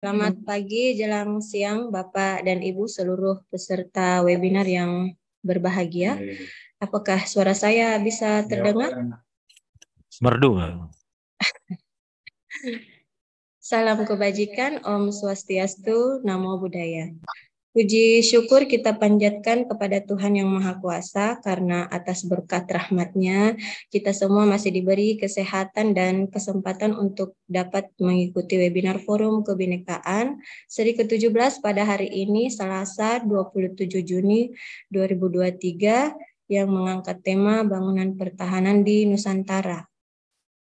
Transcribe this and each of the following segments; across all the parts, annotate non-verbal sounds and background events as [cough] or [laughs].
Selamat pagi, jelang siang, Bapak dan Ibu seluruh peserta webinar yang berbahagia. Iya, iya, iya. Apakah suara saya bisa ya, terdengar? Merdu. Salam kebajikan, Om Swastiastu, Namo Buddhaya. Puji syukur kita panjatkan kepada Tuhan Yang Maha Kuasa karena atas berkat rahmatnya kita semua masih diberi kesehatan dan kesempatan untuk dapat mengikuti webinar Forum Kebinekaan seri ke-17 pada hari ini Selasa 27 Juni 2023 yang mengangkat tema bangunan pertahanan di Nusantara.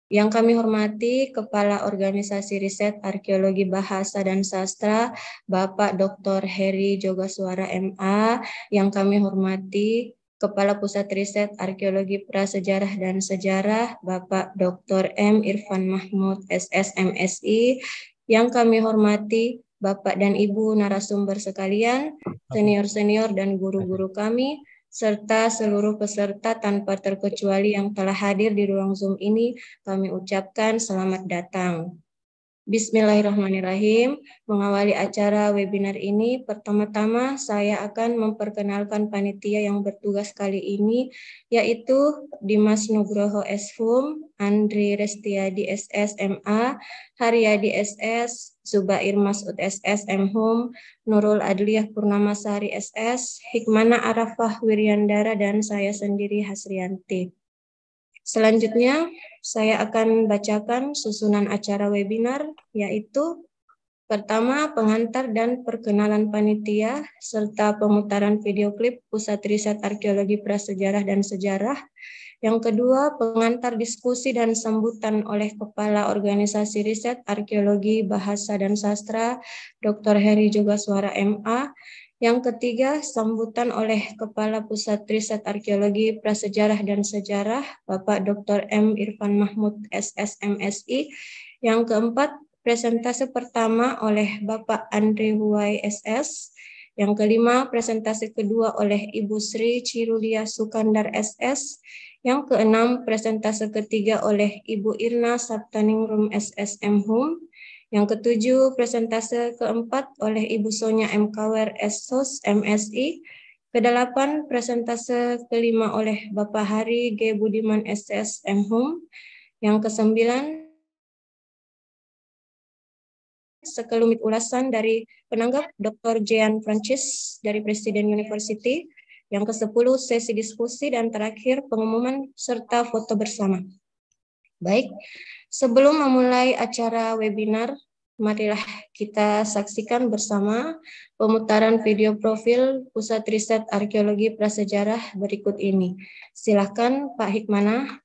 Yang kami hormati Kepala Organisasi Riset Arkeologi Bahasa dan Sastra Bapak Dr. Heri Jogaswara MA, yang kami hormati Kepala Pusat Riset Arkeologi Prasejarah dan Sejarah Bapak Dr. M. Irfan Mahmud SSMSI, yang kami hormati Bapak dan Ibu narasumber sekalian, senior-senior dan guru-guru kami, serta seluruh peserta tanpa terkecuali yang telah hadir di ruang Zoom ini, kami ucapkan selamat datang. Bismillahirrahmanirrahim. Mengawali acara webinar ini, pertama-tama saya akan memperkenalkan panitia yang bertugas kali ini, yaitu Dimas Nugroho Sfum, Andri Restiadi SSMA, Haryadi SS, Zubair Masud SS Mhum, Nurul Adliyah Purnamasari SS, Hikmana Arafah Wiryandara, dan saya sendiri Hasrianti. Selanjutnya, saya akan bacakan susunan acara webinar, yaitu pertama pengantar dan perkenalan panitia, serta pemutaran video klip Pusat Riset Arkeologi Prasejarah dan Sejarah. Yang kedua, pengantar diskusi dan sambutan oleh Kepala Organisasi Riset Arkeologi Bahasa dan Sastra, Dr. Heri Jogaswara MA, yang ketiga, sambutan oleh Kepala Pusat Riset Arkeologi Prasejarah dan Sejarah, Bapak Dr. M. Irfan Mahmud SSMSI. Yang keempat, presentasi pertama oleh Bapak Andre Huai SS. Yang kelima, presentasi kedua oleh Ibu Sri Cirulia Sukandar SS. Yang keenam, presentasi ketiga oleh Ibu Irna Sabtaningrum SSM home yang ketujuh, presentase keempat oleh Ibu Sonia MKWR Esos MSI. Kedelapan, presentase kelima oleh Bapak Hari G. Budiman SS, MHUM. Yang kesembilan, sekelumit ulasan dari penanggap Dr. Jean Francis dari Presiden University. Yang kesepuluh sesi diskusi dan terakhir pengumuman serta foto bersama. Baik, sebelum memulai acara webinar, marilah kita saksikan bersama pemutaran video profil Pusat Riset Arkeologi Prasejarah berikut ini. Silahkan Pak Hikmana.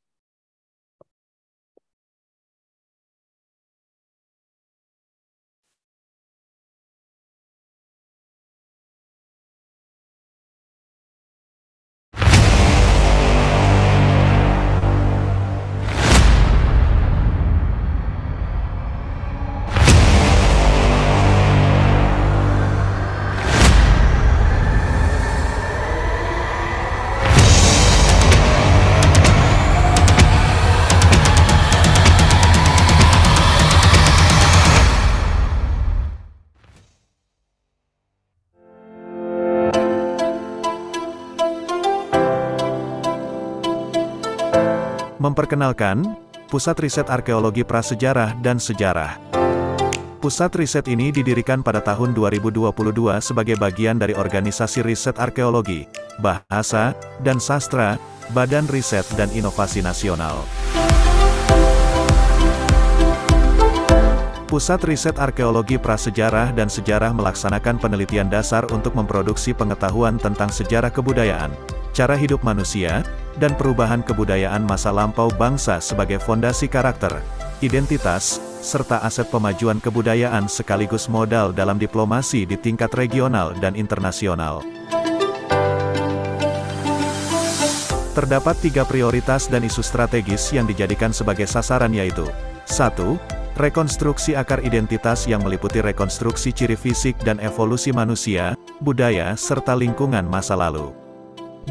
Memperkenalkan, Pusat Riset Arkeologi Prasejarah dan Sejarah. Pusat riset ini didirikan pada tahun 2022 sebagai bagian dari organisasi riset arkeologi, bahasa, dan sastra, Badan Riset dan Inovasi Nasional. Pusat Riset Arkeologi Prasejarah dan Sejarah melaksanakan penelitian dasar untuk memproduksi pengetahuan tentang sejarah kebudayaan, cara hidup manusia, dan perubahan kebudayaan masa lampau bangsa sebagai fondasi karakter, identitas, serta aset pemajuan kebudayaan sekaligus modal dalam diplomasi di tingkat regional dan internasional. Terdapat tiga prioritas dan isu strategis yang dijadikan sebagai sasaran yaitu 1. Rekonstruksi akar identitas yang meliputi rekonstruksi ciri fisik dan evolusi manusia, budaya serta lingkungan masa lalu. 2.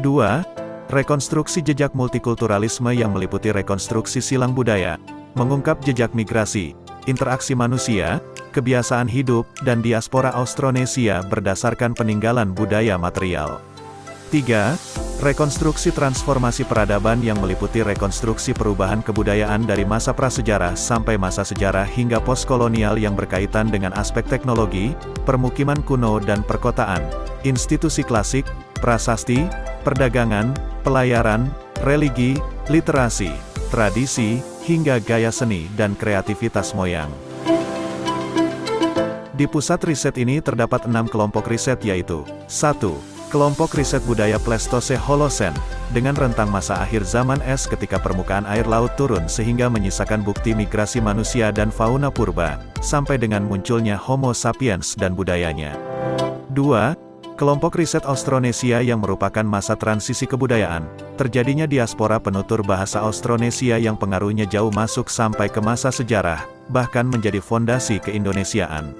Rekonstruksi jejak multikulturalisme yang meliputi rekonstruksi silang budaya, mengungkap jejak migrasi, interaksi manusia, kebiasaan hidup, dan diaspora Austronesia berdasarkan peninggalan budaya material. 3. Rekonstruksi transformasi peradaban yang meliputi rekonstruksi perubahan kebudayaan dari masa prasejarah sampai masa sejarah hingga postkolonial yang berkaitan dengan aspek teknologi, permukiman kuno dan perkotaan, institusi klasik, prasasti, perdagangan, pelayaran, religi, literasi, tradisi, hingga gaya seni dan kreativitas moyang. Di pusat riset ini terdapat enam kelompok riset yaitu 1. Kelompok riset budaya Pleistose Holosen, dengan rentang masa akhir zaman es ketika permukaan air laut turun sehingga menyisakan bukti migrasi manusia dan fauna purba, sampai dengan munculnya Homo sapiens dan budayanya. 2. Kelompok riset Austronesia yang merupakan masa transisi kebudayaan, terjadinya diaspora penutur bahasa Austronesia yang pengaruhnya jauh masuk sampai ke masa sejarah, bahkan menjadi fondasi keindonesiaan.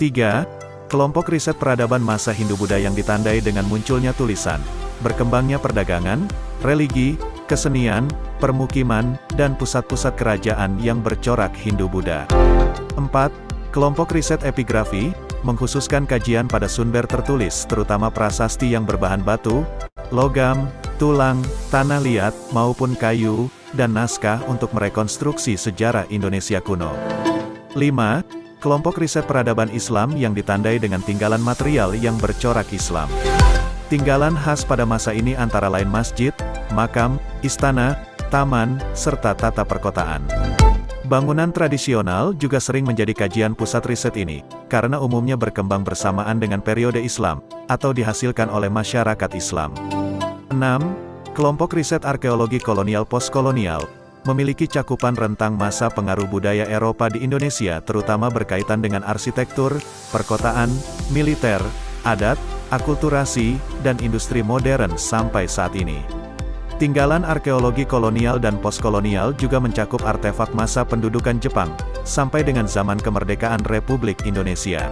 3. Kelompok riset peradaban masa Hindu-Buddha yang ditandai dengan munculnya tulisan, berkembangnya perdagangan, religi, kesenian, permukiman, dan pusat-pusat kerajaan yang bercorak Hindu-Buddha. 4. Kelompok riset epigrafi, mengkhususkan kajian pada sumber tertulis terutama prasasti yang berbahan batu, logam, tulang, tanah liat, maupun kayu, dan naskah untuk merekonstruksi sejarah Indonesia kuno. 5 kelompok riset peradaban Islam yang ditandai dengan tinggalan material yang bercorak Islam. Tinggalan khas pada masa ini antara lain masjid, makam, istana, taman, serta tata perkotaan. Bangunan tradisional juga sering menjadi kajian pusat riset ini, karena umumnya berkembang bersamaan dengan periode Islam, atau dihasilkan oleh masyarakat Islam. 6. Kelompok Riset Arkeologi Kolonial Postkolonial memiliki cakupan rentang masa pengaruh budaya Eropa di Indonesia terutama berkaitan dengan arsitektur, perkotaan, militer, adat, akulturasi, dan industri modern sampai saat ini. Tinggalan arkeologi kolonial dan poskolonial juga mencakup artefak masa pendudukan Jepang, sampai dengan zaman kemerdekaan Republik Indonesia.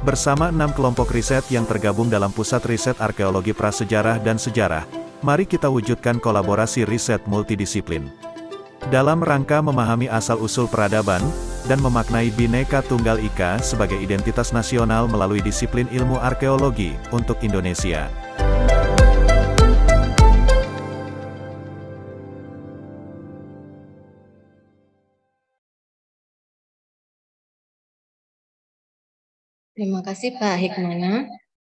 Bersama enam kelompok riset yang tergabung dalam Pusat Riset Arkeologi Prasejarah dan Sejarah, mari kita wujudkan kolaborasi riset multidisiplin. Dalam rangka memahami asal-usul peradaban, dan memaknai bineka Tunggal Ika sebagai identitas nasional melalui disiplin ilmu arkeologi untuk Indonesia. Terima kasih Pak Hikmana.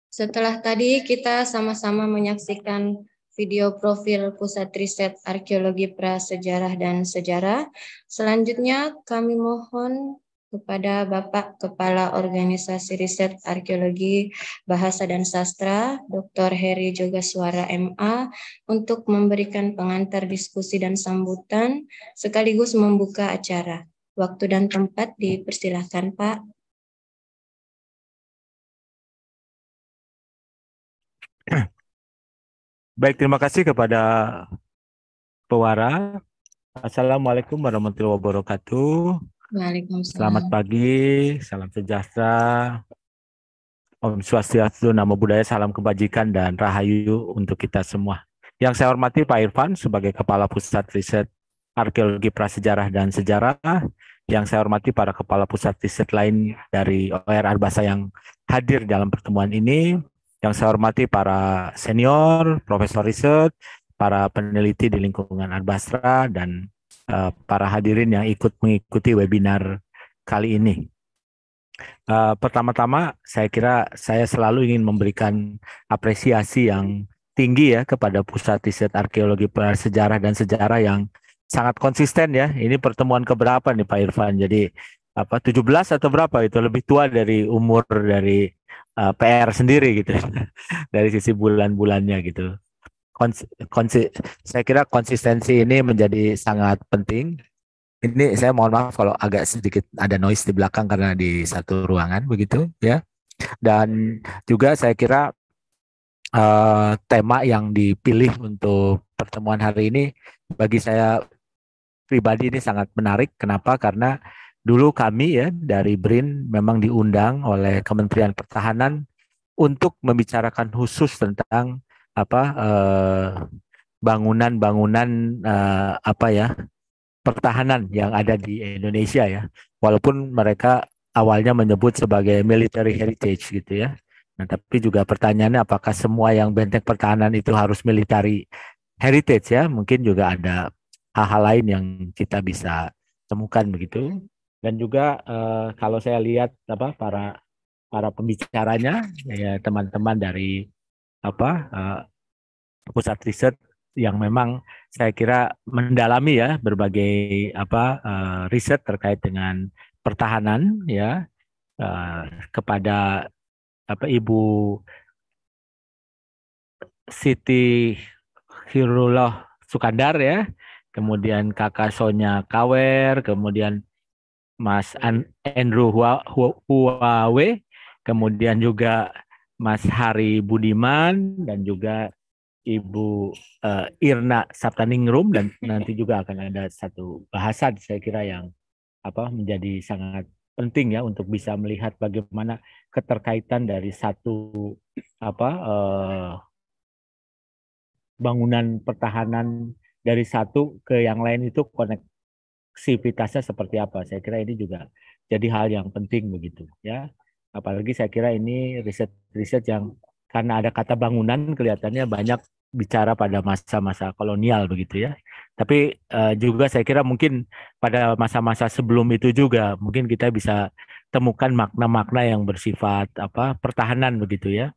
Setelah tadi kita sama-sama menyaksikan video profil Pusat Riset Arkeologi Prasejarah dan Sejarah. Selanjutnya kami mohon kepada Bapak Kepala Organisasi Riset Arkeologi Bahasa dan Sastra, Dr. Heri Suara, MA, untuk memberikan pengantar diskusi dan sambutan sekaligus membuka acara. Waktu dan tempat dipersilahkan, Pak. Baik, terima kasih kepada pewara. Assalamualaikum warahmatullahi wabarakatuh. Waalaikumsalam. Selamat pagi, salam sejahtera. Om Swastiastu, nama budaya, Salam Kebajikan, dan Rahayu untuk kita semua. Yang saya hormati Pak Irfan sebagai Kepala Pusat Riset Arkeologi Prasejarah dan Sejarah. Yang saya hormati para Kepala Pusat Riset lain dari OR Arbasa yang hadir dalam pertemuan ini. Yang saya hormati para senior, profesor riset, para peneliti di lingkungan Arbastra dan uh, para hadirin yang ikut mengikuti webinar kali ini. Uh, pertama-tama saya kira saya selalu ingin memberikan apresiasi yang tinggi ya kepada pusat riset arkeologi sejarah dan sejarah yang sangat konsisten ya. Ini pertemuan keberapa nih Pak Irfan? Jadi apa 17 atau berapa itu lebih tua dari umur dari uh, eh, PR sendiri gitu [laughs] dari sisi bulan-bulannya gitu. Konsi, konsi, saya kira konsistensi ini menjadi sangat penting. Ini saya mohon maaf kalau agak sedikit ada noise di belakang karena di satu ruangan begitu ya. Dan juga saya kira uh, tema yang dipilih untuk pertemuan hari ini bagi saya pribadi ini sangat menarik. Kenapa? Karena dulu kami ya dari BRIN memang diundang oleh Kementerian Pertahanan untuk membicarakan khusus tentang apa eh, bangunan-bangunan eh, apa ya pertahanan yang ada di Indonesia ya walaupun mereka awalnya menyebut sebagai military heritage gitu ya nah tapi juga pertanyaannya apakah semua yang benteng pertahanan itu harus military heritage ya mungkin juga ada hal-hal lain yang kita bisa temukan begitu dan juga eh, kalau saya lihat apa para para pembicaranya ya teman-teman dari apa eh, pusat riset yang memang saya kira mendalami ya berbagai apa eh, riset terkait dengan pertahanan ya eh, kepada apa Ibu Siti Hirullah Sukandar ya, kemudian kakak Sonya Kawer, kemudian Mas iya, iya. Andrew Huawei, kemudian juga Mas Hari Budiman dan juga Ibu uh, Irna Saptaningrum dan [laughs] nanti juga akan ada satu bahasan saya kira yang apa menjadi sangat penting ya untuk bisa melihat bagaimana keterkaitan dari satu apa uh, bangunan pertahanan dari satu ke yang lain itu connect aktivitasnya seperti apa. Saya kira ini juga jadi hal yang penting begitu ya. Apalagi saya kira ini riset-riset yang karena ada kata bangunan kelihatannya banyak bicara pada masa-masa kolonial begitu ya. Tapi uh, juga saya kira mungkin pada masa-masa sebelum itu juga mungkin kita bisa temukan makna-makna yang bersifat apa pertahanan begitu ya.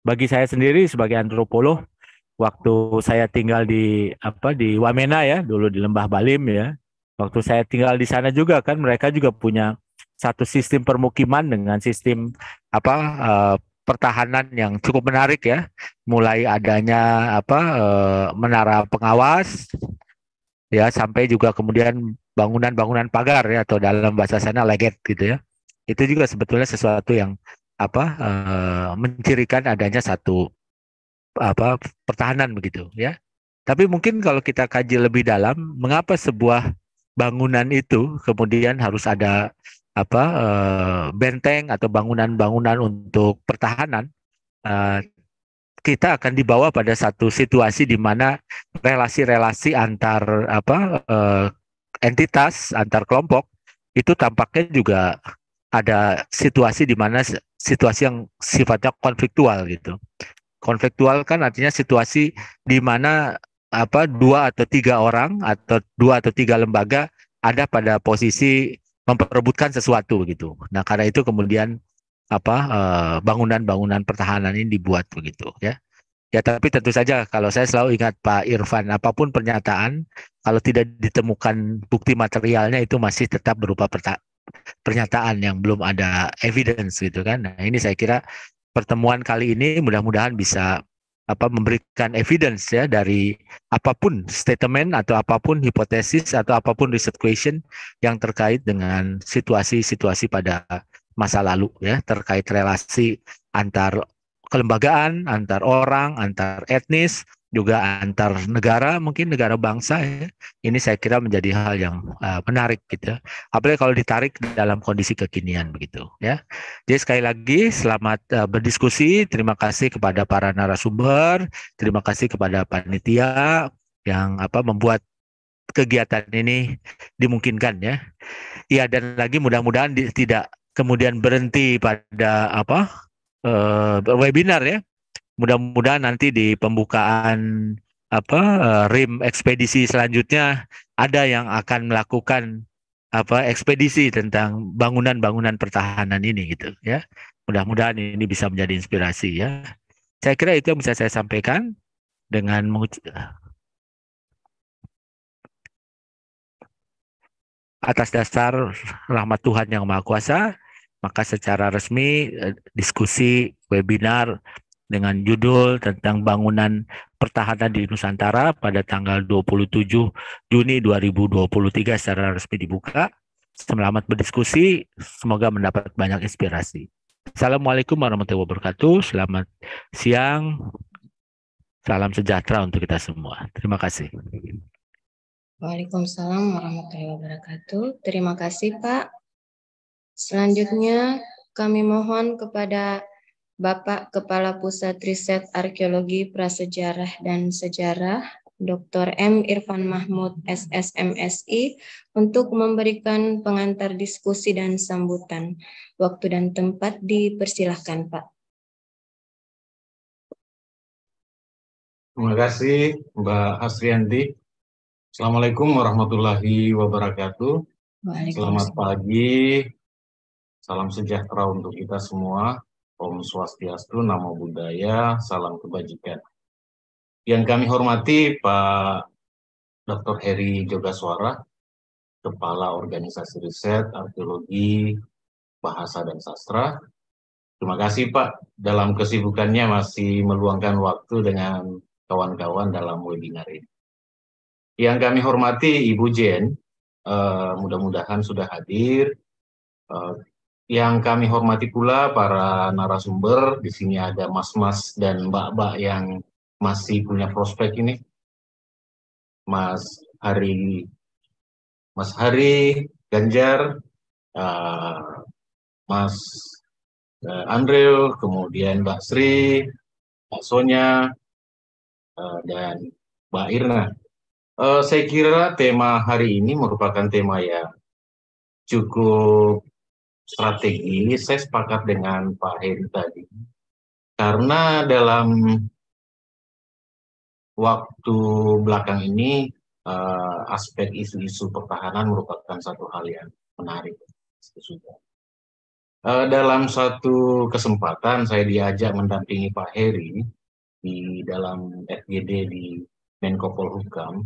Bagi saya sendiri sebagai antropolog waktu saya tinggal di apa di Wamena ya, dulu di Lembah Balim ya waktu saya tinggal di sana juga kan mereka juga punya satu sistem permukiman dengan sistem apa uh, pertahanan yang cukup menarik ya. Mulai adanya apa uh, menara pengawas ya sampai juga kemudian bangunan-bangunan pagar ya atau dalam bahasa sana leget gitu ya. Itu juga sebetulnya sesuatu yang apa uh, mencirikan adanya satu apa pertahanan begitu ya. Tapi mungkin kalau kita kaji lebih dalam, mengapa sebuah bangunan itu kemudian harus ada apa uh, benteng atau bangunan-bangunan untuk pertahanan uh, kita akan dibawa pada satu situasi di mana relasi-relasi antar apa uh, entitas antar kelompok itu tampaknya juga ada situasi di mana situasi yang sifatnya konfliktual gitu. Konfliktual kan artinya situasi di mana apa dua atau tiga orang atau dua atau tiga lembaga ada pada posisi memperebutkan sesuatu begitu. Nah karena itu kemudian apa eh, bangunan-bangunan pertahanan ini dibuat begitu ya. Ya tapi tentu saja kalau saya selalu ingat Pak Irfan apapun pernyataan kalau tidak ditemukan bukti materialnya itu masih tetap berupa pernyataan yang belum ada evidence gitu kan. Nah ini saya kira pertemuan kali ini mudah-mudahan bisa apa memberikan evidence ya dari apapun statement atau apapun hipotesis atau apapun research question yang terkait dengan situasi-situasi pada masa lalu ya terkait relasi antar kelembagaan, antar orang, antar etnis, juga antar negara mungkin negara bangsa ya. ini saya kira menjadi hal yang uh, menarik gitu ya. apalagi kalau ditarik dalam kondisi kekinian begitu ya jadi sekali lagi selamat uh, berdiskusi terima kasih kepada para narasumber terima kasih kepada panitia yang apa membuat kegiatan ini dimungkinkan ya iya dan lagi mudah-mudahan tidak kemudian berhenti pada apa uh, webinar ya mudah-mudahan nanti di pembukaan apa eh, rim ekspedisi selanjutnya ada yang akan melakukan apa ekspedisi tentang bangunan-bangunan pertahanan ini gitu ya. Mudah-mudahan ini bisa menjadi inspirasi ya. Saya kira itu yang bisa saya sampaikan dengan atas dasar rahmat Tuhan yang Maha Kuasa, maka secara resmi eh, diskusi webinar dengan judul tentang bangunan pertahanan di Nusantara pada tanggal 27 Juni 2023 secara resmi dibuka. Selamat berdiskusi, semoga mendapat banyak inspirasi. Assalamualaikum warahmatullahi wabarakatuh, selamat siang, salam sejahtera untuk kita semua. Terima kasih. Waalaikumsalam warahmatullahi wabarakatuh. Terima kasih Pak. Selanjutnya kami mohon kepada Bapak Kepala Pusat Riset Arkeologi Prasejarah dan Sejarah, Dr. M. Irfan Mahmud, SSMSI, untuk memberikan pengantar diskusi dan sambutan. Waktu dan tempat dipersilahkan, Pak. Terima kasih, Mbak Asrianti. Assalamualaikum warahmatullahi wabarakatuh. Selamat pagi, salam sejahtera untuk kita semua. Om Swastiastu, Namo Buddhaya, Salam Kebajikan. Yang kami hormati Pak Dr. Heri Jogaswara, Kepala Organisasi Riset Arkeologi Bahasa dan Sastra. Terima kasih Pak, dalam kesibukannya masih meluangkan waktu dengan kawan-kawan dalam webinar ini. Yang kami hormati Ibu Jen, eh, mudah-mudahan sudah hadir. Eh, yang kami hormati pula para narasumber. Di sini ada mas-mas dan mbak-mbak yang masih punya prospek ini. Mas Hari, Mas Hari Ganjar, uh, Mas uh, eh, Andrew, kemudian Mbak Sri, Mbak Sonya, uh, eh, dan Mbak Irna. Uh, saya kira tema hari ini merupakan tema yang cukup strategi, saya sepakat dengan Pak Heri tadi. Karena dalam waktu belakang ini uh, aspek isu-isu pertahanan merupakan satu hal yang menarik. Sesudah. Uh, dalam satu kesempatan saya diajak mendampingi Pak Heri di dalam FGD di Menko Polhukam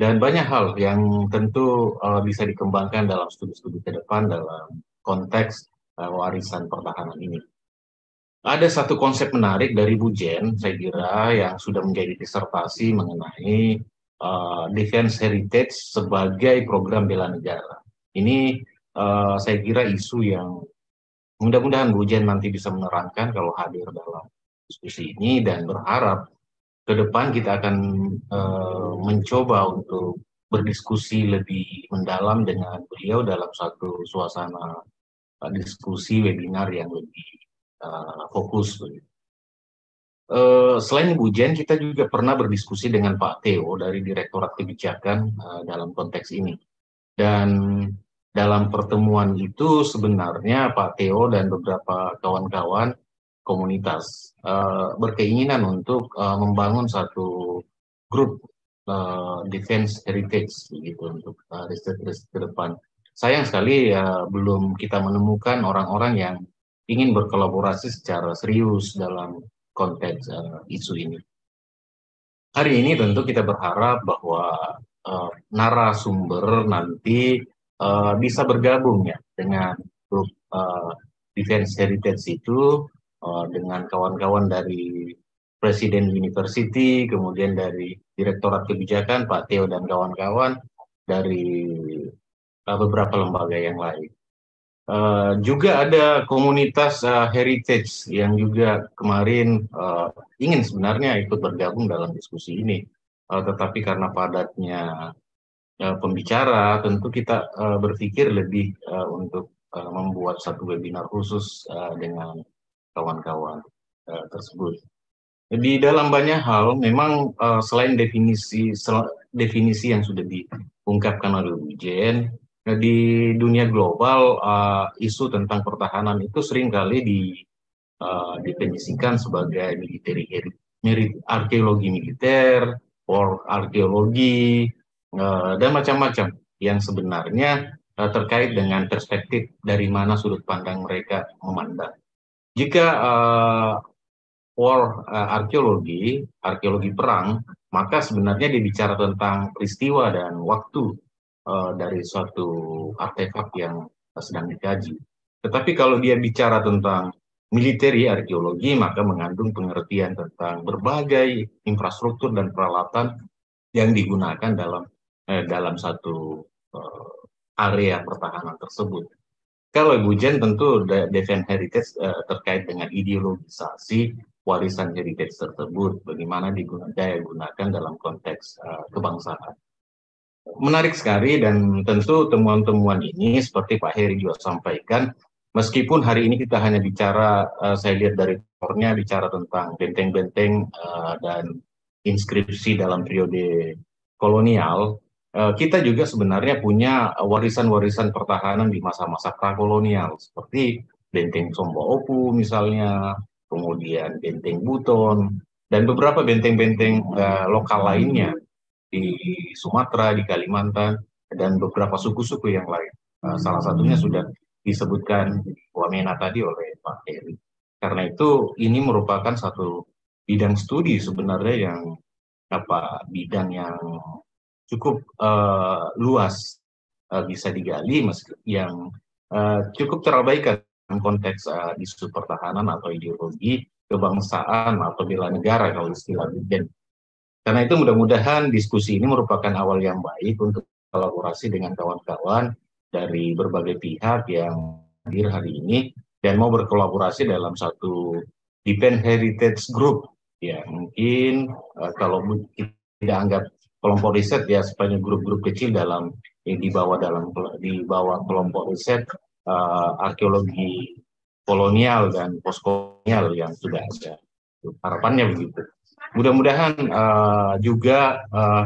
dan banyak hal yang tentu uh, bisa dikembangkan dalam studi-studi ke depan dalam konteks uh, warisan pertahanan ini. Ada satu konsep menarik dari Bu Jen saya kira yang sudah menjadi disertasi mengenai uh, defense heritage sebagai program bela negara. Ini uh, saya kira isu yang mudah-mudahan Bu Jen nanti bisa menerangkan kalau hadir dalam diskusi ini dan berharap ke depan kita akan uh, mencoba untuk berdiskusi lebih mendalam dengan beliau dalam satu suasana eh, diskusi webinar yang lebih uh, fokus. Uh, selain Ibu Jen, kita juga pernah berdiskusi dengan Pak Theo dari Direktorat Kebijakan uh, dalam konteks ini. Dan dalam pertemuan itu sebenarnya Pak Theo dan beberapa kawan-kawan komunitas uh, berkeinginan untuk uh, membangun satu grup Eh, defense heritage begitu untuk uh, riset riset ke depan. Sayang sekali ya belum kita menemukan orang-orang yang ingin berkolaborasi secara serius dalam konteks uh, isu ini. Hari ini tentu kita berharap bahwa uh, narasumber nanti uh, bisa bergabung ya dengan grup uh, Defense Heritage itu uh, dengan kawan-kawan dari Presiden University, kemudian dari Direktorat Kebijakan Pak Theo dan kawan-kawan dari eh, beberapa lembaga yang lain. Uh, juga ada komunitas uh, heritage yang juga kemarin uh, ingin sebenarnya ikut bergabung dalam diskusi ini, uh, tetapi karena padatnya uh, pembicara, tentu kita uh, berpikir lebih uh, untuk uh, membuat satu webinar khusus uh, dengan kawan-kawan uh, tersebut. Di dalam banyak hal memang uh, selain definisi sel, definisi yang sudah diungkapkan oleh nah, di dunia global uh, isu tentang pertahanan itu seringkali di uh, dipenisikan sebagai military merit arkeologi militer, or arkeologi uh, dan macam-macam yang sebenarnya uh, terkait dengan perspektif dari mana sudut pandang mereka memandang. Jika uh, war uh, arkeologi, arkeologi perang, maka sebenarnya dia bicara tentang peristiwa dan waktu uh, dari suatu artefak yang sedang dikaji. Tetapi kalau dia bicara tentang militeri arkeologi, maka mengandung pengertian tentang berbagai infrastruktur dan peralatan yang digunakan dalam eh, dalam satu eh, area pertahanan tersebut. Kalau Gujen tentu defense Heritage eh, terkait dengan ideologisasi warisan heritage tersebut, bagaimana digunakan dalam konteks uh, kebangsaan. Menarik sekali dan tentu temuan-temuan ini seperti Pak Heri juga sampaikan, meskipun hari ini kita hanya bicara, uh, saya lihat dari tornya bicara tentang benteng-benteng uh, dan inskripsi dalam periode kolonial, kita juga sebenarnya punya warisan-warisan pertahanan di masa-masa prakolonial seperti Benteng Sombo Opu misalnya, kemudian benteng Buton, dan beberapa benteng-benteng uh, lokal lainnya di Sumatera, di Kalimantan, dan beberapa suku-suku yang lain. Uh, salah satunya sudah disebutkan Wamena tadi oleh Pak Heri. Karena itu ini merupakan satu bidang studi sebenarnya yang apa bidang yang cukup uh, luas uh, bisa digali meski yang uh, cukup terabaikan konteks uh, isu pertahanan atau ideologi kebangsaan atau bela negara kalau istilah Biden. Karena itu mudah-mudahan diskusi ini merupakan awal yang baik untuk kolaborasi dengan kawan-kawan dari berbagai pihak yang hadir hari ini dan mau berkolaborasi dalam satu Defense Heritage Group. Ya, mungkin uh, kalau tidak anggap kelompok riset ya sebanyak grup-grup kecil dalam yang eh, dibawa dalam dibawa kelompok riset uh, arkeologi kolonial dan postkolonial yang sudah ada. Harapannya begitu. Mudah-mudahan uh, juga uh,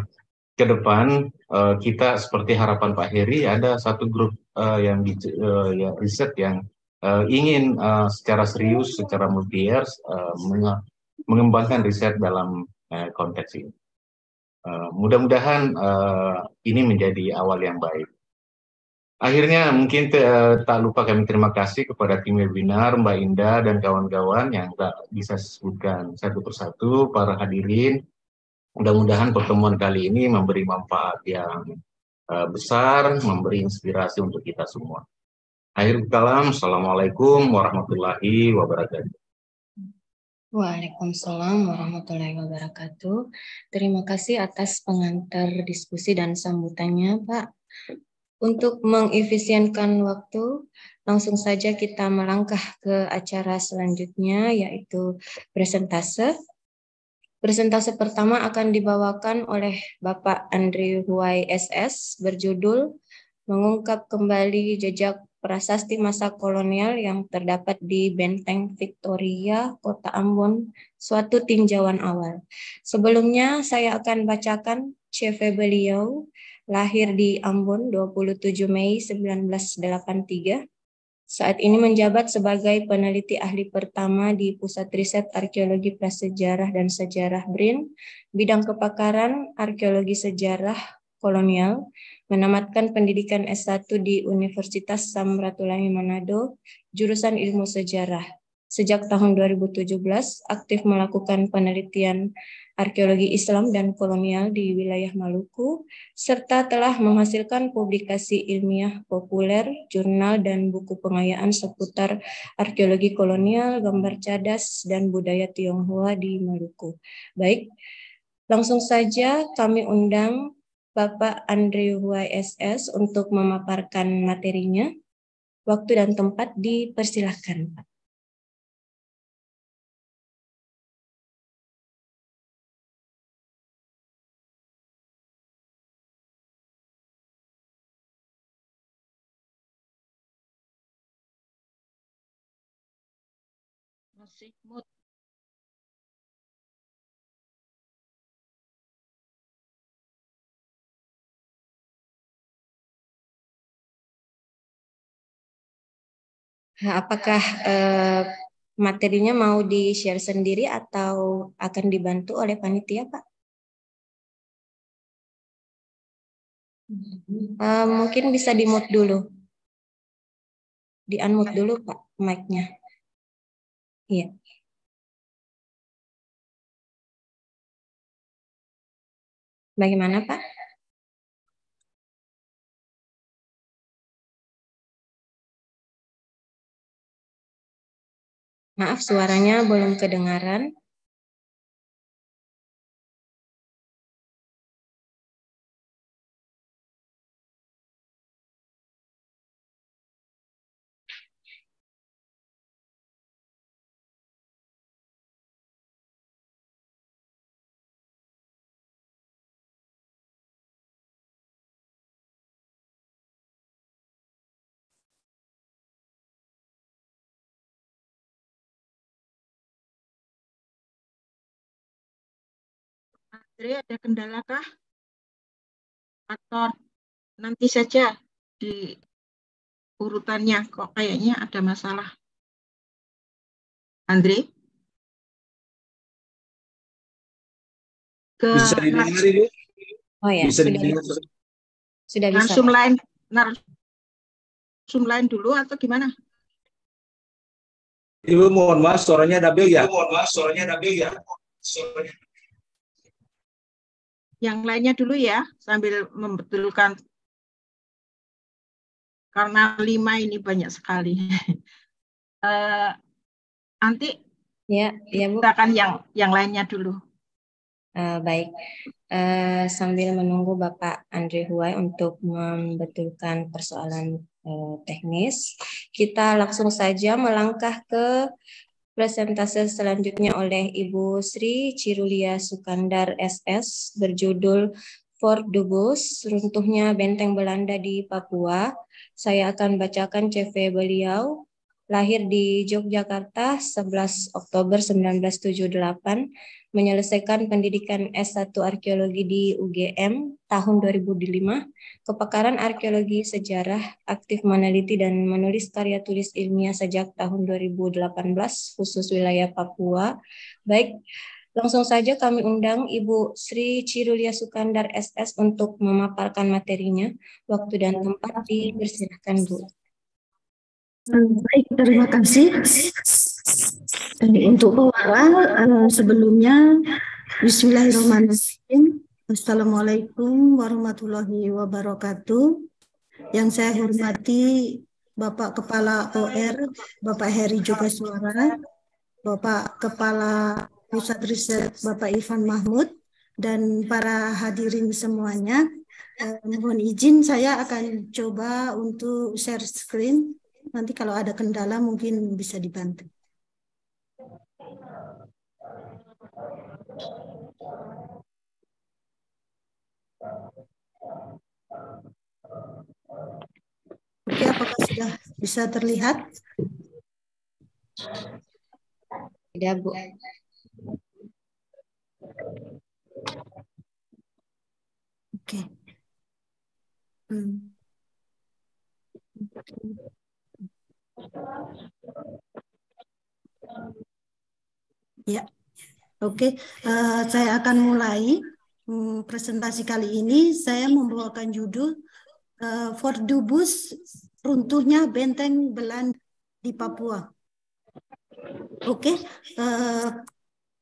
ke depan uh, kita seperti harapan Pak Heri ada satu grup uh, yang di, uh, ya, riset yang uh, ingin uh, secara serius, secara multi-years uh, mengembangkan riset dalam uh, konteks ini. Uh, mudah-mudahan uh, ini menjadi awal yang baik. Akhirnya mungkin te, eh, tak lupa kami terima kasih kepada tim webinar Mbak Indah dan kawan-kawan yang tak bisa sebutkan satu persatu para hadirin. Mudah-mudahan pertemuan kali ini memberi manfaat yang uh, besar, memberi inspirasi untuk kita semua. Akhir kalam, Assalamualaikum warahmatullahi wabarakatuh. Waalaikumsalam warahmatullahi wabarakatuh. Terima kasih atas pengantar diskusi dan sambutannya, Pak. Untuk mengefisienkan waktu, langsung saja kita melangkah ke acara selanjutnya, yaitu presentase. Presentase pertama akan dibawakan oleh Bapak Andrew Huay SS berjudul Mengungkap Kembali Jejak Prasasti Masa Kolonial yang terdapat di Benteng Victoria, Kota Ambon, suatu tinjauan awal. Sebelumnya, saya akan bacakan CV beliau lahir di Ambon 27 Mei 1983. Saat ini menjabat sebagai peneliti ahli pertama di Pusat Riset Arkeologi Prasejarah dan Sejarah BRIN, bidang kepakaran arkeologi sejarah kolonial, menamatkan pendidikan S1 di Universitas Samratulangi Manado, jurusan ilmu sejarah. Sejak tahun 2017, aktif melakukan penelitian arkeologi Islam dan kolonial di wilayah Maluku, serta telah menghasilkan publikasi ilmiah populer, jurnal dan buku pengayaan seputar arkeologi kolonial, gambar cadas, dan budaya Tionghoa di Maluku. Baik, langsung saja kami undang Bapak Andre YSS untuk memaparkan materinya. Waktu dan tempat dipersilahkan, Pak. toxic mood. Nah, apakah eh, materinya mau di-share sendiri atau akan dibantu oleh panitia, Pak? Eh, mungkin bisa di-mute dulu. Di-unmute dulu, Pak, mic-nya. Iya. Bagaimana, Pak? Maaf, suaranya belum kedengaran. Fitri, ada kendalakah? Faktor nanti saja di urutannya kok kayaknya ada masalah. Andre? Ke bisa didengar, Oh ya, bisa sudah didengar. Bisa. Sudah bisa. Narsum lain, langsung lain dulu atau gimana? Ibu mohon maaf, suaranya Dabil ya? Ibu mohon maaf, suaranya Dabil ya? Suaranya yang lainnya dulu ya sambil membetulkan karena lima ini banyak sekali. uh, [laughs] eh, nanti ya, ya Bu. Kita akan yang yang lainnya dulu. Uh, baik. Uh, sambil menunggu Bapak Andre Huai untuk membetulkan persoalan uh, teknis, kita langsung saja melangkah ke Presentase selanjutnya oleh Ibu Sri Cirulia Sukandar SS berjudul Fort Dubus, runtuhnya benteng Belanda di Papua. Saya akan bacakan CV beliau lahir di Yogyakarta 11 Oktober 1978, menyelesaikan pendidikan S1 Arkeologi di UGM tahun 2005, kepakaran arkeologi sejarah, aktif meneliti dan menulis karya tulis ilmiah sejak tahun 2018 khusus wilayah Papua. Baik, Langsung saja kami undang Ibu Sri Cirulia Sukandar SS untuk memaparkan materinya. Waktu dan tempat dipersilahkan, Bu. Hmm, baik, terima kasih. Dan Untuk pewarang anu, sebelumnya Bismillahirrahmanirrahim. Assalamualaikum warahmatullahi wabarakatuh. Yang saya hormati Bapak Kepala OR, Bapak Heri Joko Suara, Bapak Kepala Pusat Riset Bapak Ivan Mahmud, dan para hadirin semuanya. Eh, mohon izin saya akan coba untuk share screen Nanti kalau ada kendala mungkin bisa dibantu. Oke, apakah sudah bisa terlihat? Ya, Bu. Oke. Hmm. Ya, oke. Okay. Uh, eh, saya akan mulai hmm, presentasi kali ini. Saya membawakan judul uh, eh, Fordubus runtuhnya benteng Belanda di Papua. Oke, okay. uh, eh,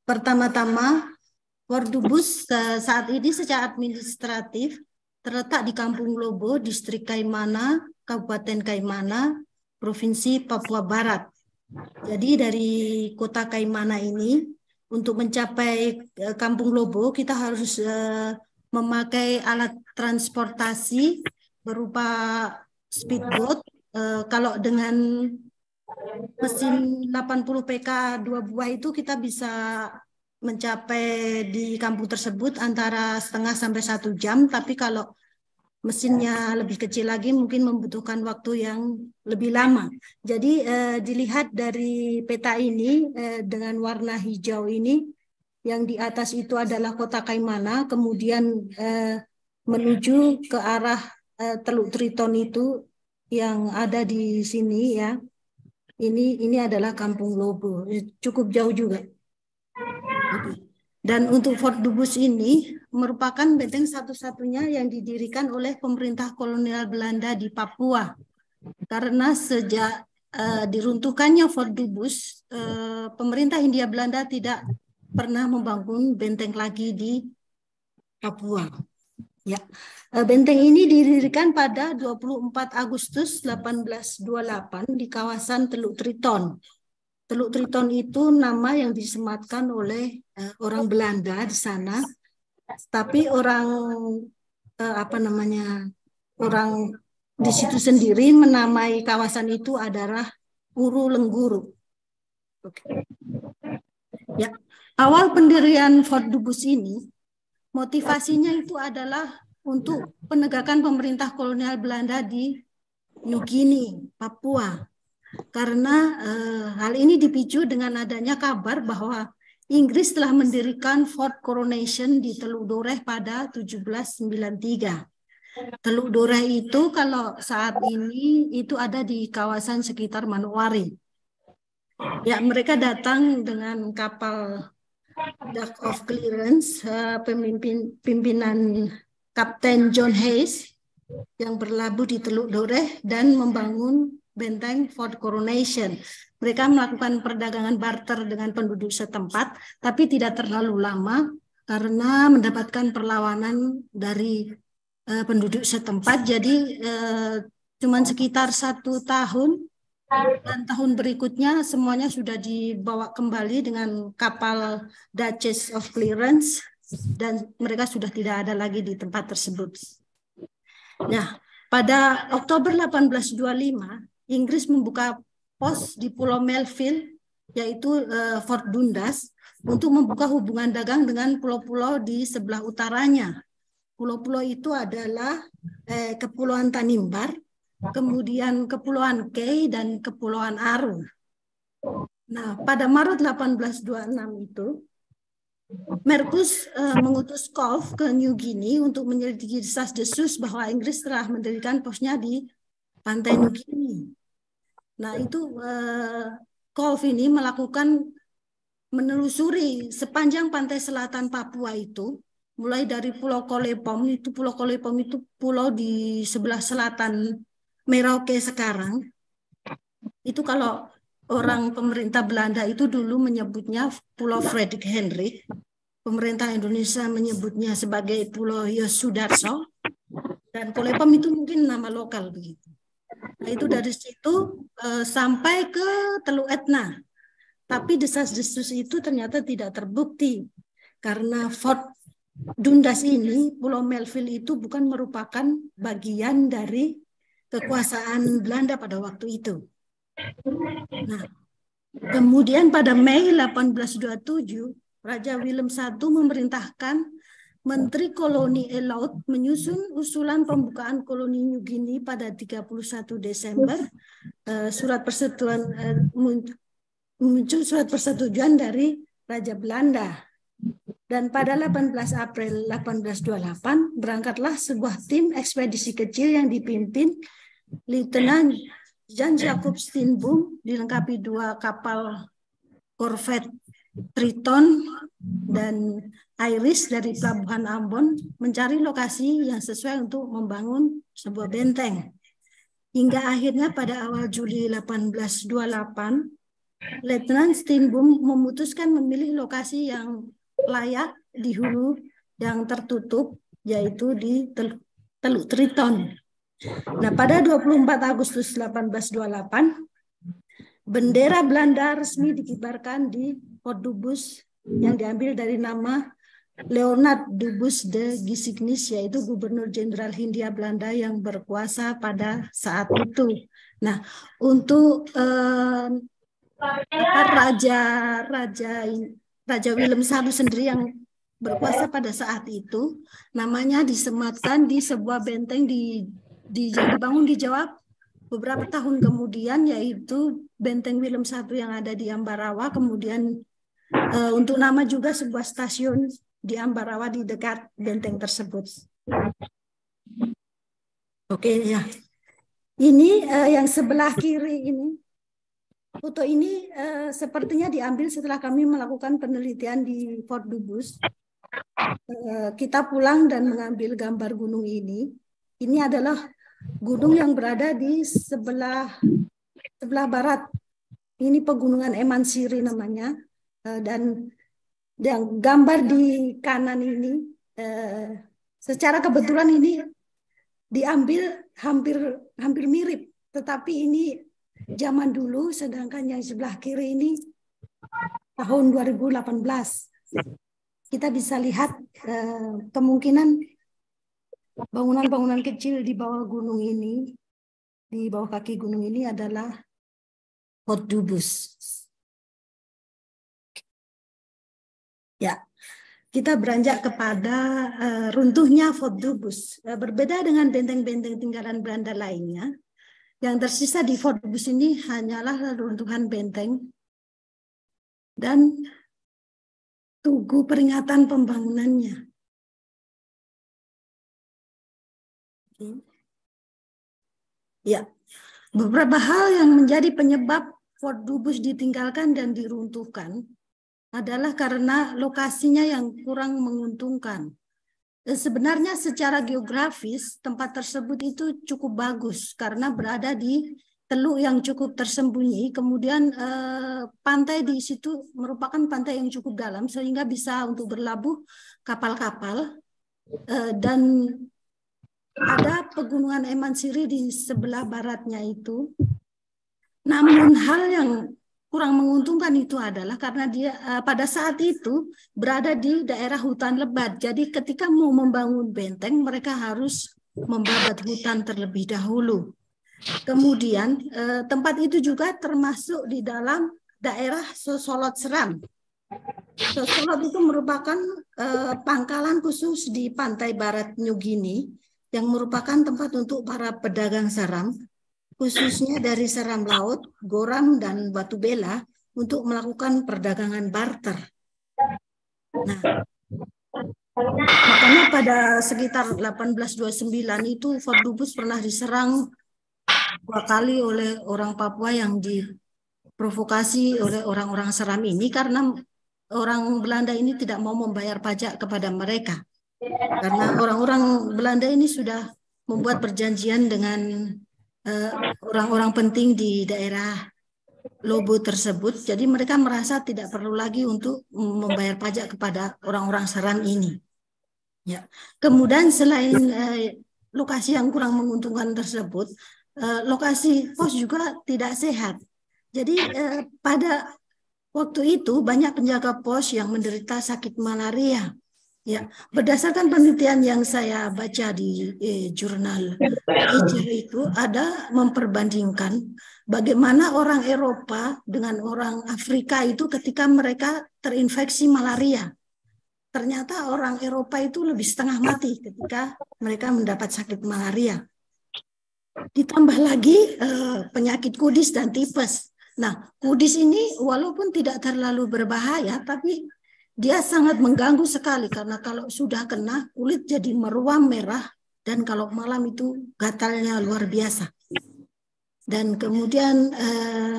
pertama-tama Fordubus uh, saat ini secara administratif terletak di Kampung Lobo, Distrik Kaimana, Kabupaten Kaimana, Provinsi Papua Barat. Jadi dari kota Kaimana ini untuk mencapai e, Kampung Lobo kita harus e, memakai alat transportasi berupa speedboat. E, kalau dengan mesin 80 PK dua buah itu kita bisa mencapai di kampung tersebut antara setengah sampai satu jam. Tapi kalau mesinnya lebih kecil lagi mungkin membutuhkan waktu yang lebih lama. Jadi eh, dilihat dari peta ini eh, dengan warna hijau ini yang di atas itu adalah kota Kaimana, kemudian eh, menuju ke arah eh, Teluk Triton itu yang ada di sini ya. Ini ini adalah Kampung Lobo, cukup jauh juga. Dan untuk Fort Dubus ini merupakan benteng satu-satunya yang didirikan oleh pemerintah kolonial Belanda di Papua. Karena sejak uh, diruntuhkannya Dubus, uh, pemerintah Hindia Belanda tidak pernah membangun benteng lagi di Papua. Ya, eh, benteng ini didirikan pada 24 Agustus 1828 di kawasan Teluk Triton. Teluk Triton itu nama yang disematkan oleh orang Belanda di sana tapi orang eh, apa namanya orang di situ sendiri menamai kawasan itu adalah Uru Lengguru. Oke. Ya, awal pendirian Fort Dubus ini motivasinya itu adalah untuk penegakan pemerintah kolonial Belanda di New Guinea, Papua. Karena eh, hal ini dipicu dengan adanya kabar bahwa Inggris telah mendirikan Fort Coronation di Teluk Doreh pada 1793. Teluk Doreh itu kalau saat ini itu ada di kawasan sekitar Manuwari. Ya, mereka datang dengan kapal Duck of Clearance, eh, pemimpin pimpinan Kapten John Hayes yang berlabuh di Teluk Doreh dan membangun benteng Fort coronation. Mereka melakukan perdagangan barter dengan penduduk setempat, tapi tidak terlalu lama karena mendapatkan perlawanan dari uh, penduduk setempat. Jadi uh, cuman sekitar satu tahun dan tahun berikutnya semuanya sudah dibawa kembali dengan kapal Duchess of Clearance dan mereka sudah tidak ada lagi di tempat tersebut. Nah, pada Oktober 1825 Inggris membuka pos di Pulau Melville, yaitu uh, Fort Dundas, untuk membuka hubungan dagang dengan pulau-pulau di sebelah utaranya. Pulau-pulau itu adalah eh, Kepulauan Tanimbar, kemudian Kepulauan Kei, dan Kepulauan Aru. Nah, pada Maret 1826 itu, Merkus eh, mengutus Kof ke New Guinea untuk menyelidiki desas-desus bahwa Inggris telah mendirikan posnya di pantai New Guinea. Nah, itu uh, eh, Kof ini melakukan menelusuri sepanjang pantai selatan Papua itu, mulai dari Pulau Kolepom itu Pulau Kolepom itu pulau di sebelah selatan Merauke sekarang. Itu kalau orang pemerintah Belanda itu dulu menyebutnya Pulau Frederick Henry. Pemerintah Indonesia menyebutnya sebagai Pulau Yosudarso. Dan Kolepom itu mungkin nama lokal begitu. Nah, itu dari situ uh, sampai ke Teluk Etna. Tapi desas-desus itu ternyata tidak terbukti karena Fort Dundas ini, Pulau Melville itu bukan merupakan bagian dari kekuasaan Belanda pada waktu itu. Nah, kemudian pada Mei 1827, Raja Willem I memerintahkan Menteri Koloni Laut menyusun usulan pembukaan koloni New Guinea pada 31 Desember. Uh, surat persetujuan uh, muncul surat persetujuan dari Raja Belanda. Dan pada 18 April 1828 berangkatlah sebuah tim ekspedisi kecil yang dipimpin Letnan Jan Jacob Steenboom dilengkapi dua kapal korvet Triton dan Iris dari Pelabuhan Ambon mencari lokasi yang sesuai untuk membangun sebuah benteng. Hingga akhirnya pada awal Juli 1828, Letnan Steinboom memutuskan memilih lokasi yang layak di hulu yang tertutup, yaitu di Teluk Triton. Nah, pada 24 Agustus 1828, bendera Belanda resmi dikibarkan di Port Dubus yang diambil dari nama Leonard Dubus de Gisignis yaitu Gubernur Jenderal Hindia Belanda yang berkuasa pada saat itu. Nah, untuk eh, raja raja raja Willem I sendiri yang berkuasa pada saat itu namanya disematkan di sebuah benteng di di dibangun di Jawa beberapa tahun kemudian yaitu benteng Willem I yang ada di Ambarawa kemudian uh, untuk nama juga sebuah stasiun di Ambarawa di dekat benteng tersebut. Oke okay, ya. Ini uh, yang sebelah kiri ini. Foto ini uh, sepertinya diambil setelah kami melakukan penelitian di Fort Dubus. Uh, kita pulang dan mengambil gambar gunung ini. Ini adalah gunung yang berada di sebelah sebelah barat. Ini pegunungan Emansiri namanya. Eh, dan yang gambar di kanan ini eh, secara kebetulan ini diambil hampir hampir mirip tetapi ini zaman dulu sedangkan yang sebelah kiri ini tahun 2018 kita bisa lihat eh, kemungkinan bangunan-bangunan kecil di bawah gunung ini di bawah kaki gunung ini adalah Hot Dubus kita beranjak kepada uh, runtuhnya Fort Dubus. Uh, eh, berbeda dengan benteng-benteng tinggalan Belanda lainnya, yang tersisa di Fort Dubus ini hanyalah runtuhan benteng dan tugu peringatan pembangunannya. Ya, beberapa hal yang menjadi penyebab Fort Dubus ditinggalkan dan diruntuhkan adalah karena lokasinya yang kurang menguntungkan. Eh, sebenarnya secara geografis tempat tersebut itu cukup bagus karena berada di teluk yang cukup tersembunyi. Kemudian eh, pantai di situ merupakan pantai yang cukup dalam sehingga bisa untuk berlabuh kapal-kapal eh, dan ada pegunungan Emansiri di sebelah baratnya itu. Namun hal yang kurang menguntungkan itu adalah karena dia uh, pada saat itu berada di daerah hutan lebat. Jadi ketika mau membangun benteng mereka harus membabat hutan terlebih dahulu. Kemudian uh, tempat itu juga termasuk di dalam daerah Sosolot Seram. Sosolot itu merupakan uh, pangkalan khusus di pantai barat New Guinea yang merupakan tempat untuk para pedagang seram khususnya dari seram laut, Goram, dan Batu Bela untuk melakukan perdagangan barter. Nah, makanya pada sekitar 1829 itu Fort Dubus pernah diserang dua kali oleh orang Papua yang diprovokasi oleh orang-orang seram ini karena orang Belanda ini tidak mau membayar pajak kepada mereka. Karena orang-orang Belanda ini sudah membuat perjanjian dengan Eh, orang-orang penting di daerah Lobo tersebut. Jadi mereka merasa tidak perlu lagi untuk membayar pajak kepada orang-orang seram ini. Ya. Kemudian selain uh, lokasi yang kurang menguntungkan tersebut, uh, lokasi pos juga tidak sehat. Jadi uh, pada waktu itu banyak penjaga pos yang menderita sakit malaria. Ya, berdasarkan penelitian yang saya baca di eh, jurnal itu ada memperbandingkan bagaimana orang Eropa dengan orang Afrika itu ketika mereka terinfeksi malaria. Ternyata orang Eropa itu lebih setengah mati ketika mereka mendapat sakit malaria. Ditambah lagi eh, penyakit kudis dan tipes. Nah, kudis ini walaupun tidak terlalu berbahaya tapi dia sangat mengganggu sekali karena kalau sudah kena kulit jadi meruam merah dan kalau malam itu gatalnya luar biasa. Dan kemudian eh,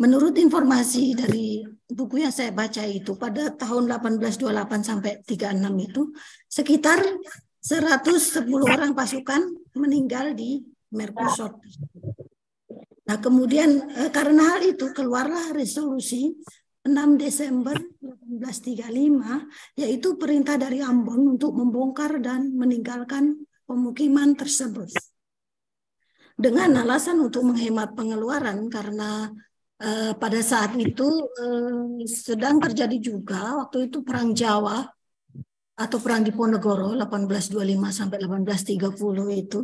menurut informasi dari buku yang saya baca itu pada tahun 1828 sampai 36 itu sekitar 110 orang pasukan meninggal di Merkusot. Nah kemudian eh, karena hal itu keluarlah resolusi 6 Desember 1835 yaitu perintah dari Ambon untuk membongkar dan meninggalkan pemukiman tersebut. Dengan alasan untuk menghemat pengeluaran karena eh, pada saat itu eh, sedang terjadi juga waktu itu perang Jawa atau perang Diponegoro 1825 sampai 1830 itu.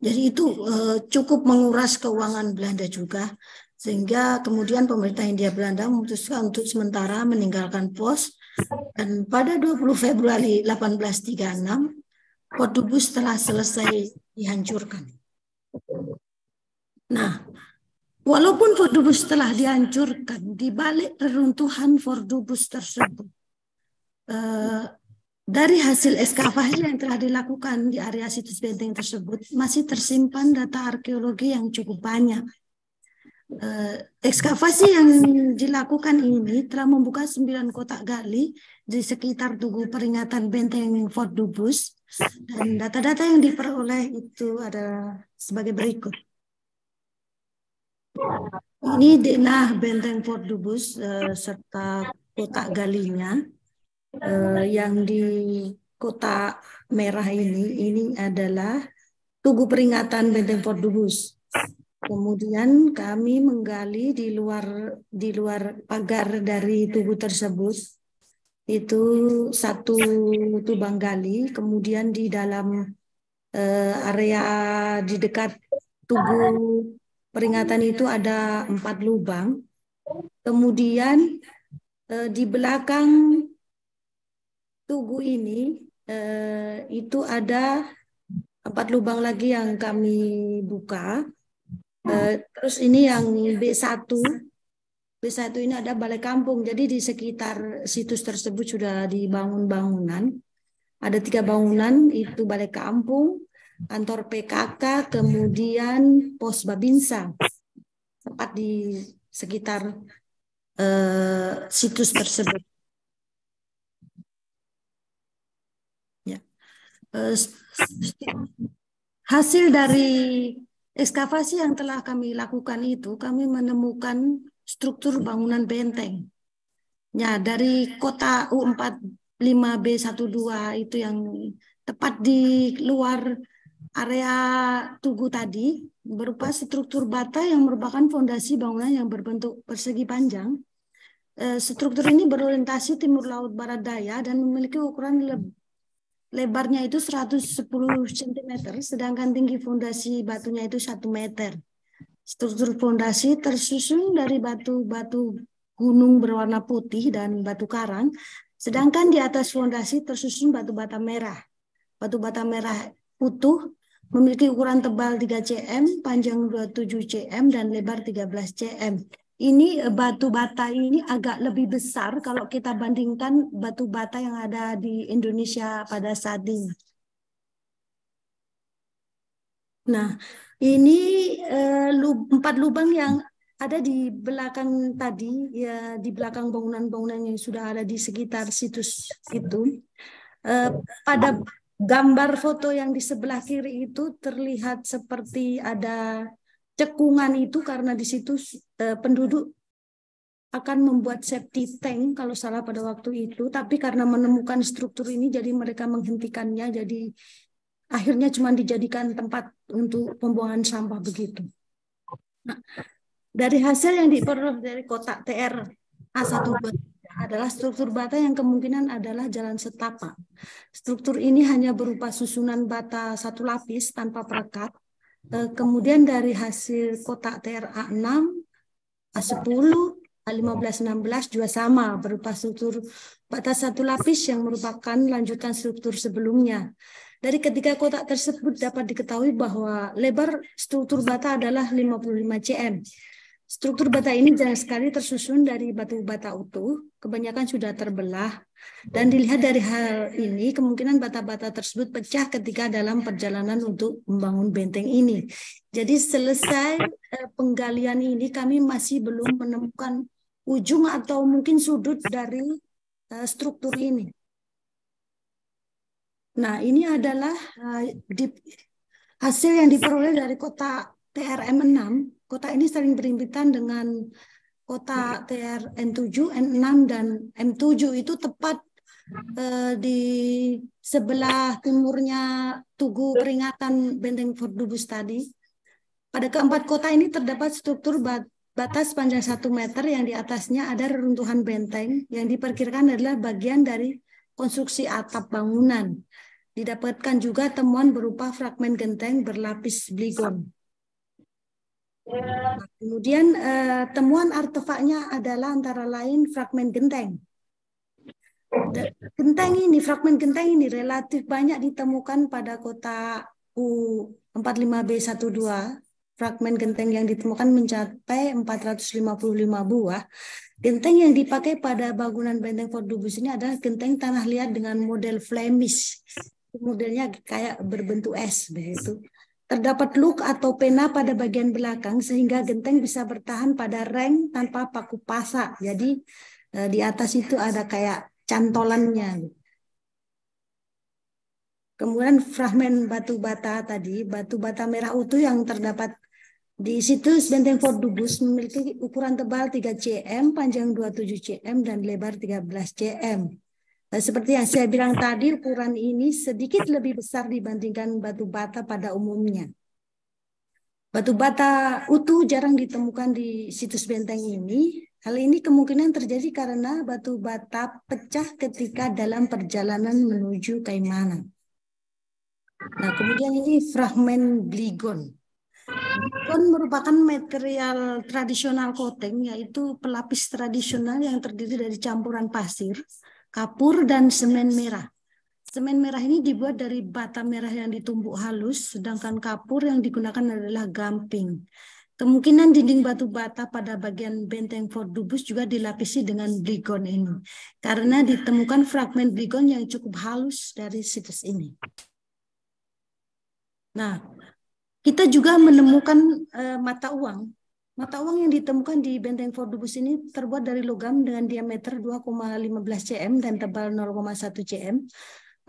Jadi itu eh, cukup menguras keuangan Belanda juga sehingga kemudian pemerintah Hindia Belanda memutuskan untuk sementara meninggalkan pos dan pada 20 Februari 1836 Dubus telah selesai dihancurkan. Nah, walaupun Dubus telah dihancurkan, di balik reruntuhan Dubus tersebut, eh, dari hasil eskavasi yang telah dilakukan di area situs benteng tersebut masih tersimpan data arkeologi yang cukup banyak Uh, ekskavasi yang dilakukan ini telah membuka sembilan kotak gali di sekitar tugu peringatan benteng Fort Dubus dan data-data yang diperoleh itu ada sebagai berikut. Ini denah benteng Fort Dubus uh, serta kotak galinya uh, yang di kotak merah ini ini adalah tugu peringatan benteng Fort Dubus Kemudian kami menggali di luar di luar pagar dari tubuh tersebut itu satu tubang gali, kemudian di dalam eh, area di dekat tubuh peringatan itu ada empat lubang. Kemudian eh, di belakang tugu ini eh, itu ada empat lubang lagi yang kami buka Eh, terus ini yang B1 B1 ini ada balai kampung. Jadi di sekitar situs tersebut sudah dibangun bangunan. Ada tiga bangunan, itu balai kampung, kantor PKK, kemudian pos Babinsa. tempat di sekitar uh, situs tersebut. Ya. Eh, hasil dari Ekskavasi yang telah kami lakukan itu, kami menemukan struktur bangunan benteng. Ya, dari kota U45B12 itu yang tepat di luar area Tugu tadi, berupa struktur bata yang merupakan fondasi bangunan yang berbentuk persegi panjang. Eh, struktur ini berorientasi timur laut barat daya dan memiliki ukuran lebih lebarnya itu 110 cm, sedangkan tinggi fondasi batunya itu 1 meter. Struktur fondasi tersusun dari batu-batu gunung berwarna putih dan batu karang, sedangkan di atas fondasi tersusun batu bata merah. Batu bata merah utuh memiliki ukuran tebal 3 cm, panjang 27 cm, dan lebar 13 cm ini eh, batu bata ini agak lebih besar kalau kita bandingkan batu bata yang ada di Indonesia pada saat ini. Nah, ini eh, empat lubang yang ada di belakang tadi, ya di belakang bangunan-bangunan yang sudah ada di sekitar situs itu. Eh, pada gambar foto yang di sebelah kiri itu terlihat seperti ada cekungan itu karena di situ eh, penduduk akan membuat safety tank kalau salah pada waktu itu tapi karena menemukan struktur ini jadi mereka menghentikannya jadi akhirnya cuma dijadikan tempat untuk pembuangan sampah begitu. Nah, dari hasil yang diperoleh dari kotak TR A1 adalah struktur bata yang kemungkinan adalah jalan setapak. Struktur ini hanya berupa susunan bata satu lapis tanpa perekat Eh, kemudian dari hasil kotak TRA 6, A10, A15, 16 juga sama berupa struktur batas satu lapis yang merupakan lanjutan struktur sebelumnya. Dari ketiga kotak tersebut dapat diketahui bahwa lebar struktur bata adalah 55 cm Struktur bata ini jelas sekali tersusun dari batu bata utuh, kebanyakan sudah terbelah. Dan dilihat dari hal ini, kemungkinan bata-bata tersebut pecah ketika dalam perjalanan untuk membangun benteng ini. Jadi selesai eh, penggalian ini, kami masih belum menemukan ujung atau mungkin sudut dari eh, struktur ini. Nah, ini adalah eh, hasil yang diperoleh dari kota TRM 6 kota ini sering berimpitan dengan kota TR N7, N6 dan M7 itu tepat eh, di sebelah timurnya Tugu Peringatan Benteng Fort Dubus tadi. Pada keempat kota ini terdapat struktur bat batas panjang satu meter yang di atasnya ada reruntuhan benteng yang diperkirakan adalah bagian dari konstruksi atap bangunan. Didapatkan juga temuan berupa fragmen genteng berlapis bligon. Kemudian uh, temuan artefaknya adalah antara lain fragmen genteng. Iya. Genteng ini, fragmen genteng ini relatif banyak ditemukan pada kota U45B12. Fragmen genteng yang ditemukan mencapai 455 buah. Genteng yang dipakai pada bangunan benteng Fort Dubus ini adalah genteng tanah liat dengan model Flemish. Modelnya kayak berbentuk S begitu Terdapat luk atau pena pada bagian belakang sehingga genteng bisa bertahan pada reng tanpa paku pasak. Jadi eh, di atas itu ada kayak cantolannya. Kemudian fragmen batu bata tadi, batu bata merah utuh yang terdapat di situs benteng Fort Dubus memiliki ukuran tebal 3 cm, panjang 27 cm, dan lebar 13 cm. Eh, seperti yang saya bilang tadi, ukuran ini sedikit lebih besar dibandingkan batu bata pada umumnya. Batu bata utuh jarang ditemukan di situs benteng ini. Hal ini kemungkinan terjadi karena batu bata pecah ketika dalam perjalanan menuju Kaimana. Nah, kemudian ini fragmen bligon. Bligon merupakan material tradisional koteng, yaitu pelapis tradisional yang terdiri dari campuran pasir, kapur dan semen merah. Semen merah ini dibuat dari bata merah yang ditumbuk halus, sedangkan kapur yang digunakan adalah gamping. Kemungkinan dinding batu bata pada bagian benteng Fort Dubus juga dilapisi dengan bligon ini, karena ditemukan fragmen bligon yang cukup halus dari situs ini. Nah, kita juga menemukan uh, mata uang Mata uang yang ditemukan di benteng Fort Dubus ini terbuat dari logam dengan diameter 2,15 cm dan tebal 0,1 cm.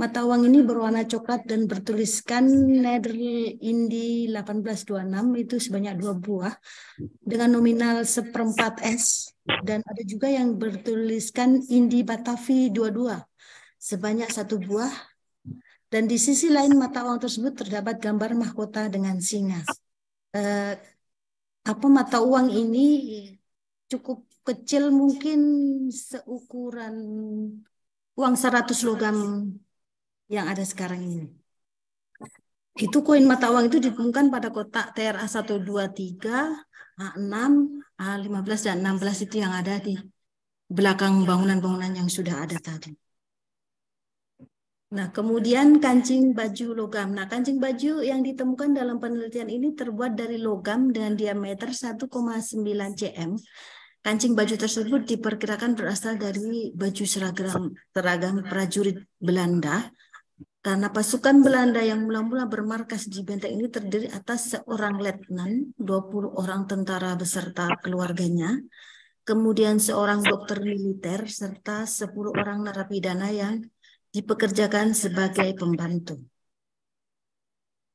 Mata uang ini berwarna coklat dan bertuliskan Nether Indi 1826 itu sebanyak dua buah dengan nominal seperempat S dan ada juga yang bertuliskan Indi Batavi 22 sebanyak satu buah dan di sisi lain mata uang tersebut terdapat gambar mahkota dengan singa. Uh, apa mata uang ini cukup kecil mungkin seukuran uang 100 logam yang ada sekarang ini. Itu koin mata uang itu ditemukan pada kotak TRA 123, A6, A15 dan 16 itu yang ada di belakang bangunan-bangunan yang sudah ada tadi. Nah, kemudian kancing baju logam. Nah, kancing baju yang ditemukan dalam penelitian ini terbuat dari logam dengan diameter 1,9 cm. Kancing baju tersebut diperkirakan berasal dari baju seragam, seragam prajurit Belanda. Karena pasukan Belanda yang mula-mula bermarkas di benteng ini terdiri atas seorang letnan, 20 orang tentara beserta keluarganya, kemudian seorang dokter militer, serta 10 orang narapidana yang dipekerjakan sebagai pembantu.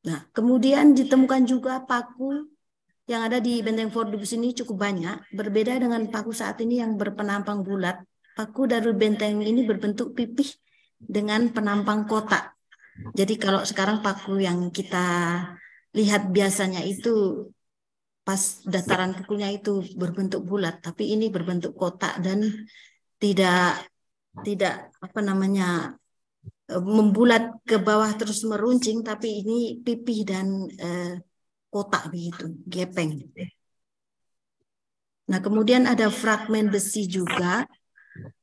Nah, kemudian ditemukan juga paku yang ada di Benteng Dubus ini cukup banyak, berbeda dengan paku saat ini yang berpenampang bulat. Paku dari benteng ini berbentuk pipih dengan penampang kotak. Jadi kalau sekarang paku yang kita lihat biasanya itu pas dataran kukunya itu berbentuk bulat, tapi ini berbentuk kotak dan tidak tidak apa namanya membulat ke bawah terus meruncing tapi ini pipih dan eh, kotak begitu gepeng nah kemudian ada fragmen besi juga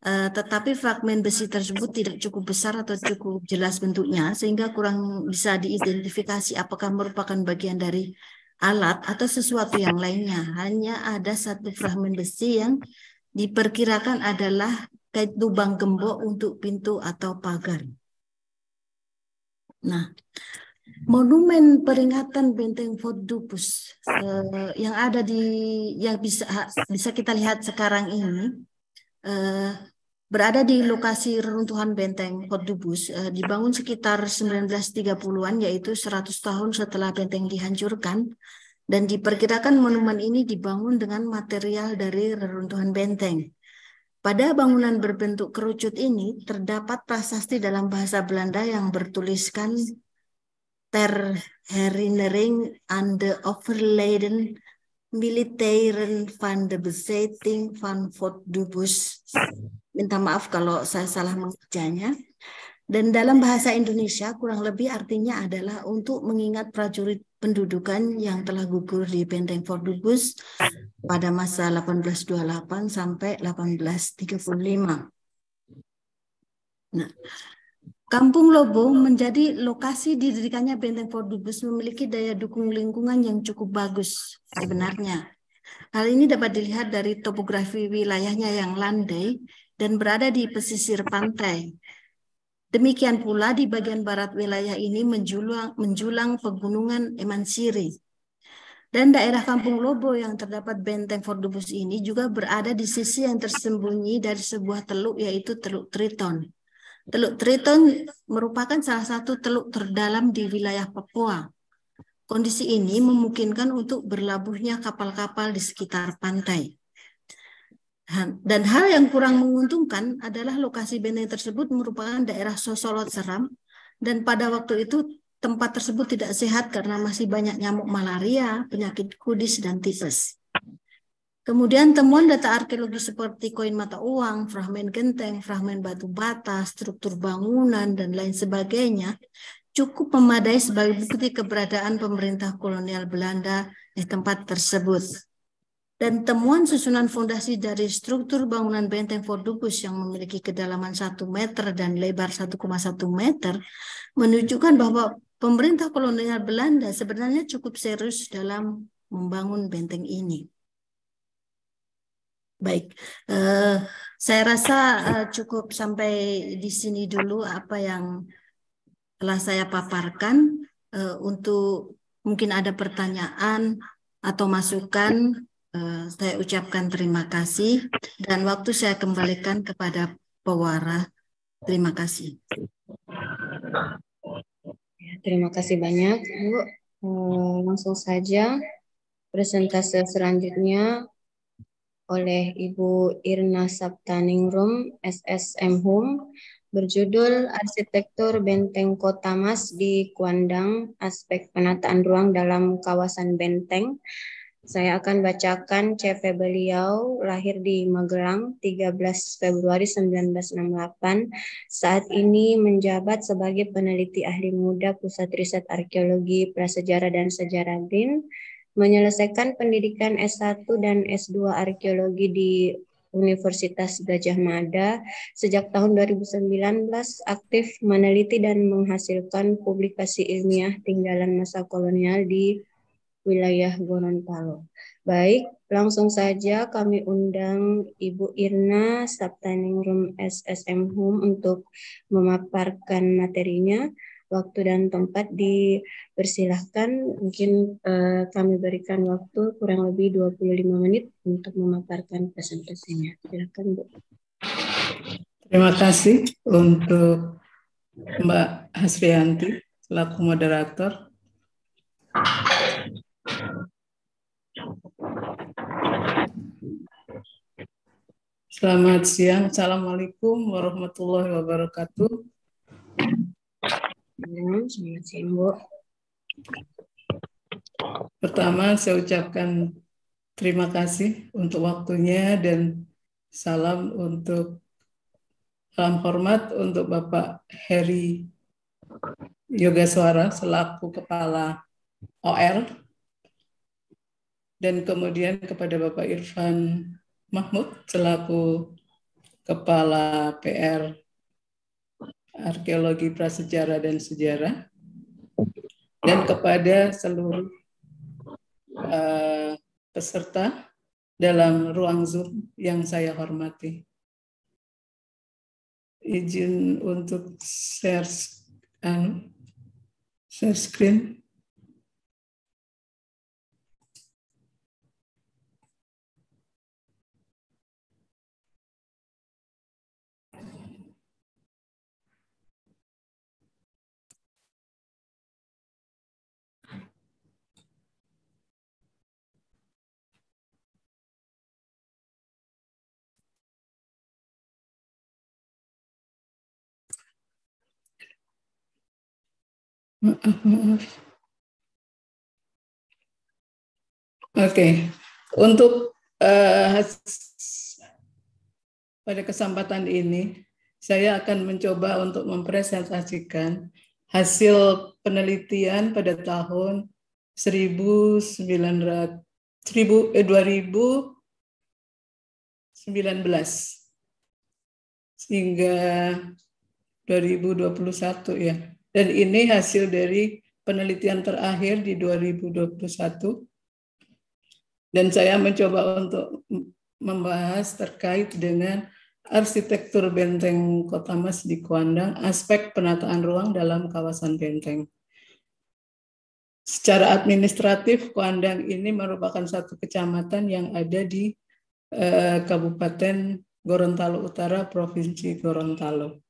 eh, tetapi fragmen besi tersebut tidak cukup besar atau cukup jelas bentuknya sehingga kurang bisa diidentifikasi apakah merupakan bagian dari alat atau sesuatu yang lainnya hanya ada satu fragmen besi yang diperkirakan adalah lubang gembok untuk pintu atau pagar Nah, monumen peringatan benteng Fort Dupus eh, yang ada di yang bisa bisa kita lihat sekarang ini eh, berada di lokasi reruntuhan benteng Fort Dupus eh, dibangun sekitar 1930-an yaitu 100 tahun setelah benteng dihancurkan dan diperkirakan monumen ini dibangun dengan material dari reruntuhan benteng. Pada bangunan berbentuk kerucut ini terdapat prasasti dalam bahasa Belanda yang bertuliskan Ter herinnering aan de overleden militairen van de bezetting van Fort Dubus. Minta maaf kalau saya salah mengejanya. Dan dalam bahasa Indonesia kurang lebih artinya adalah untuk mengingat prajurit pendudukan yang telah gugur di Benteng Dubus pada masa 1828 sampai 1835. Nah, Kampung Lobo menjadi lokasi didirikannya Benteng Dubus memiliki daya dukung lingkungan yang cukup bagus sebenarnya. Hal ini dapat dilihat dari topografi wilayahnya yang landai dan berada di pesisir pantai Demikian pula di bagian barat wilayah ini menjulang, menjulang pegunungan Emansiri. Dan daerah Kampung Lobo yang terdapat benteng Fordubus ini juga berada di sisi yang tersembunyi dari sebuah teluk yaitu Teluk Triton. Teluk Triton merupakan salah satu teluk terdalam di wilayah Papua. Kondisi ini memungkinkan untuk berlabuhnya kapal-kapal di sekitar pantai. Dan hal yang kurang menguntungkan adalah lokasi benteng tersebut merupakan daerah sosolot seram dan pada waktu itu tempat tersebut tidak sehat karena masih banyak nyamuk malaria, penyakit kudis, dan tipes. Kemudian temuan data arkeologi seperti koin mata uang, fragmen genteng, fragmen batu bata, struktur bangunan, dan lain sebagainya cukup memadai sebagai bukti keberadaan pemerintah kolonial Belanda di tempat tersebut dan temuan susunan fondasi dari struktur bangunan benteng Fort Douglas yang memiliki kedalaman 1 meter dan lebar 1,1 meter menunjukkan bahwa pemerintah kolonial Belanda sebenarnya cukup serius dalam membangun benteng ini. Baik, uh, saya rasa uh, cukup sampai di sini dulu apa yang telah saya paparkan uh, untuk mungkin ada pertanyaan atau masukan Eh, saya ucapkan terima kasih dan waktu saya kembalikan kepada pewara. Terima kasih. Ya, terima kasih banyak, Bu. Eh, langsung saja presentasi selanjutnya oleh Ibu Irna Saptaningrum, SSM Home berjudul Arsitektur Benteng Kota Mas di Kuandang, Aspek Penataan Ruang dalam Kawasan Benteng, saya akan bacakan CV beliau, lahir di Magelang 13 Februari 1968. Saat ini menjabat sebagai peneliti ahli muda Pusat Riset Arkeologi, Prasejarah dan Sejarah BIN, menyelesaikan pendidikan S1 dan S2 arkeologi di Universitas Gajah Mada. Sejak tahun 2019 aktif meneliti dan menghasilkan publikasi ilmiah tinggalan masa kolonial di wilayah Gorontalo. Baik, langsung saja kami undang Ibu Irna Room SSM Home untuk memaparkan materinya. Waktu dan tempat dipersilahkan, mungkin eh, kami berikan waktu kurang lebih 25 menit untuk memaparkan presentasinya. Silakan Bu. Terima kasih untuk Mbak Hasrianti selaku moderator. Selamat siang. Assalamualaikum warahmatullahi wabarakatuh. Selamat siang, Pertama, saya ucapkan terima kasih untuk waktunya dan salam untuk salam hormat untuk Bapak Heri Yoga Suara selaku Kepala OR dan kemudian kepada Bapak Irfan Mahmud selaku Kepala PR Arkeologi Prasejarah dan Sejarah dan kepada seluruh uh, peserta dalam ruang Zoom yang saya hormati. Izin untuk share, uh, share screen. Oke, okay. untuk uh, pada kesempatan ini saya akan mencoba untuk mempresentasikan hasil penelitian pada tahun 1900, 1000, eh, 2019 sehingga 2021 ya. Dan ini hasil dari penelitian terakhir di 2021. Dan saya mencoba untuk membahas terkait dengan arsitektur benteng Kota Mas di Kuandang, aspek penataan ruang dalam kawasan benteng. Secara administratif, Kuandang ini merupakan satu kecamatan yang ada di eh, Kabupaten Gorontalo Utara, Provinsi Gorontalo.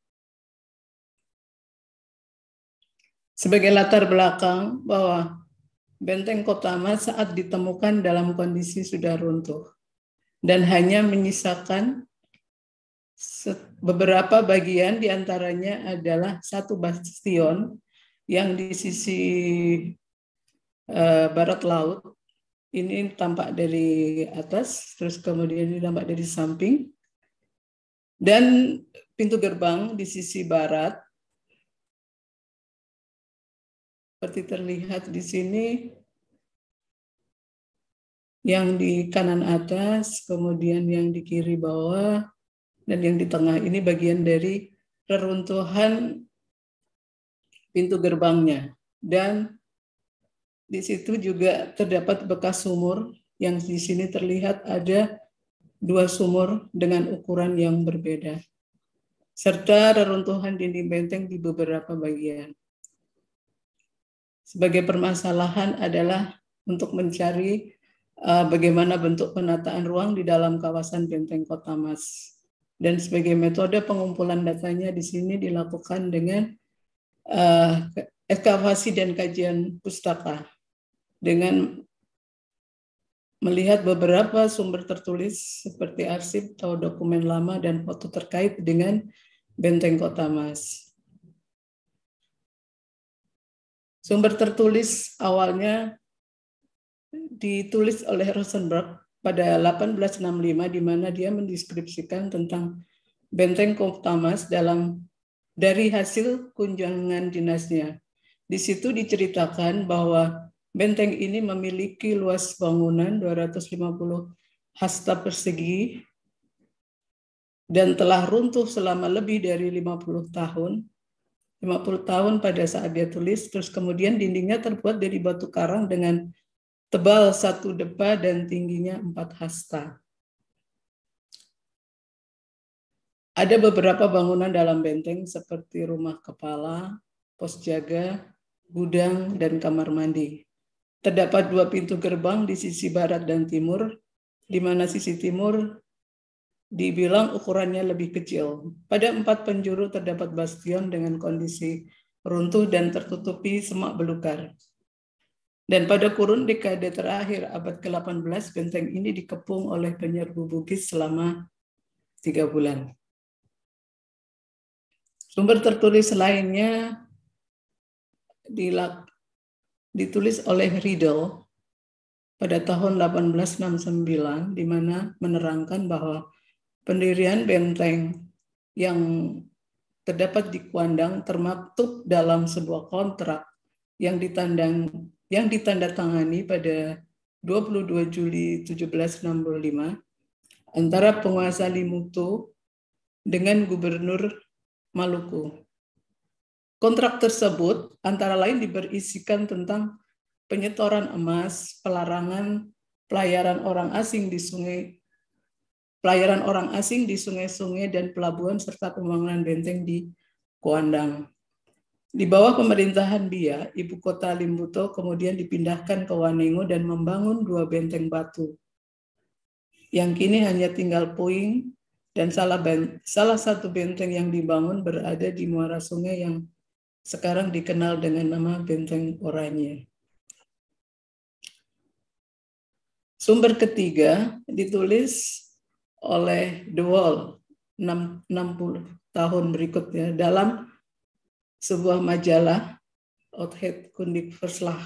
sebagai latar belakang bahwa benteng kota Kotama saat ditemukan dalam kondisi sudah runtuh dan hanya menyisakan beberapa bagian diantaranya adalah satu bastion yang di sisi eh, barat laut ini tampak dari atas terus kemudian ini tampak dari samping dan pintu gerbang di sisi barat Seperti terlihat di sini, yang di kanan atas, kemudian yang di kiri bawah, dan yang di tengah ini bagian dari reruntuhan pintu gerbangnya. Dan di situ juga terdapat bekas sumur yang di sini terlihat ada dua sumur dengan ukuran yang berbeda, serta reruntuhan dinding benteng di beberapa bagian sebagai permasalahan adalah untuk mencari uh, bagaimana bentuk penataan ruang di dalam kawasan benteng Kota Mas. Dan sebagai metode pengumpulan datanya di sini dilakukan dengan uh, eh, ekskavasi dan kajian pustaka dengan melihat beberapa sumber tertulis seperti arsip atau dokumen lama dan foto terkait dengan benteng Kota Mas. Sumber tertulis awalnya ditulis oleh Rosenberg pada 1865 di mana dia mendeskripsikan tentang benteng Thomas dalam dari hasil kunjungan dinasnya. Di situ diceritakan bahwa benteng ini memiliki luas bangunan 250 hasta persegi dan telah runtuh selama lebih dari 50 tahun 50 tahun pada saat dia tulis, terus kemudian dindingnya terbuat dari batu karang dengan tebal satu depa dan tingginya empat hasta. Ada beberapa bangunan dalam benteng seperti rumah kepala, pos jaga, gudang, dan kamar mandi. Terdapat dua pintu gerbang di sisi barat dan timur, di mana sisi timur dibilang ukurannya lebih kecil. Pada empat penjuru terdapat bastion dengan kondisi runtuh dan tertutupi semak belukar. Dan pada kurun dekade terakhir abad ke-18, benteng ini dikepung oleh penyerbu Bugis selama tiga bulan. Sumber tertulis lainnya ditulis oleh Riddle pada tahun 1869, di mana menerangkan bahwa Pendirian benteng yang terdapat di Kuandang termaktub dalam sebuah kontrak yang ditandang yang ditandatangani pada 22 Juli 1765 antara penguasa Limutu dengan gubernur Maluku. Kontrak tersebut antara lain diberisikan tentang penyetoran emas, pelarangan pelayaran orang asing di sungai pelayaran orang asing di sungai-sungai dan pelabuhan serta pembangunan benteng di Kuandang. Di bawah pemerintahan dia, ibu kota Limbuto kemudian dipindahkan ke Wanengo dan membangun dua benteng batu. Yang kini hanya tinggal puing dan salah, ben, salah satu benteng yang dibangun berada di muara sungai yang sekarang dikenal dengan nama Benteng Oranye. Sumber ketiga ditulis oleh The Wall 60 tahun berikutnya dalam sebuah majalah Outhead Kundik Verslag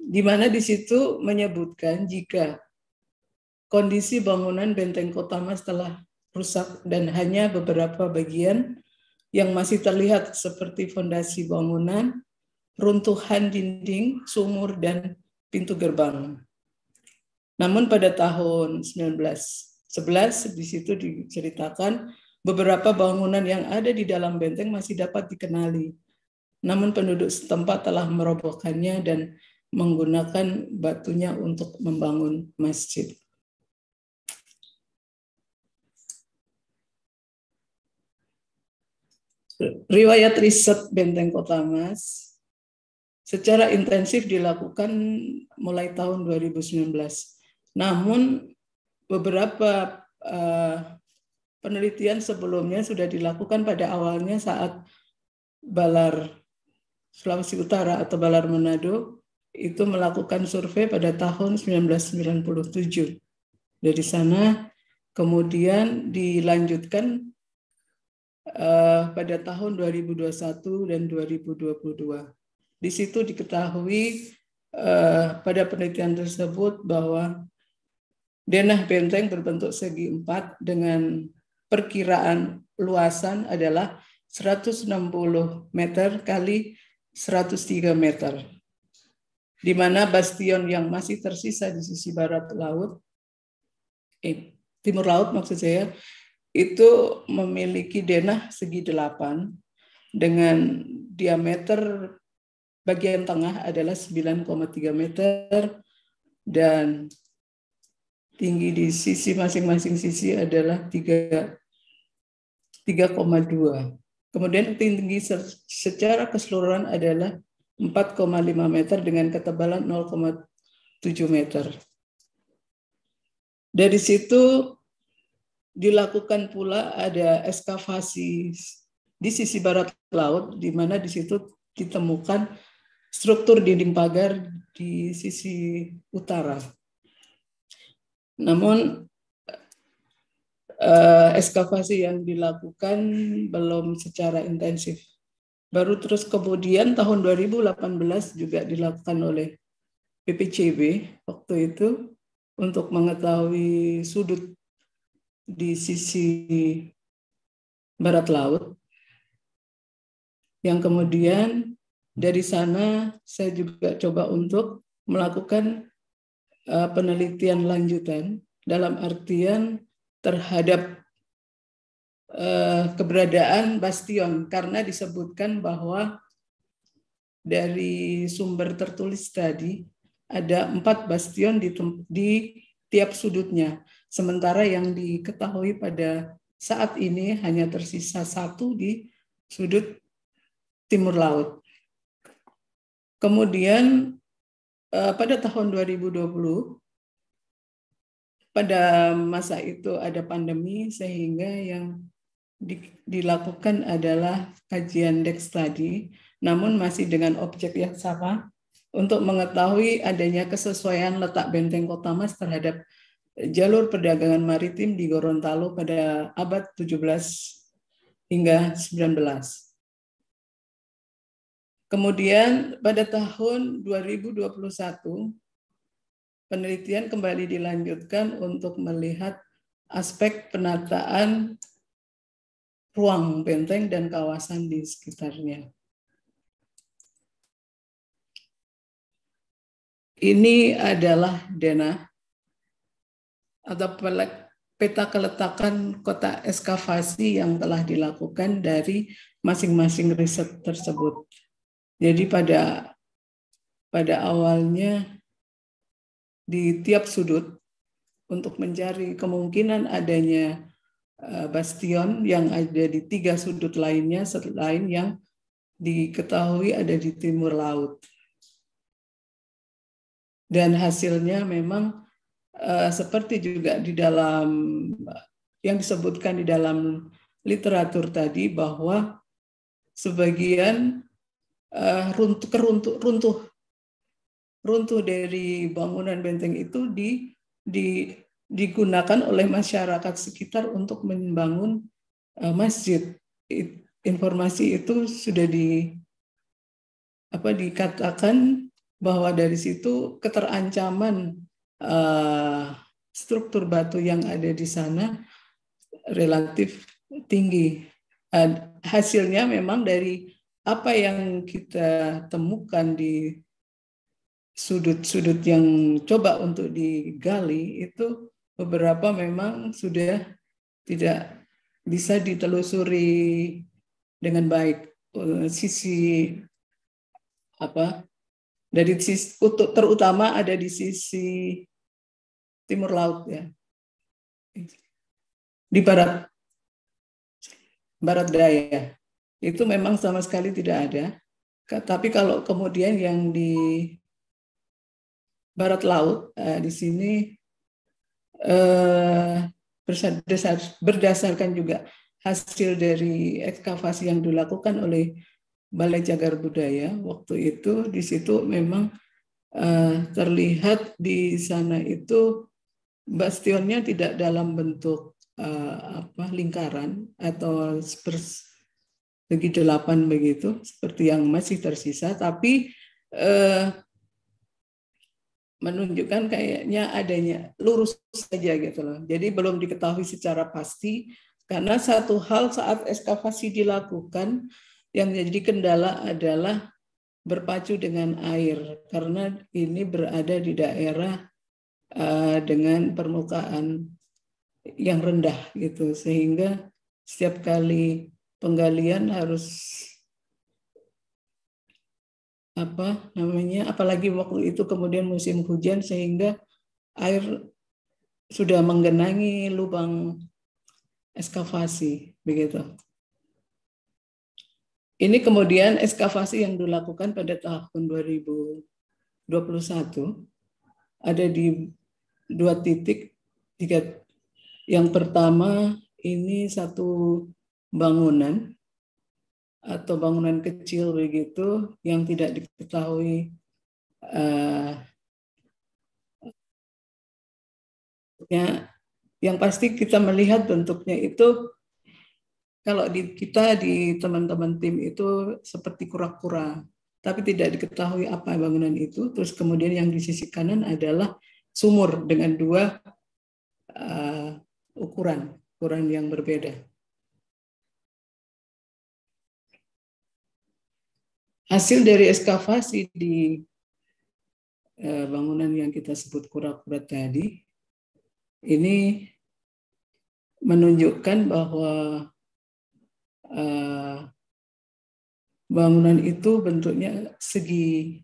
di mana di situ menyebutkan jika kondisi bangunan benteng kota mas telah rusak dan hanya beberapa bagian yang masih terlihat seperti fondasi bangunan, runtuhan dinding, sumur, dan pintu gerbang. Namun pada tahun 19 11 di situ diceritakan beberapa bangunan yang ada di dalam benteng masih dapat dikenali. Namun penduduk setempat telah merobohkannya dan menggunakan batunya untuk membangun masjid. Riwayat riset Benteng Kota Mas secara intensif dilakukan mulai tahun 2019. Namun beberapa eh, penelitian sebelumnya sudah dilakukan pada awalnya saat Balar Sulawesi Utara atau Balar Manado itu melakukan survei pada tahun 1997. Dari sana kemudian dilanjutkan eh, pada tahun 2021 dan 2022. Di situ diketahui eh, pada penelitian tersebut bahwa Denah benteng berbentuk segi empat dengan perkiraan luasan adalah 160 meter kali 103 meter. Di mana bastion yang masih tersisa di sisi barat laut, eh, timur laut maksud saya, itu memiliki denah segi delapan dengan diameter bagian tengah adalah 9,3 meter dan tinggi di sisi masing-masing sisi adalah 3,2. Kemudian tinggi secara keseluruhan adalah 4,5 meter dengan ketebalan 0,7 meter. Dari situ dilakukan pula ada eskavasi di sisi barat laut di mana di situ ditemukan struktur dinding pagar di sisi utara namun eh, eskavasi yang dilakukan belum secara intensif. Baru terus kemudian tahun 2018 juga dilakukan oleh PPCB waktu itu untuk mengetahui sudut di sisi barat laut. Yang kemudian dari sana saya juga coba untuk melakukan Eh, penelitian lanjutan dalam artian terhadap eh, keberadaan bastion karena disebutkan bahwa dari sumber tertulis tadi ada empat bastion di, di tiap sudutnya sementara yang diketahui pada saat ini hanya tersisa satu di sudut timur laut kemudian Eh, pada tahun 2020 pada masa itu ada pandemi sehingga yang di, dilakukan adalah kajian dex tadi namun masih dengan objek yang sama untuk mengetahui adanya kesesuaian letak benteng kota mas terhadap jalur perdagangan maritim di Gorontalo pada abad 17 hingga 19. Kemudian pada tahun 2021 penelitian kembali dilanjutkan untuk melihat aspek penataan ruang benteng dan kawasan di sekitarnya. Ini adalah denah atau peta keletakan kota eskavasi yang telah dilakukan dari masing-masing riset tersebut. Jadi pada pada awalnya di tiap sudut untuk mencari kemungkinan adanya eh, bastion yang ada di tiga sudut lainnya selain yang diketahui ada di timur laut. Dan hasilnya memang eh, seperti juga di dalam yang disebutkan di dalam literatur tadi bahwa sebagian Eh, runtuh, keruntuh, runtuh runtuh dari bangunan benteng itu di, di digunakan oleh masyarakat sekitar untuk membangun uh, masjid. informasi itu sudah di apa dikatakan bahwa dari situ keterancaman uh, struktur batu yang ada di sana relatif tinggi. Uh, hasilnya memang dari apa yang kita temukan di sudut-sudut yang coba untuk digali itu beberapa memang sudah tidak bisa ditelusuri dengan baik eh, sisi apa dari sisi untuk terutama ada di sisi timur laut ya di barat barat daya itu memang sama sekali tidak ada. Tapi kalau kemudian yang di barat laut eh, di sini eh, berdasarkan juga hasil dari ekskavasi yang dilakukan oleh Balai Jagar Budaya waktu itu di situ memang eh, terlihat di sana itu bastionnya tidak dalam bentuk apa lingkaran atau spers, bagi delapan begitu seperti yang masih tersisa tapi eh, menunjukkan kayaknya adanya lurus saja gitu loh jadi belum diketahui secara pasti karena satu hal saat eskavasi dilakukan yang jadi kendala adalah berpacu dengan air karena ini berada di daerah eh, dengan permukaan yang rendah gitu sehingga setiap kali penggalian harus apa namanya apalagi waktu itu kemudian musim hujan sehingga air sudah menggenangi lubang eskavasi begitu. Ini kemudian eskavasi yang dilakukan pada tahun 2021 ada di dua titik tiga yang pertama ini satu bangunan atau bangunan kecil begitu yang tidak diketahui uh, ya, yang pasti kita melihat bentuknya itu kalau di kita di teman-teman tim itu seperti kura-kura tapi tidak diketahui apa bangunan itu terus kemudian yang di sisi kanan adalah sumur dengan dua uh, ukuran ukuran yang berbeda hasil dari eskavasi di eh, bangunan yang kita sebut kura-kura tadi ini menunjukkan bahwa eh, bangunan itu bentuknya segi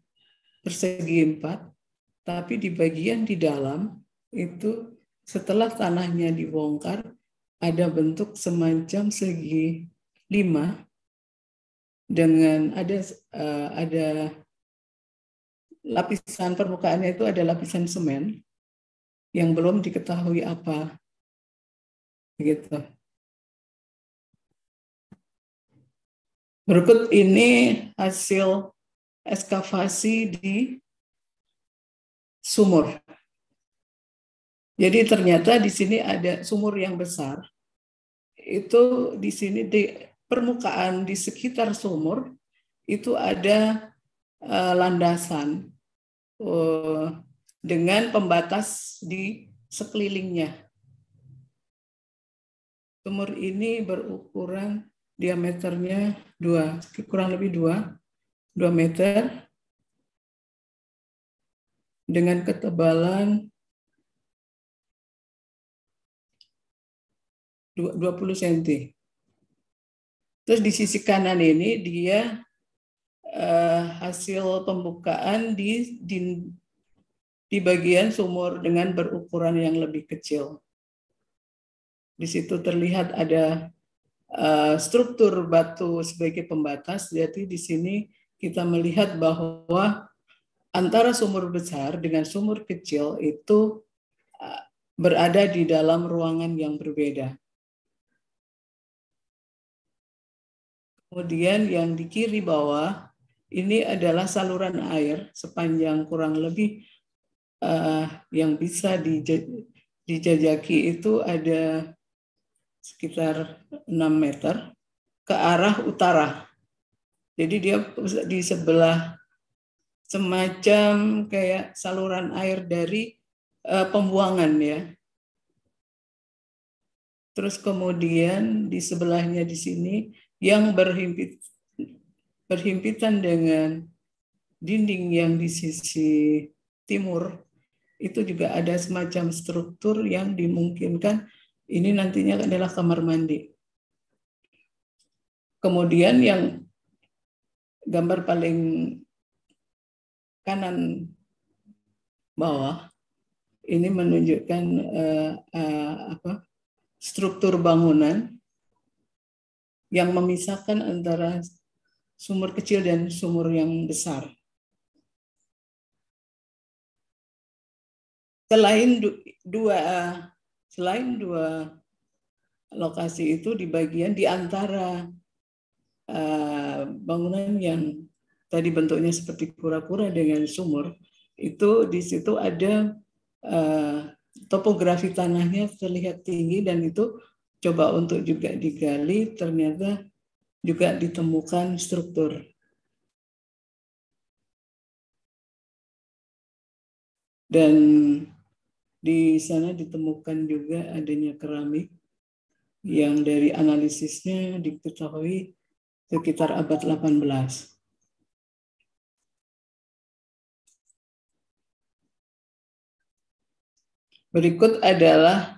persegi empat, tapi di bagian di dalam itu setelah tanahnya dibongkar ada bentuk semacam segi lima dengan ada uh, ada lapisan permukaannya itu ada lapisan semen yang belum diketahui apa begitu. Berikut ini hasil ekskavasi di sumur. Jadi ternyata di sini ada sumur yang besar. Itu di sini di permukaan di sekitar sumur itu ada uh, landasan uh, dengan pembatas di sekelilingnya. Sumur ini berukuran diameternya dua, kurang lebih dua, dua meter dengan ketebalan 20 cm. Terus di sisi kanan ini dia uh, hasil pembukaan di, di di bagian sumur dengan berukuran yang lebih kecil. Di situ terlihat ada uh, struktur batu sebagai pembatas. Jadi di sini kita melihat bahwa antara sumur besar dengan sumur kecil itu eh, berada di dalam ruangan yang berbeda. Kemudian yang di kiri bawah ini adalah saluran air sepanjang kurang lebih uh, yang bisa dijajaki itu ada sekitar 6 meter ke arah utara. Jadi dia di sebelah semacam kayak saluran air dari uh, pembuangan ya. Terus kemudian di sebelahnya di sini yang berhimpit, berhimpitan dengan dinding yang di sisi timur itu juga ada semacam struktur yang dimungkinkan ini nantinya adalah kamar mandi. Kemudian yang gambar paling kanan bawah ini menunjukkan uh, uh, apa struktur bangunan yang memisahkan antara sumur kecil dan sumur yang besar. Selain dua eh, selain dua lokasi itu di bagian di antara eh, bangunan yang tadi bentuknya seperti kura-kura dengan sumur itu di situ ada eh, topografi tanahnya terlihat tinggi dan itu coba untuk juga digali ternyata juga ditemukan struktur dan di sana ditemukan juga adanya keramik yang dari analisisnya diketahui sekitar abad 18. Berikut adalah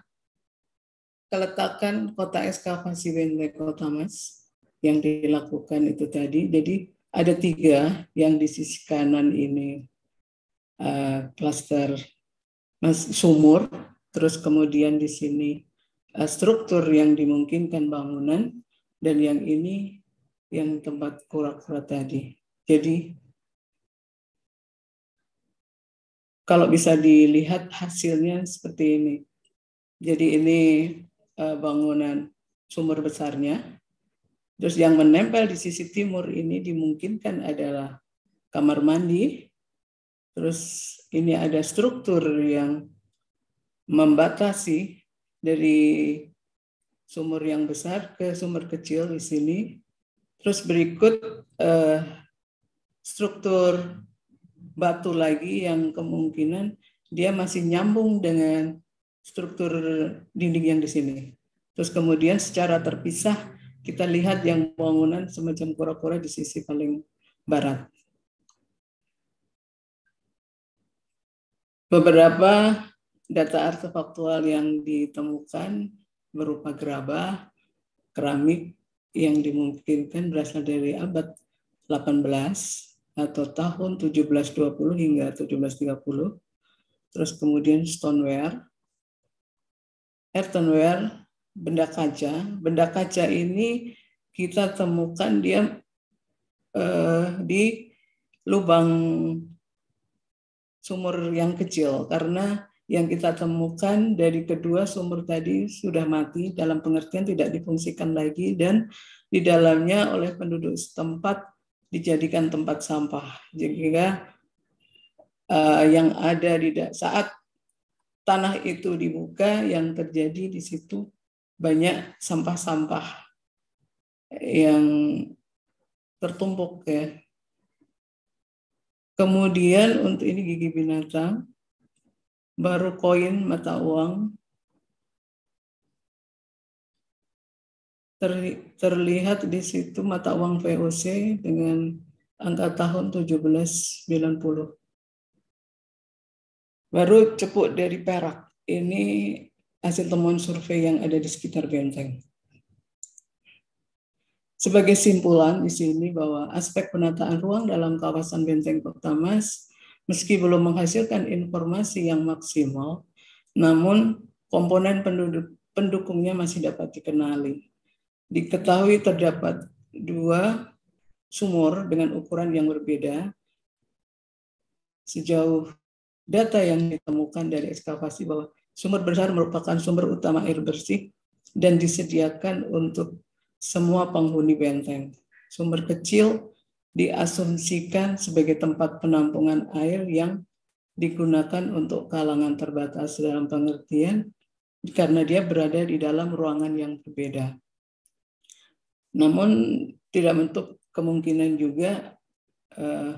keletakan kota ekskavasi Bentley Kota Mas yang dilakukan itu tadi. Jadi ada tiga yang di sisi kanan ini eh, klaster uh, sumur, terus kemudian di sini uh, struktur yang dimungkinkan bangunan dan yang ini yang tempat kura-kura tadi. Jadi kalau bisa dilihat hasilnya seperti ini. Jadi ini Eh, bangunan sumur besarnya. Terus yang menempel di sisi timur ini dimungkinkan adalah kamar mandi. Terus ini ada struktur yang membatasi dari sumur yang besar ke sumur kecil di sini. Terus berikut eh, struktur batu lagi yang kemungkinan dia masih nyambung dengan struktur dinding yang di sini. Terus kemudian secara terpisah kita lihat yang bangunan semacam kura-kura di sisi paling barat. Beberapa data artefaktual yang ditemukan berupa gerabah, keramik yang dimungkinkan berasal dari abad 18 atau tahun 1720 hingga 1730. Terus kemudian stoneware earthenware, benda kaca. Benda kaca ini kita temukan dia eh, di lubang sumur yang kecil karena yang kita temukan dari kedua sumur tadi sudah mati dalam pengertian tidak difungsikan lagi dan di dalamnya oleh penduduk setempat dijadikan tempat sampah. Jadi uh, eh, yang ada di saat tanah itu dibuka, yang terjadi di situ banyak sampah-sampah yang tertumpuk ya. Kemudian untuk ini gigi binatang, baru koin mata uang terlihat di situ mata uang VOC dengan angka tahun 1790. Baru cepuk dari perak. Ini hasil temuan survei yang ada di sekitar benteng. Sebagai simpulan di sini bahwa aspek penataan ruang dalam kawasan benteng Kota meski belum menghasilkan informasi yang maksimal, namun komponen penduduk, pendukungnya masih dapat dikenali. Diketahui terdapat dua sumur dengan ukuran yang berbeda sejauh data yang ditemukan dari ekskavasi bahwa sumber besar merupakan sumber utama air bersih dan disediakan untuk semua penghuni benteng. Sumber kecil diasumsikan sebagai tempat penampungan air yang digunakan untuk kalangan terbatas dalam pengertian karena dia berada di dalam ruangan yang berbeda. Namun tidak menutup kemungkinan juga eh,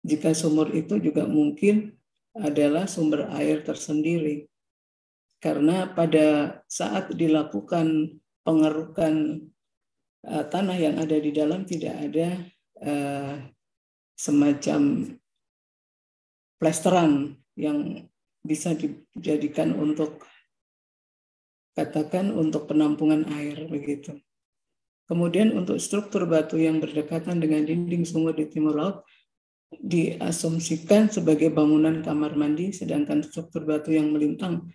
jika sumur itu juga mungkin adalah sumber air tersendiri. Karena pada saat dilakukan pengerukan uh, tanah yang ada di dalam tidak ada uh, semacam plesteran yang bisa dijadikan untuk katakan untuk penampungan air begitu. Kemudian untuk struktur batu yang berdekatan dengan dinding sumur di timur laut diasumsikan sebagai bangunan kamar mandi, sedangkan struktur batu yang melintang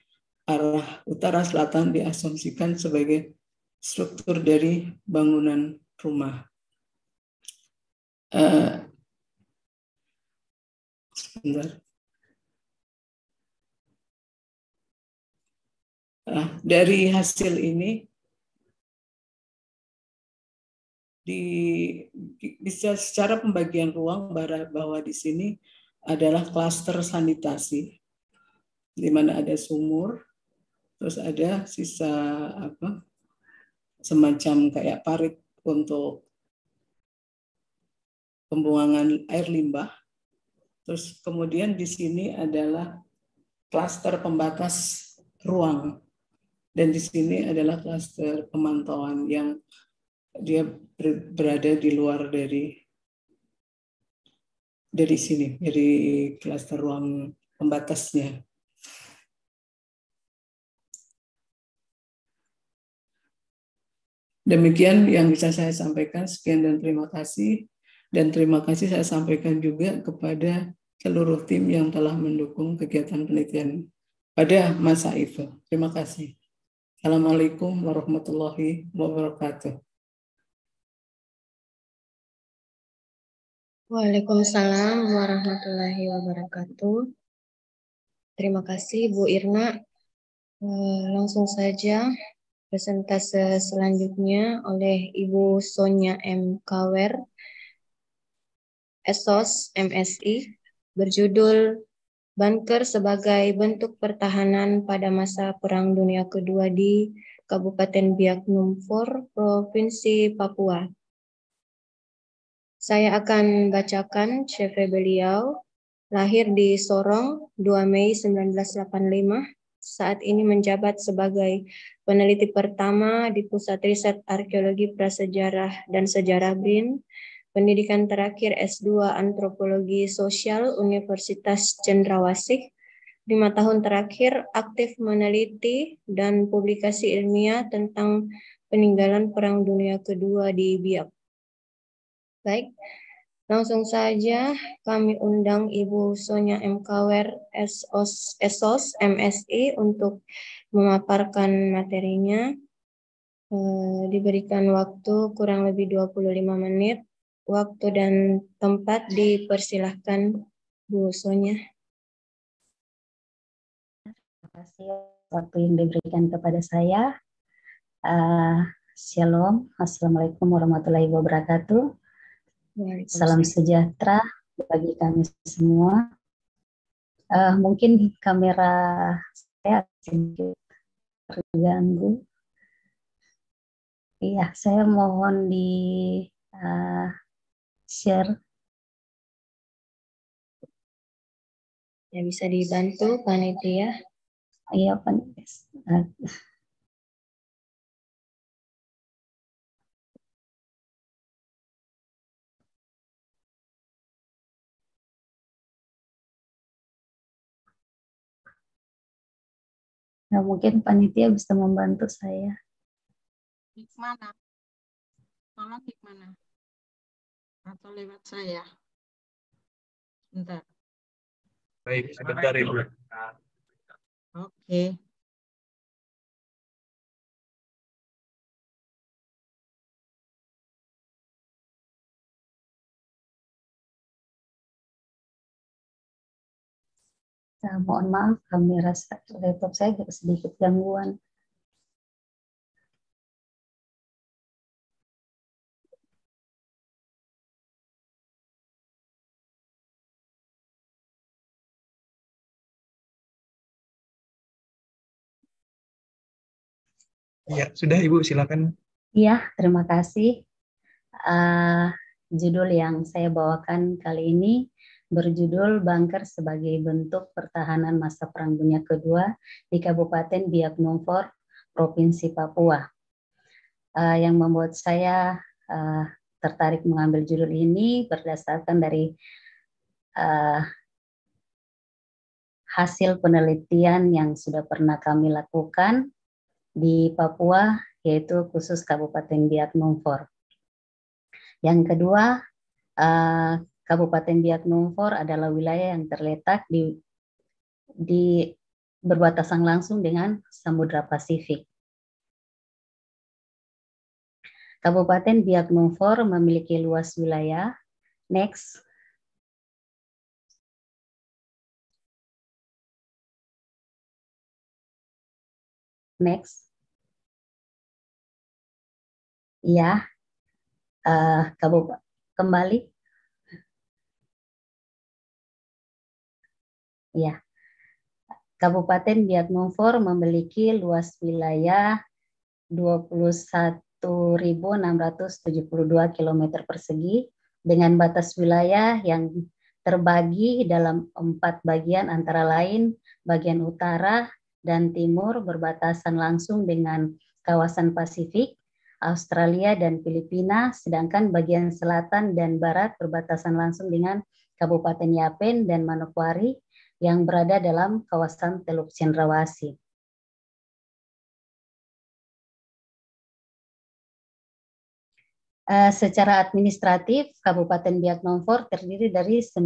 arah utara selatan diasumsikan sebagai struktur dari bangunan rumah. Uh, Nah, dari hasil ini di, bisa secara pembagian ruang bahwa di sini adalah klaster sanitasi di mana ada sumur terus ada sisa apa semacam kayak parit untuk pembuangan air limbah terus kemudian di sini adalah klaster pembatas ruang dan di sini adalah klaster pemantauan yang dia berada di luar dari dari sini, dari klaster ruang pembatasnya. Demikian yang bisa saya sampaikan. Sekian dan terima kasih. Dan terima kasih saya sampaikan juga kepada seluruh tim yang telah mendukung kegiatan penelitian pada masa itu. Terima kasih. Assalamualaikum warahmatullahi wabarakatuh. Waalaikumsalam warahmatullahi wabarakatuh. Terima kasih Bu Irna. Eh, langsung saja presentase selanjutnya oleh Ibu Sonia M. Kawer, ESOS MSI, berjudul Banker sebagai bentuk pertahanan pada masa Perang Dunia Kedua di Kabupaten Biak Numfor, Provinsi Papua. Saya akan bacakan CV beliau. Lahir di Sorong 2 Mei 1985, saat ini menjabat sebagai peneliti pertama di Pusat Riset Arkeologi Prasejarah dan Sejarah BIN, pendidikan terakhir S2 Antropologi Sosial Universitas Cendrawasih, lima tahun terakhir aktif meneliti dan publikasi ilmiah tentang peninggalan Perang Dunia Kedua di Biak Baik, langsung saja kami undang Ibu Sonia MKWR SOS, SOS MSI untuk memaparkan materinya. E, diberikan waktu kurang lebih 25 menit. Waktu dan tempat dipersilahkan Bu Sonia. Terima kasih waktu yang diberikan kepada saya. Uh, Shalom, Assalamualaikum warahmatullahi wabarakatuh. Salam sejahtera bagi kami semua. Uh, mungkin kamera saya sedikit terganggu. Iya, saya mohon di uh, share. Ya bisa dibantu panitia. Iya, panitia. Nah, mungkin panitia bisa membantu saya. Gimana? Tolong gimana? Atau lewat saya? Bentar. Baik, sebentar Ibu. Oke. Okay. Nah, mohon maaf kami rasa laptop saya sedikit gangguan. Ya, sudah Ibu, silakan. Iya, terima kasih. Uh, judul yang saya bawakan kali ini berjudul Bunker sebagai bentuk pertahanan masa Perang Dunia Kedua di Kabupaten Biak Numfor, Provinsi Papua. Uh, yang membuat saya uh, tertarik mengambil judul ini berdasarkan dari uh, hasil penelitian yang sudah pernah kami lakukan di Papua, yaitu khusus Kabupaten Biak Numfor. Yang kedua, Kabupaten Biak Numfor adalah wilayah yang terletak di di berbatasan langsung dengan Samudra Pasifik. Kabupaten Biak Numfor memiliki luas wilayah. Next. Next. Ya. Uh, eh, Kabupaten kembali Ya. Kabupaten Biak Numfor memiliki luas wilayah 21.672 km persegi dengan batas wilayah yang terbagi dalam empat bagian antara lain bagian utara dan timur berbatasan langsung dengan kawasan Pasifik, Australia dan Filipina, sedangkan bagian selatan dan barat berbatasan langsung dengan Kabupaten Yapen dan Manokwari, yang berada dalam kawasan Teluk Cendrawasih. Uh, secara administratif, Kabupaten Biak Numfor terdiri dari 19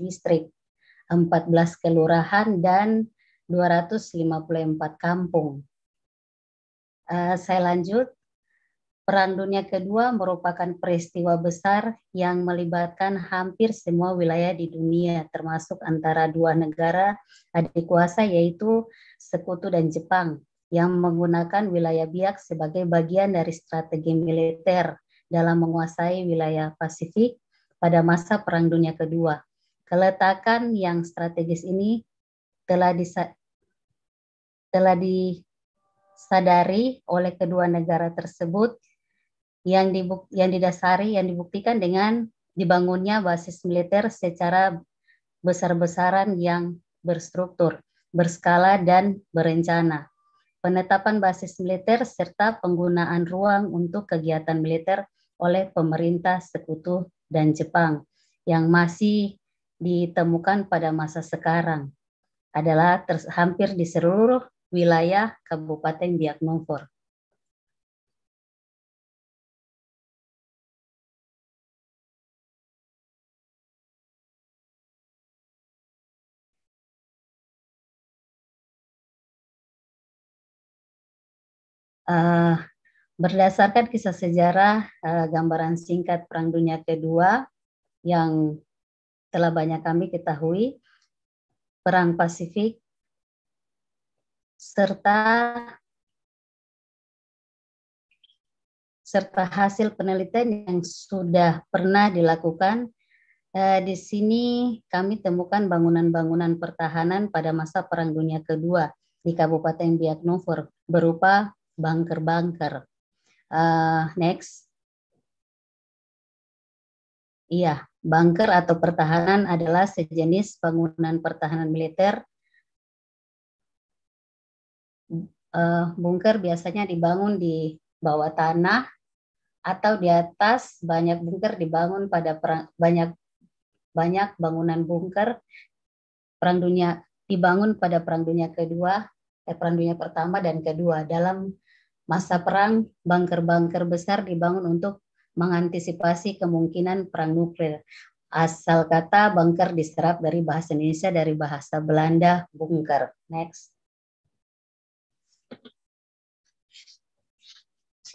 distrik, 14 kelurahan, dan 254 kampung. Uh, saya lanjut Perang Dunia Kedua merupakan peristiwa besar yang melibatkan hampir semua wilayah di dunia, termasuk antara dua negara adik kuasa yaitu Sekutu dan Jepang, yang menggunakan wilayah biak sebagai bagian dari strategi militer dalam menguasai wilayah Pasifik pada masa Perang Dunia Kedua. Keletakan yang strategis ini telah disa telah disadari oleh kedua negara tersebut yang dibuk yang didasari yang dibuktikan dengan dibangunnya basis militer secara besar-besaran yang berstruktur, berskala dan berencana. Penetapan basis militer serta penggunaan ruang untuk kegiatan militer oleh pemerintah sekutu dan Jepang yang masih ditemukan pada masa sekarang adalah hampir di seluruh wilayah Kabupaten Biak Numfor. Uh, berdasarkan kisah sejarah uh, gambaran singkat Perang Dunia Kedua yang telah banyak kami ketahui, Perang Pasifik serta serta hasil penelitian yang sudah pernah dilakukan. Eh, di sini kami temukan bangunan-bangunan pertahanan pada masa Perang Dunia Kedua di Kabupaten Biak novor berupa bunker-bunker. Uh, next. Iya, bunker atau pertahanan adalah sejenis bangunan pertahanan militer. Uh, bunker biasanya dibangun di bawah tanah atau di atas. Banyak bunker dibangun pada perang, banyak banyak bangunan bunker perang dunia dibangun pada perang dunia kedua, eh, perang dunia pertama dan kedua dalam masa perang bunker-bunker besar dibangun untuk mengantisipasi kemungkinan perang nuklir. Asal kata bunker diserap dari bahasa Indonesia dari bahasa Belanda bunker. Next.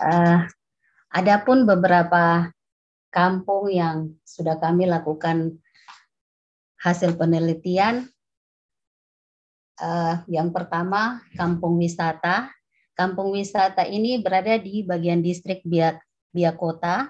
Uh, Adapun beberapa kampung yang sudah kami lakukan hasil penelitian, uh, yang pertama kampung wisata Kampung wisata ini berada di bagian distrik Biak, Biak Kota.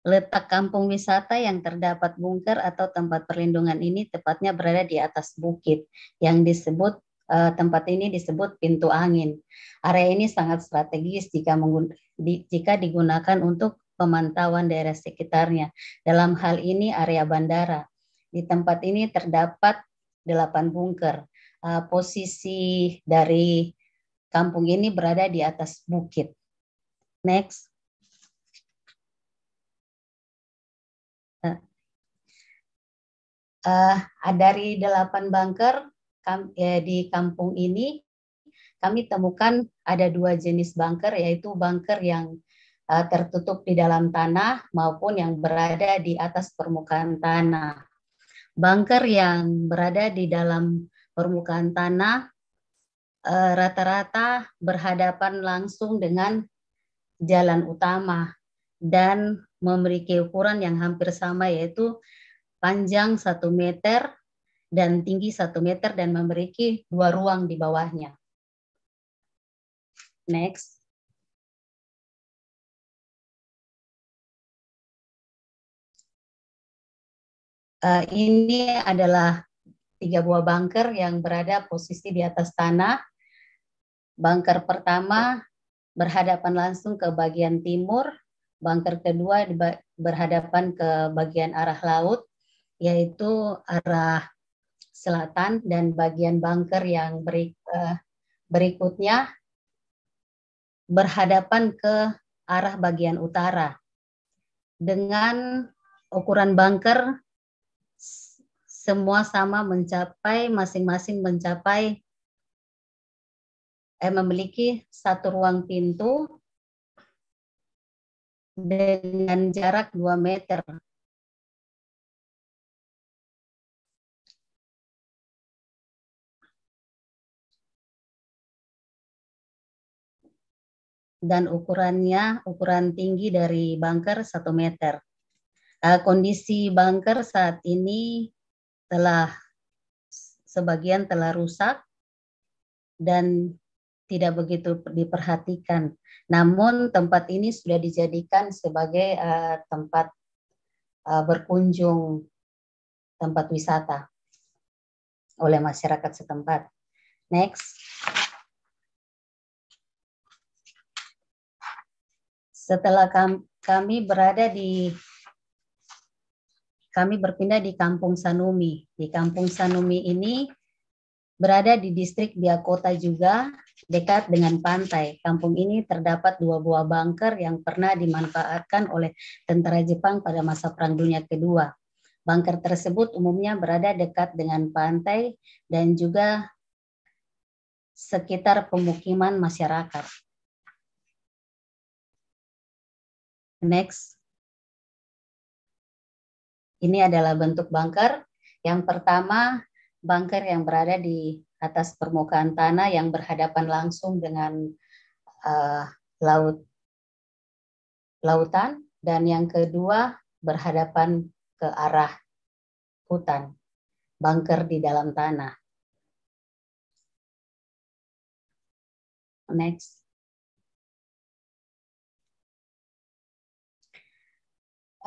Letak kampung wisata yang terdapat bunker atau tempat perlindungan ini tepatnya berada di atas bukit yang disebut eh, tempat ini disebut pintu angin. Area ini sangat strategis jika jika digunakan untuk pemantauan daerah sekitarnya. Dalam hal ini area bandara. Di tempat ini terdapat 8 bunker. Eh, posisi dari kampung ini berada di atas bukit. Next. Uh, nah. eh, dari delapan bunker kam, ya, di kampung ini, kami temukan ada dua jenis bunker, yaitu bunker yang uh, tertutup di dalam tanah maupun yang berada di atas permukaan tanah. Bunker yang berada di dalam permukaan tanah eh, rata-rata berhadapan langsung dengan jalan utama dan memiliki ukuran yang hampir sama yaitu panjang 1 meter dan tinggi 1 meter dan memiliki dua ruang di bawahnya. Next. Uh, ini adalah tiga buah bunker yang berada posisi di atas tanah. Bunker pertama berhadapan langsung ke bagian timur, bunker kedua berhadapan ke bagian arah laut, yaitu arah selatan dan bagian bunker yang eh, berikutnya berhadapan ke arah bagian utara dengan ukuran bunker semua sama mencapai masing-masing mencapai eh, memiliki satu ruang pintu dengan jarak 2 meter. Dan ukurannya, ukuran tinggi dari bunker 1 meter. Eh, kondisi bunker saat ini telah sebagian telah rusak dan tidak begitu diperhatikan. Namun tempat ini sudah dijadikan sebagai uh, tempat uh, berkunjung tempat wisata oleh masyarakat setempat. Next. Setelah kami berada di kami berpindah di Kampung Sanumi. Di Kampung Sanumi ini berada di distrik Biakota juga, dekat dengan pantai. Kampung ini terdapat dua buah bunker yang pernah dimanfaatkan oleh tentara Jepang pada masa Perang Dunia Kedua. Bunker tersebut umumnya berada dekat dengan pantai dan juga sekitar pemukiman masyarakat. Next. Ini adalah bentuk bunker. Yang pertama, bunker yang berada di atas permukaan tanah yang berhadapan langsung dengan uh, laut lautan dan yang kedua berhadapan ke arah hutan, bunker di dalam tanah. Next.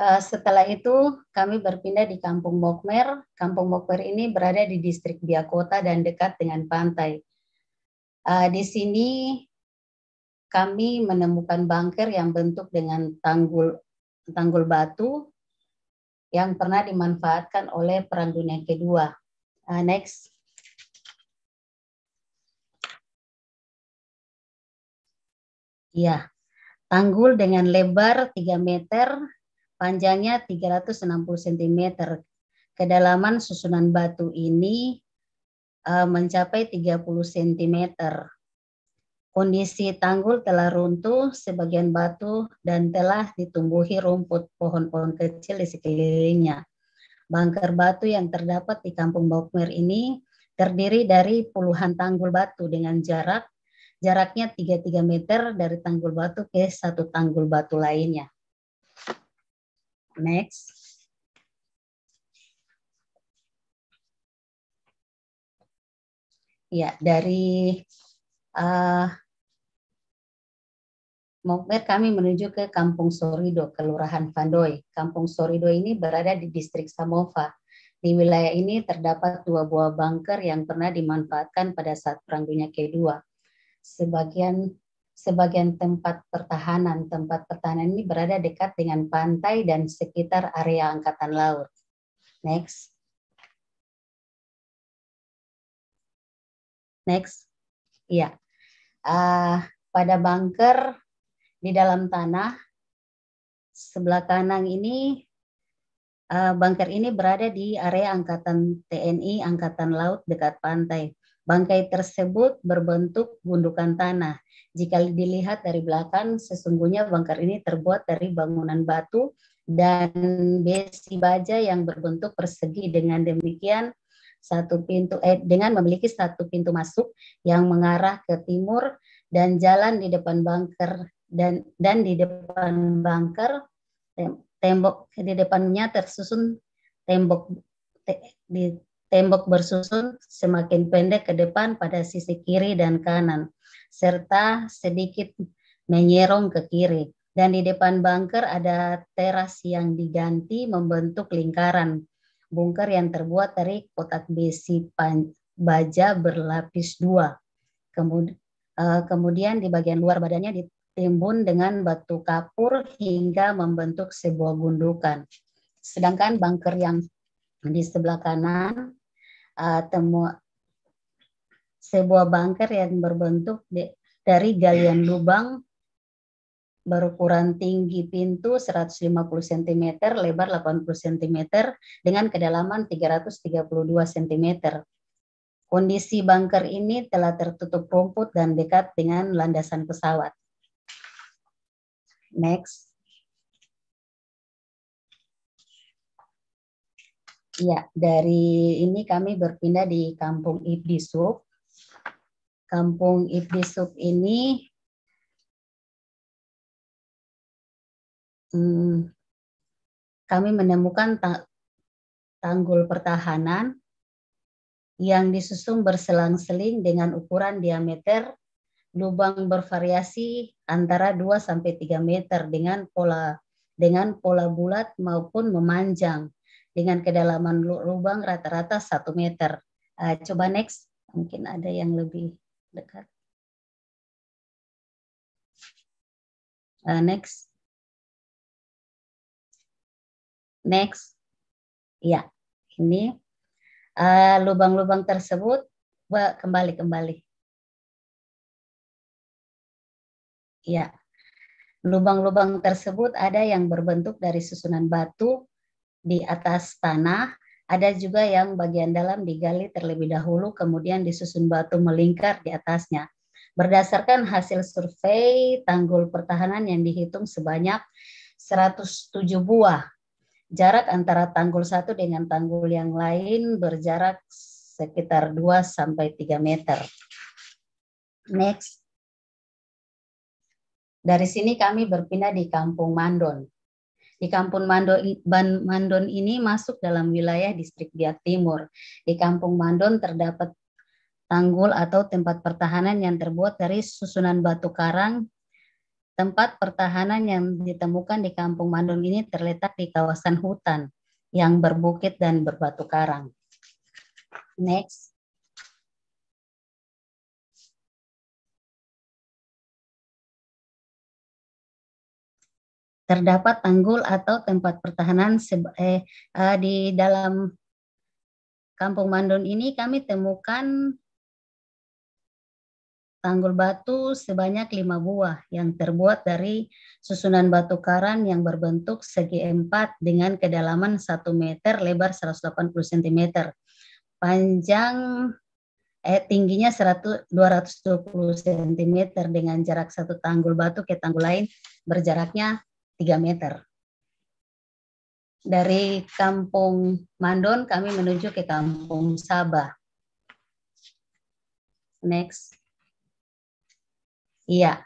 Eh, setelah itu kami berpindah di Kampung Mokmer. Kampung Mokmer ini berada di distrik Biakota dan dekat dengan pantai. Eh, di sini kami menemukan bunker yang bentuk dengan tanggul tanggul batu yang pernah dimanfaatkan oleh Perang Dunia Kedua. Eh, next. Ya, tanggul dengan lebar 3 meter panjangnya 360 cm. Kedalaman susunan batu ini uh, mencapai 30 cm. Kondisi tanggul telah runtuh, sebagian batu dan telah ditumbuhi rumput pohon-pohon kecil di sekelilingnya. Bangker batu yang terdapat di Kampung Bokmer ini terdiri dari puluhan tanggul batu dengan jarak jaraknya 33 meter dari tanggul batu ke satu tanggul batu lainnya. Next. Ya, dari uh, eh, Mokber kami menuju ke Kampung Sorido, Kelurahan Pandoi. Kampung Sorido ini berada di distrik Samova. Di wilayah ini terdapat dua buah bunker yang pernah dimanfaatkan pada saat Perang Dunia Kedua. Sebagian sebagian tempat pertahanan. Tempat pertahanan ini berada dekat dengan pantai dan sekitar area angkatan laut. Next. Next. Iya. Uh, pada bunker di dalam tanah sebelah kanan ini uh, bunker ini berada di area angkatan TNI angkatan laut dekat pantai. Bangkai tersebut berbentuk gundukan tanah. Jika dilihat dari belakang, sesungguhnya bangker ini terbuat dari bangunan batu dan besi baja yang berbentuk persegi. Dengan demikian, satu pintu eh, dengan memiliki satu pintu masuk yang mengarah ke timur dan jalan di depan bangker dan dan di depan bangker tembok di depannya tersusun tembok te, di tembok bersusun semakin pendek ke depan pada sisi kiri dan kanan, serta sedikit menyerong ke kiri. Dan di depan bunker ada teras yang diganti membentuk lingkaran. Bunker yang terbuat dari kotak besi baja berlapis dua. Eh, kemudian di bagian luar badannya ditimbun dengan batu kapur hingga membentuk sebuah gundukan. Sedangkan bunker yang di sebelah kanan uh, temu sebuah bunker yang berbentuk di, dari galian lubang berukuran tinggi pintu 150 cm, lebar 80 cm dengan kedalaman 332 cm. Kondisi bunker ini telah tertutup rumput dan dekat dengan landasan pesawat. Next. Ya, dari ini kami berpindah di Kampung Iblisuk. Kampung Iblisuk ini hmm, kami menemukan ta tanggul pertahanan yang disusun berselang-seling dengan ukuran diameter lubang bervariasi antara 2 sampai 3 meter dengan pola dengan pola bulat maupun memanjang dengan kedalaman lubang rata-rata 1 meter. Uh, coba next, mungkin ada yang lebih dekat. Uh, next. Next. Ya, ini ah, lubang-lubang uh, lubang tersebut kembali-kembali. Ya, lubang-lubang tersebut ada yang berbentuk dari susunan batu, di atas tanah, ada juga yang bagian dalam digali terlebih dahulu kemudian disusun batu melingkar di atasnya. Berdasarkan hasil survei tanggul pertahanan yang dihitung sebanyak 107 buah. Jarak antara tanggul satu dengan tanggul yang lain berjarak sekitar 2 sampai 3 meter. Next. Dari sini kami berpindah di Kampung Mandon. Di Kampung Mandon, Mandon ini masuk dalam wilayah distrik Biak Timur. Di Kampung Mandon terdapat tanggul atau tempat pertahanan yang terbuat dari susunan batu karang. Tempat pertahanan yang ditemukan di Kampung Mandon ini terletak di kawasan hutan yang berbukit dan berbatu karang. Next. terdapat tanggul atau tempat pertahanan eh, eh, di dalam Kampung Mandun ini kami temukan tanggul batu sebanyak lima buah yang terbuat dari susunan batu karan yang berbentuk segi empat dengan kedalaman 1 meter, lebar 180 cm. Panjang eh, tingginya 100, 220 cm dengan jarak satu tanggul batu ke tanggul lain berjaraknya 3 meter. Dari kampung Mandon kami menuju ke kampung Sabah. Next. Iya.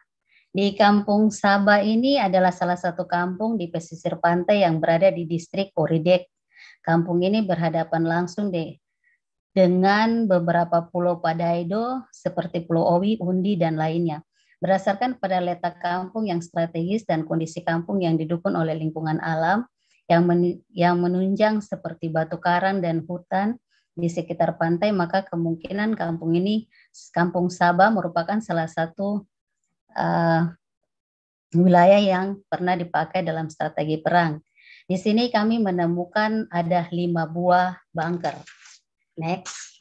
Di kampung Sabah ini adalah salah satu kampung di pesisir pantai yang berada di distrik Koridek. Kampung ini berhadapan langsung deh dengan beberapa pulau Padaido seperti Pulau Owi, Undi, dan lainnya berdasarkan pada letak kampung yang strategis dan kondisi kampung yang didukung oleh lingkungan alam yang men yang menunjang seperti batu karang dan hutan di sekitar pantai maka kemungkinan kampung ini kampung Sabah merupakan salah satu uh, wilayah yang pernah dipakai dalam strategi perang. Di sini kami menemukan ada lima buah bunker. Next.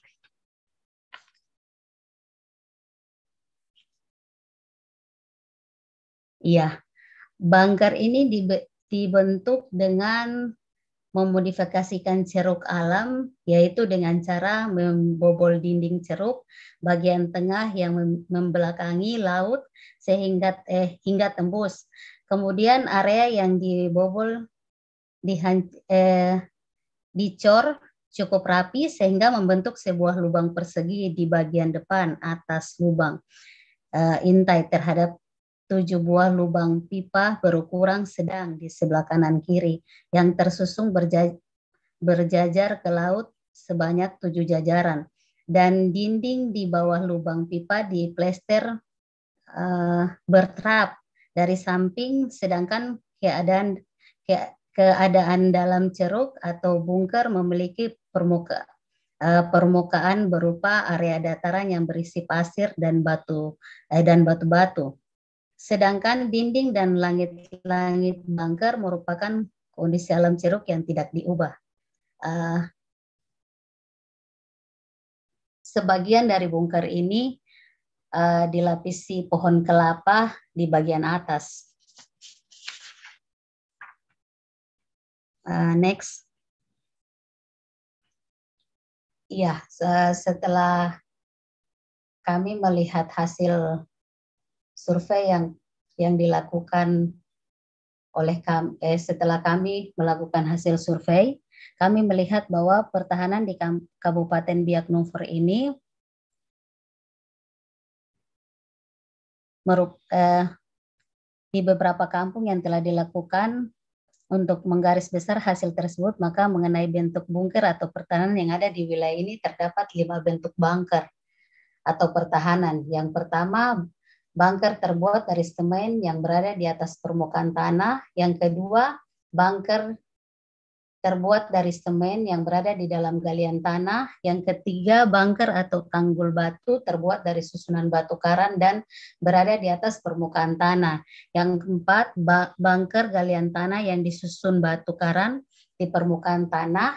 Iya. bangkar ini dibentuk dengan memodifikasikan ceruk alam, yaitu dengan cara membobol dinding ceruk bagian tengah yang membelakangi laut sehingga eh, hingga tembus. Kemudian area yang dibobol dihan, eh, dicor cukup rapi sehingga membentuk sebuah lubang persegi di bagian depan atas lubang eh, intai terhadap tujuh buah lubang pipa berukuran sedang di sebelah kanan kiri yang tersusung berja berjajar ke laut sebanyak tujuh jajaran dan dinding di bawah lubang pipa di plester uh, berterap dari samping sedangkan keadaan ke, keadaan dalam ceruk atau bunker memiliki permuka, uh, permukaan berupa area dataran yang berisi pasir dan batu eh, dan batu-batu Sedangkan dinding dan langit-langit bunker merupakan kondisi alam ceruk yang tidak diubah. Uh, sebagian dari bunker ini uh, dilapisi pohon kelapa di bagian atas. Uh, next. Ya, setelah kami melihat hasil survei yang yang dilakukan oleh kami, eh, setelah kami melakukan hasil survei, kami melihat bahwa pertahanan di Kabupaten Biak Numfor ini eh, di beberapa kampung yang telah dilakukan untuk menggaris besar hasil tersebut, maka mengenai bentuk bunker atau pertahanan yang ada di wilayah ini terdapat lima bentuk bunker atau pertahanan. Yang pertama, bunker terbuat dari semen yang berada di atas permukaan tanah. Yang kedua, bunker terbuat dari semen yang berada di dalam galian tanah. Yang ketiga, bunker atau tanggul batu terbuat dari susunan batu karang dan berada di atas permukaan tanah. Yang keempat, bunker galian tanah yang disusun batu karang di permukaan tanah.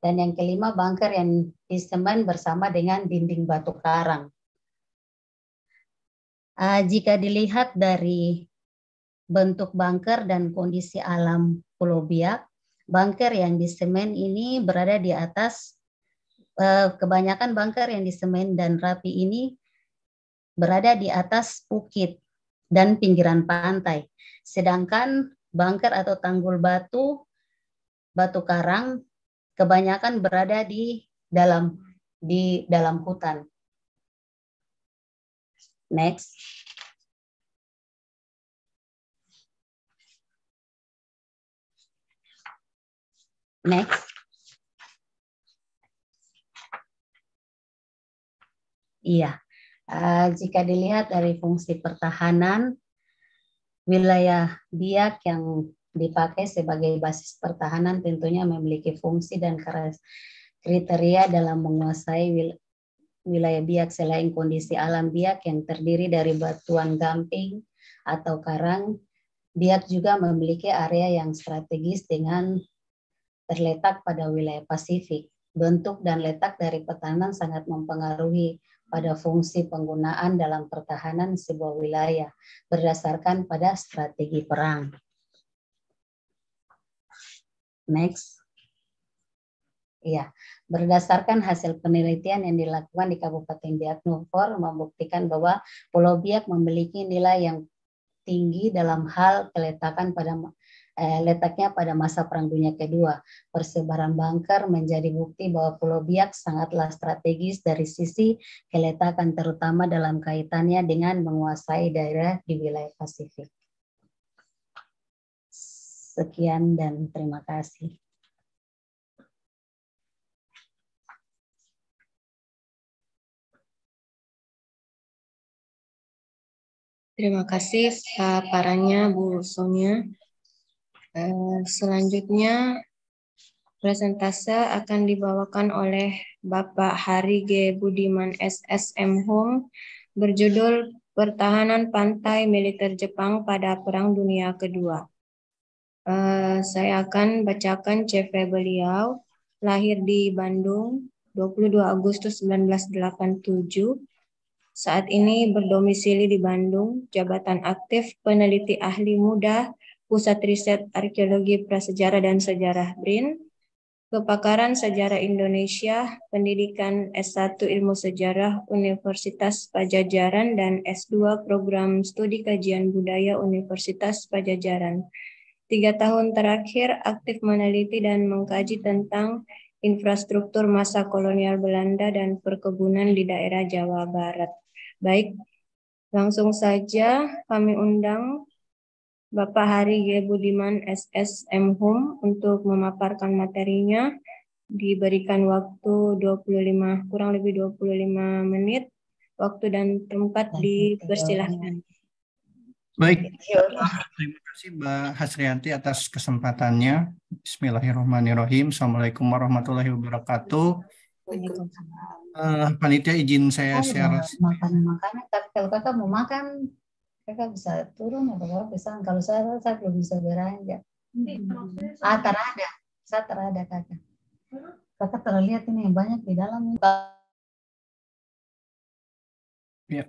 Dan yang kelima, bunker yang disemen bersama dengan dinding batu karang uh, jika dilihat dari bentuk bunker dan kondisi alam Pulau Biak, bunker yang di semen ini berada di atas uh, kebanyakan bunker yang di semen dan rapi ini berada di atas bukit dan pinggiran pantai. Sedangkan bunker atau tanggul batu batu karang kebanyakan berada di dalam di dalam hutan. Next. Next. Iya, uh, jika dilihat dari fungsi pertahanan, wilayah biak yang dipakai sebagai basis pertahanan tentunya memiliki fungsi dan kriteria dalam menguasai wilayah biak selain kondisi alam biak yang terdiri dari batuan gamping atau karang, biak juga memiliki area yang strategis dengan terletak pada wilayah Pasifik. Bentuk dan letak dari petanan sangat mempengaruhi pada fungsi penggunaan dalam pertahanan sebuah wilayah berdasarkan pada strategi perang. Next. Iya, berdasarkan hasil penelitian yang dilakukan di Kabupaten Biak Numfor membuktikan bahwa Pulau Biak memiliki nilai yang tinggi dalam hal keletakan pada eh, letaknya pada masa Perang Dunia Kedua. Persebaran bunker menjadi bukti bahwa Pulau Biak sangatlah strategis dari sisi keletakan terutama dalam kaitannya dengan menguasai daerah di wilayah Pasifik. Sekian dan terima kasih. Terima kasih paparannya Bu Sonia. Eh, selanjutnya presentase akan dibawakan oleh Bapak Hari G. Budiman SSM Hong berjudul Pertahanan Pantai Militer Jepang pada Perang Dunia Kedua. Eh, saya akan bacakan CV beliau, lahir di Bandung 22 Agustus 1987, saat ini berdomisili di Bandung, jabatan aktif peneliti ahli muda Pusat Riset Arkeologi Prasejarah dan Sejarah BRIN, Kepakaran Sejarah Indonesia, Pendidikan S1 Ilmu Sejarah Universitas Pajajaran dan S2 Program Studi Kajian Budaya Universitas Pajajaran. Tiga tahun terakhir aktif meneliti dan mengkaji tentang infrastruktur masa kolonial Belanda dan perkebunan di daerah Jawa Barat. Baik, langsung saja kami undang Bapak Hari G. Budiman SSM Hum untuk memaparkan materinya. Diberikan waktu 25 kurang lebih 25 menit. Waktu dan tempat dipersilahkan. Baik, terima kasih Mbak Hasrianti atas kesempatannya. Bismillahirrahmanirrahim. Assalamualaikum warahmatullahi wabarakatuh. Uh, panitia izin saya share. makan makanan, tapi kalau kakak mau makan, kakak bisa turun atau kakak bisa. Kalau saya, saya belum bisa beranjak. Ya. Hmm. Ah terada, saya terada kakak. Kakak terlihat ini yang banyak di dalam. Ya,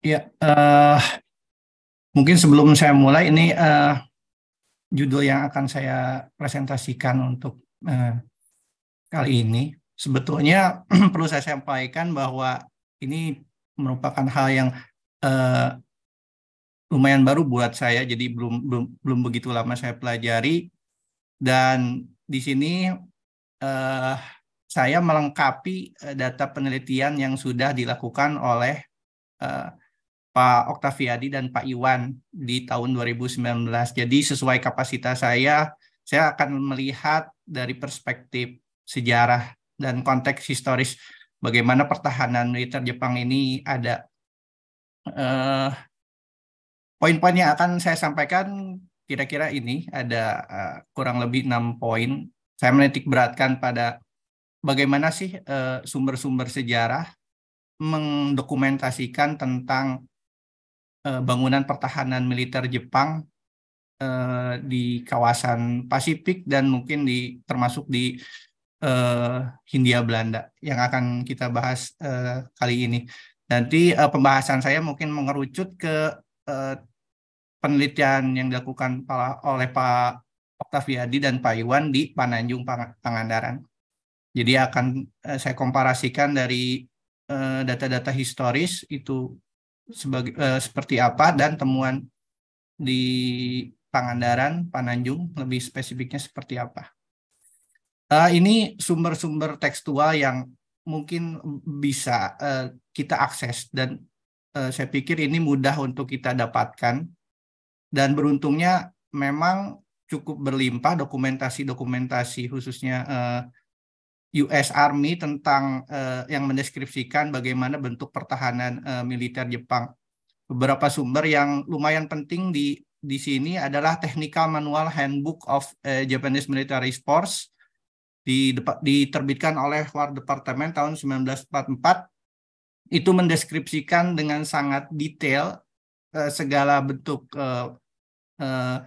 ya. Uh, mungkin sebelum saya mulai ini uh, judul yang akan saya presentasikan untuk uh, kali ini sebetulnya [clears throat] perlu saya sampaikan bahwa ini merupakan hal yang uh, lumayan baru buat saya jadi belum belum belum begitu lama saya pelajari dan di sini uh, saya melengkapi eh, data penelitian yang sudah dilakukan oleh uh, Pak Oktaviadi dan Pak Iwan di tahun 2019. Jadi sesuai kapasitas saya, saya akan melihat dari perspektif sejarah dan konteks historis bagaimana pertahanan militer Jepang ini ada uh, poin-poin yang akan saya sampaikan kira-kira ini ada uh, kurang lebih enam poin saya menitik beratkan pada bagaimana sih eh, sumber-sumber sejarah mendokumentasikan tentang uh, bangunan pertahanan militer Jepang uh, di kawasan Pasifik dan mungkin di termasuk di uh, Hindia Belanda yang akan kita bahas uh, kali ini. Nanti uh, pembahasan saya mungkin mengerucut ke uh, penelitian yang dilakukan oleh Pak Oktaviadi dan Pak Iwan di Pananjung Pangandaran. Jadi akan uh, saya komparasikan dari data-data uh, historis itu sebagai uh, seperti apa dan temuan di Pangandaran, Pananjung lebih spesifiknya seperti apa. Uh, ini sumber-sumber tekstual yang mungkin bisa uh, kita akses dan uh, saya pikir ini mudah untuk kita dapatkan dan beruntungnya memang cukup berlimpah dokumentasi-dokumentasi khususnya uh, US Army tentang uh, yang mendeskripsikan bagaimana bentuk pertahanan uh, militer Jepang. Beberapa sumber yang lumayan penting di di sini adalah Technical Manual Handbook of uh, Japanese Military Force diterbitkan oleh War Department tahun 1944 itu mendeskripsikan dengan sangat detail eh, segala bentuk eh, eh,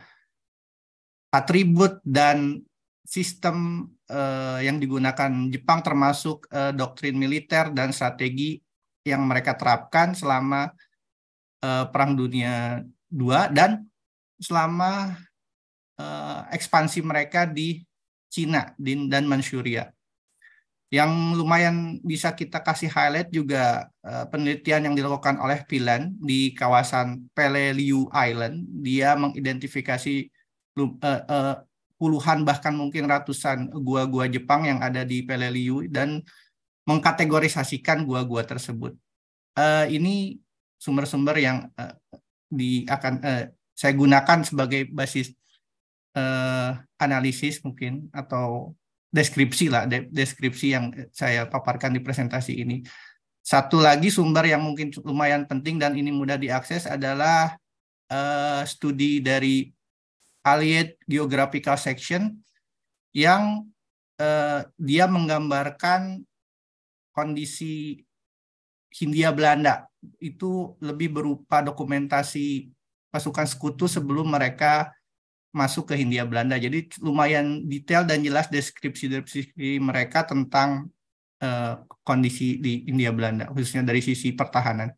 atribut dan sistem eh, yang digunakan Jepang termasuk eh, doktrin militer dan strategi yang mereka terapkan selama eh, Perang Dunia II dan selama eh, ekspansi mereka di Cina dan Manchuria. Yang lumayan bisa kita kasih highlight juga eh, penelitian yang dilakukan oleh Pilan di kawasan Peleliu Island. Dia mengidentifikasi eh, eh, puluhan bahkan mungkin ratusan gua-gua Jepang yang ada di Peleliu dan mengkategorisasikan gua-gua tersebut. ini sumber-sumber yang di akan saya gunakan sebagai basis eh, analisis mungkin atau deskripsi lah de deskripsi yang saya paparkan di presentasi ini. Satu lagi sumber yang mungkin lumayan penting dan ini mudah diakses adalah eh, studi dari Allied Geographical Section yang eh, dia menggambarkan kondisi Hindia Belanda itu lebih berupa dokumentasi pasukan sekutu sebelum mereka masuk ke Hindia Belanda. Jadi lumayan detail dan jelas deskripsi-deskripsi mereka tentang uh, kondisi di Hindia Belanda, khususnya dari sisi pertahanan.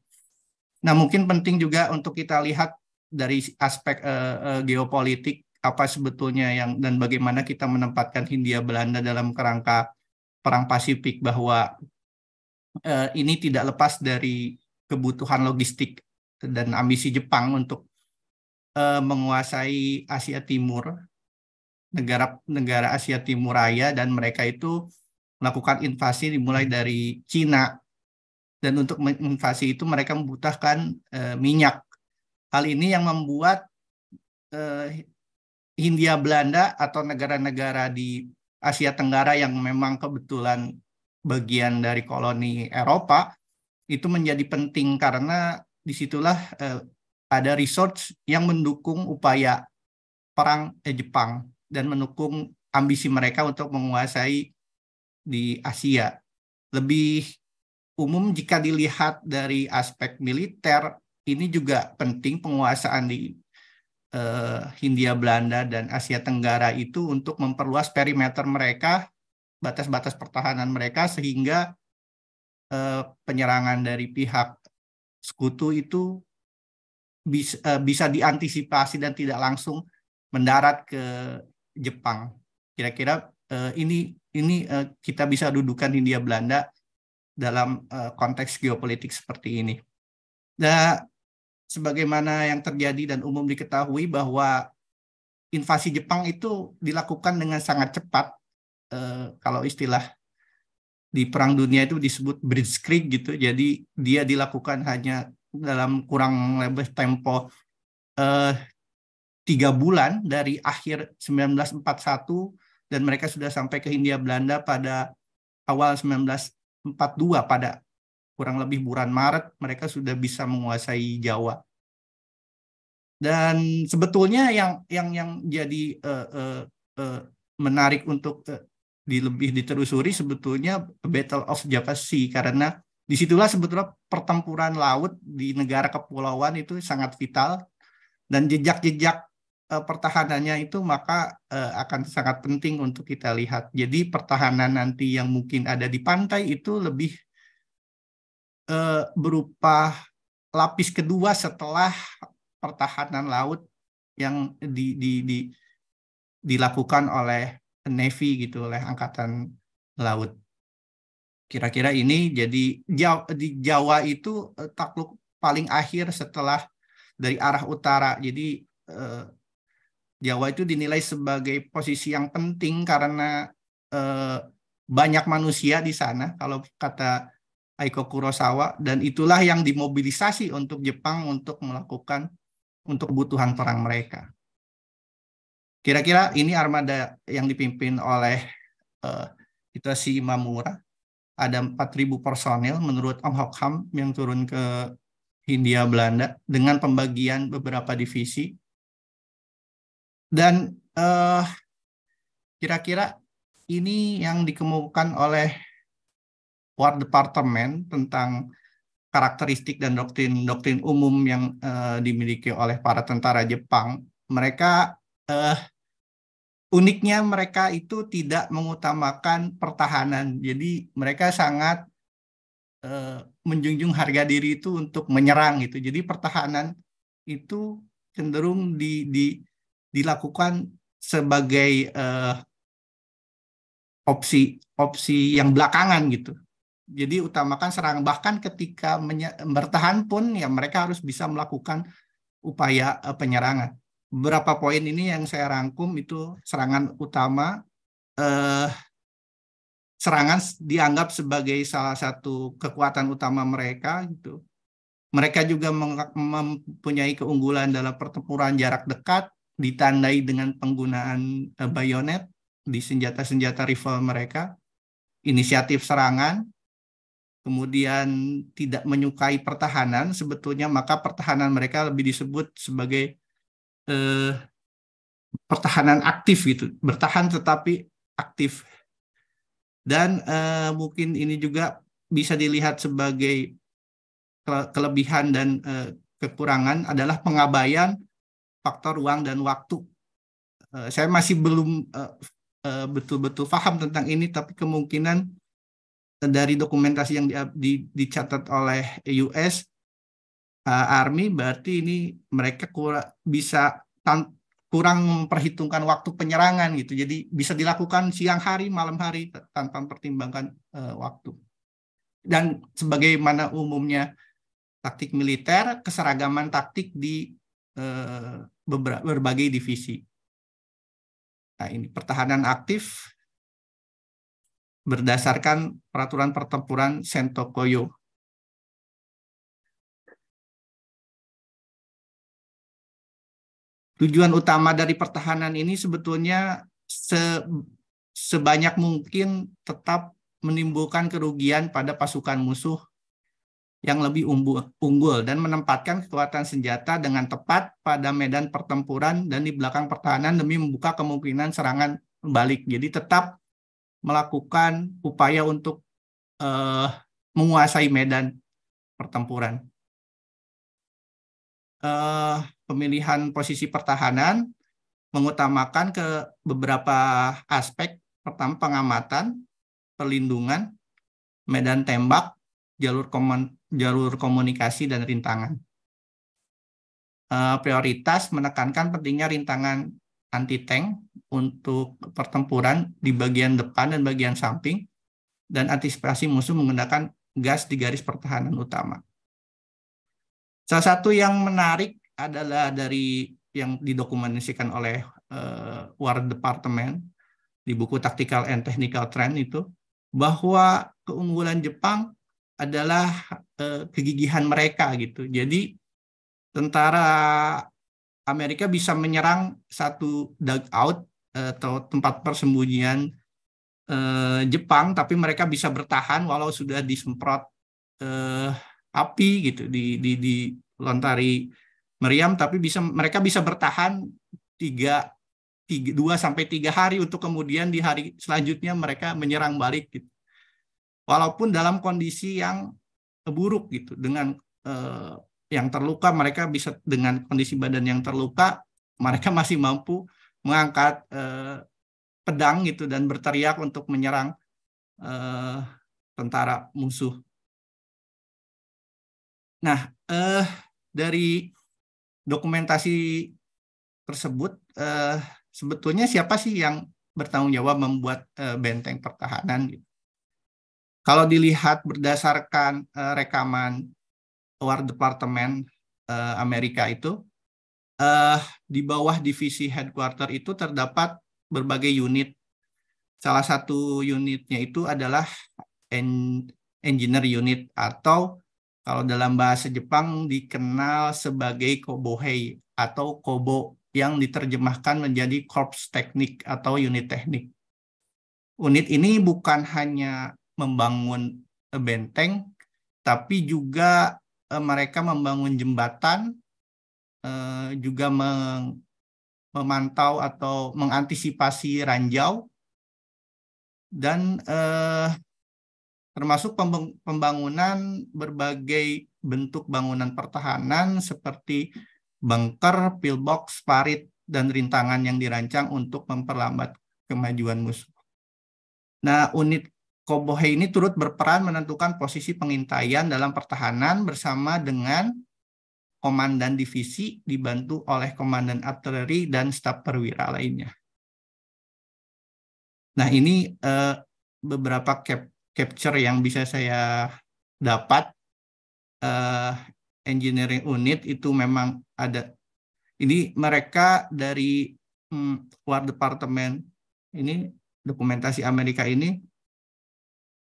Nah, mungkin penting juga untuk kita lihat dari aspek uh, uh, geopolitik apa sebetulnya yang dan bagaimana kita menempatkan Hindia Belanda dalam kerangka perang Pasifik bahwa uh, ini tidak lepas dari kebutuhan logistik dan ambisi Jepang untuk uh, menguasai Asia Timur, negara-negara Asia Timur Raya dan mereka itu melakukan invasi dimulai hmm. dari Cina dan untuk invasi itu mereka membutuhkan eh, minyak. Hal ini yang membuat eh, Hindia Belanda atau negara-negara di Asia Tenggara yang memang kebetulan bagian dari koloni Eropa itu menjadi penting karena disitulah ada research yang mendukung upaya perang eh, Jepang dan mendukung ambisi mereka untuk menguasai di Asia. Lebih umum jika dilihat dari aspek militer, ini juga penting penguasaan di eh, Hindia Belanda dan Asia Tenggara itu untuk memperluas perimeter mereka, batas-batas pertahanan mereka sehingga eh, penyerangan dari pihak sekutu itu bisa, uh, eh, bisa diantisipasi dan tidak langsung mendarat ke Jepang. Kira-kira uh, ini ini uh, kita bisa dudukan Hindia Belanda dalam uh, konteks geopolitik seperti ini. Nah, sebagaimana yang terjadi dan umum diketahui bahwa invasi Jepang itu dilakukan dengan sangat cepat. Uh, kalau istilah di Perang Dunia itu disebut blitzkrieg gitu. Jadi dia dilakukan hanya dalam kurang lebih tempo eh, tiga bulan dari akhir 1941 dan mereka sudah sampai ke Hindia Belanda pada awal 1942 pada kurang lebih bulan Maret mereka sudah bisa menguasai Jawa. Dan sebetulnya yang yang yang jadi uh, uh, uh, menarik untuk uh, di lebih diterusuri sebetulnya Battle of Java Sea karena disitulah sebetulnya pertempuran laut di negara kepulauan itu sangat vital dan jejak-jejak e, pertahanannya itu maka e, akan sangat penting untuk kita lihat. Jadi pertahanan nanti yang mungkin ada di pantai itu lebih e, berupa lapis kedua setelah pertahanan laut yang di, di, di, dilakukan oleh Navy gitu oleh angkatan laut. Kira-kira ini jadi Jawa, di Jawa itu eh, takluk paling akhir setelah dari arah utara. Jadi eh, Jawa itu dinilai sebagai posisi yang penting karena eh, banyak manusia di sana kalau kata Aiko Kurosawa dan itulah yang dimobilisasi untuk Jepang untuk melakukan untuk kebutuhan perang mereka. Kira-kira ini armada yang dipimpin oleh uh, eh, si Imamura ada 4.000 personil menurut Om Hockham yang turun ke Hindia Belanda dengan pembagian beberapa divisi dan uh, kira-kira ini yang dikemukakan oleh War Department tentang karakteristik dan doktrin-doktrin umum yang uh, dimiliki oleh para tentara Jepang. Mereka uh, uniknya mereka itu tidak mengutamakan pertahanan. Jadi mereka sangat eh, menjunjung harga diri itu untuk menyerang gitu. Jadi pertahanan itu cenderung di, di dilakukan sebagai eh, opsi opsi yang belakangan gitu. Jadi utamakan serang bahkan ketika bertahan pun ya mereka harus bisa melakukan upaya eh, penyerangan beberapa poin ini yang saya rangkum itu serangan utama eh, serangan dianggap sebagai salah satu kekuatan utama mereka gitu. Mereka juga mempunyai keunggulan dalam pertempuran jarak dekat ditandai dengan penggunaan eh, bayonet di senjata-senjata rival mereka, inisiatif serangan, kemudian tidak menyukai pertahanan sebetulnya maka pertahanan mereka lebih disebut sebagai eh, pertahanan aktif gitu, bertahan tetapi aktif. Dan eh, mungkin ini juga bisa dilihat sebagai kelebihan dan eh, kekurangan adalah pengabaian faktor ruang dan waktu. Eh, saya masih belum eh, eh, betul-betul paham tentang ini, tapi kemungkinan eh, dari dokumentasi yang di, di, dicatat oleh US uh, Army berarti ini mereka kurang bisa tan kurang memperhitungkan waktu penyerangan gitu. Jadi bisa dilakukan siang hari, malam hari tanpa mempertimbangkan uh, waktu. Dan sebagaimana umumnya taktik militer, keseragaman taktik di uh, berbagai divisi. Nah, ini pertahanan aktif berdasarkan peraturan pertempuran Sentokoyo tujuan utama dari pertahanan ini sebetulnya se sebanyak mungkin tetap menimbulkan kerugian pada pasukan musuh yang lebih unggul dan menempatkan kekuatan senjata dengan tepat pada medan pertempuran dan di belakang pertahanan demi membuka kemungkinan serangan balik. Jadi tetap melakukan upaya untuk uh, menguasai medan pertempuran. Uh, pemilihan posisi pertahanan mengutamakan ke beberapa aspek pertama pengamatan, perlindungan, medan tembak, jalur komun, jalur komunikasi dan rintangan. Eh, prioritas menekankan pentingnya rintangan anti tank untuk pertempuran di bagian depan dan bagian samping dan antisipasi musuh menggunakan gas di garis pertahanan utama. Salah satu yang menarik adalah dari yang didokumentasikan oleh uh, War Department di buku Tactical and Technical Trend itu bahwa keunggulan Jepang adalah uh, kegigihan mereka gitu. Jadi tentara Amerika bisa menyerang satu dugout eh, atau tempat persembunyian eh, Jepang, tapi mereka bisa bertahan walau sudah disemprot eh, api gitu, di, di, di lontari meriam tapi bisa mereka bisa bertahan tiga tiga, dua sampai tiga hari untuk kemudian di hari selanjutnya mereka menyerang balik gitu. Walaupun dalam kondisi yang buruk gitu dengan eh, yang terluka mereka bisa dengan kondisi badan yang terluka mereka masih mampu mengangkat eh, pedang gitu dan berteriak untuk menyerang eh, tentara musuh. Nah, eh dari dokumentasi tersebut eh, sebetulnya siapa sih yang bertanggung jawab membuat eh, benteng pertahanan? Gitu. Kalau dilihat berdasarkan eh, rekaman War Department eh, Amerika itu, eh, di bawah divisi headquarter itu terdapat berbagai unit. Salah satu unitnya itu adalah engineer unit atau kalau dalam bahasa Jepang dikenal sebagai kobohei atau kobo yang diterjemahkan menjadi korps teknik atau unit teknik. Unit ini bukan hanya membangun benteng, tapi juga eh, mereka membangun jembatan, eh, juga memantau atau mengantisipasi ranjau, dan eh, termasuk pembangunan berbagai bentuk bangunan pertahanan seperti bunker, pillbox, parit, dan rintangan yang dirancang untuk memperlambat kemajuan musuh. Nah, unit Kobohe ini turut berperan menentukan posisi pengintaian dalam pertahanan bersama dengan komandan divisi dibantu oleh komandan artileri dan staf perwira lainnya. Nah, ini eh, beberapa cap capture yang bisa saya dapat uh, engineering unit itu memang ada ini mereka dari luar hmm, War Department ini dokumentasi Amerika ini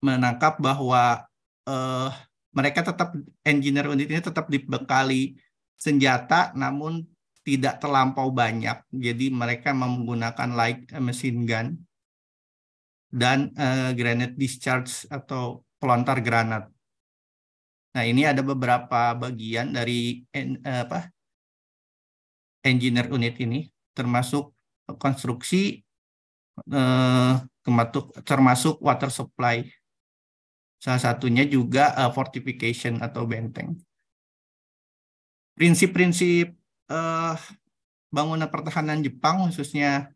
menangkap bahwa uh, mereka tetap engineer unit ini tetap dibekali senjata namun tidak terlampau banyak. Jadi mereka menggunakan light machine gun dan uh, discharge atau pelontar granat. Nah, ini ada beberapa bagian dari en, uh, apa? engineer unit ini termasuk konstruksi uh, kematuk, termasuk water supply. Salah satunya juga uh, fortification atau benteng. Prinsip-prinsip uh, bangunan pertahanan Jepang khususnya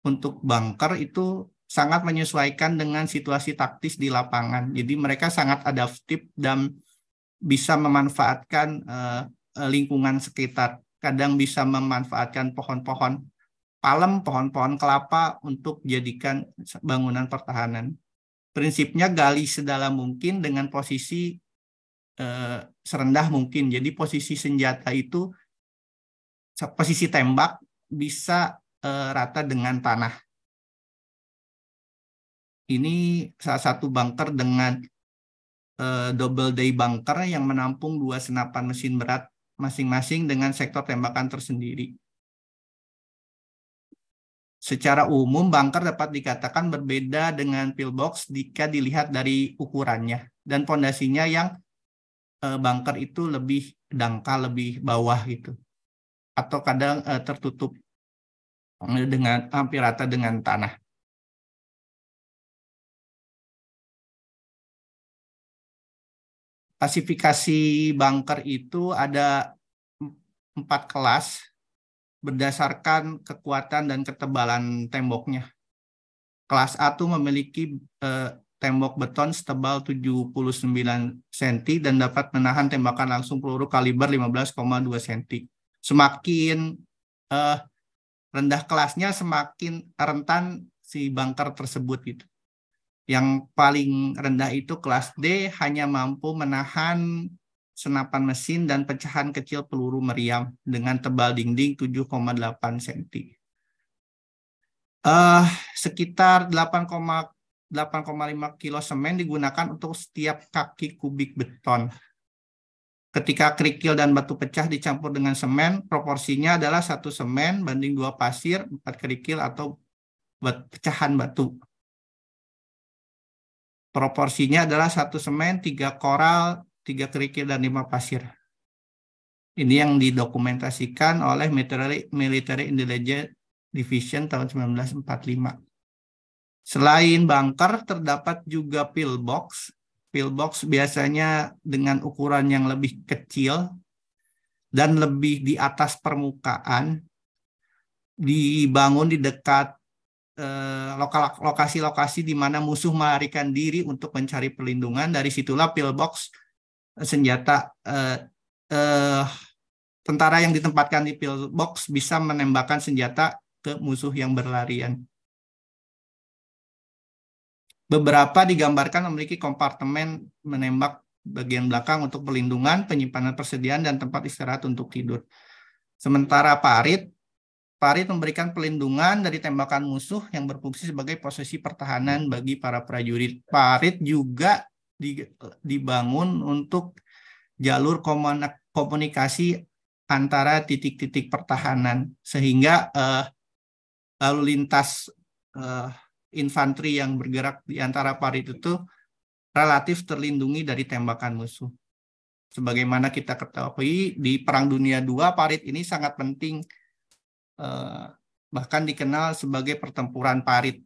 untuk bunker itu sangat menyesuaikan dengan situasi taktis di lapangan. Jadi mereka sangat adaptif dan bisa memanfaatkan uh, lingkungan sekitar. Kadang bisa memanfaatkan pohon-pohon palem, pohon-pohon kelapa untuk jadikan bangunan pertahanan. Prinsipnya gali sedalam mungkin dengan posisi uh, serendah mungkin. Jadi posisi senjata itu posisi tembak bisa uh, rata dengan tanah ini salah satu bunker dengan uh, double day bunker yang menampung dua senapan mesin berat masing-masing dengan sektor tembakan tersendiri. Secara umum, bunker dapat dikatakan berbeda dengan pillbox jika dilihat dari ukurannya dan pondasinya yang uh, bunker itu lebih dangkal, lebih bawah gitu, atau kadang uh, tertutup dengan hampir rata dengan tanah. klasifikasi bunker itu ada empat kelas berdasarkan kekuatan dan ketebalan temboknya. Kelas A itu memiliki eh, tembok beton setebal 79 cm dan dapat menahan tembakan langsung peluru kaliber 15,2 cm. Semakin eh, rendah kelasnya, semakin rentan si bunker tersebut gitu. Yang paling rendah itu kelas D hanya mampu menahan senapan mesin dan pecahan kecil peluru meriam dengan tebal dinding 7,8 cm. Uh, sekitar 8,5 kilo semen digunakan untuk setiap kaki kubik beton. Ketika kerikil dan batu pecah dicampur dengan semen, proporsinya adalah satu semen banding dua pasir, empat kerikil atau pecahan batu. Proporsinya adalah satu semen, tiga koral, tiga kerikil, dan lima pasir. Ini yang didokumentasikan oleh Military, Military Intelligence Division tahun 1945. Selain bunker, terdapat juga pillbox. Pillbox biasanya dengan ukuran yang lebih kecil dan lebih di atas permukaan, dibangun di dekat Eh, lokasi-lokasi di mana musuh melarikan diri untuk mencari perlindungan. Dari situlah pillbox eh, senjata eh, eh, tentara yang ditempatkan di pillbox bisa menembakkan senjata ke musuh yang berlarian. Beberapa digambarkan memiliki kompartemen menembak bagian belakang untuk perlindungan, penyimpanan persediaan, dan tempat istirahat untuk tidur. Sementara parit Parit memberikan pelindungan dari tembakan musuh yang berfungsi sebagai posisi pertahanan bagi para prajurit. Parit juga dibangun untuk jalur komunikasi antara titik-titik pertahanan sehingga uh, lalu lintas uh, infanteri yang bergerak di antara parit itu relatif terlindungi dari tembakan musuh. Sebagaimana kita ketahui di Perang Dunia II parit ini sangat penting Eh, bahkan dikenal sebagai pertempuran parit.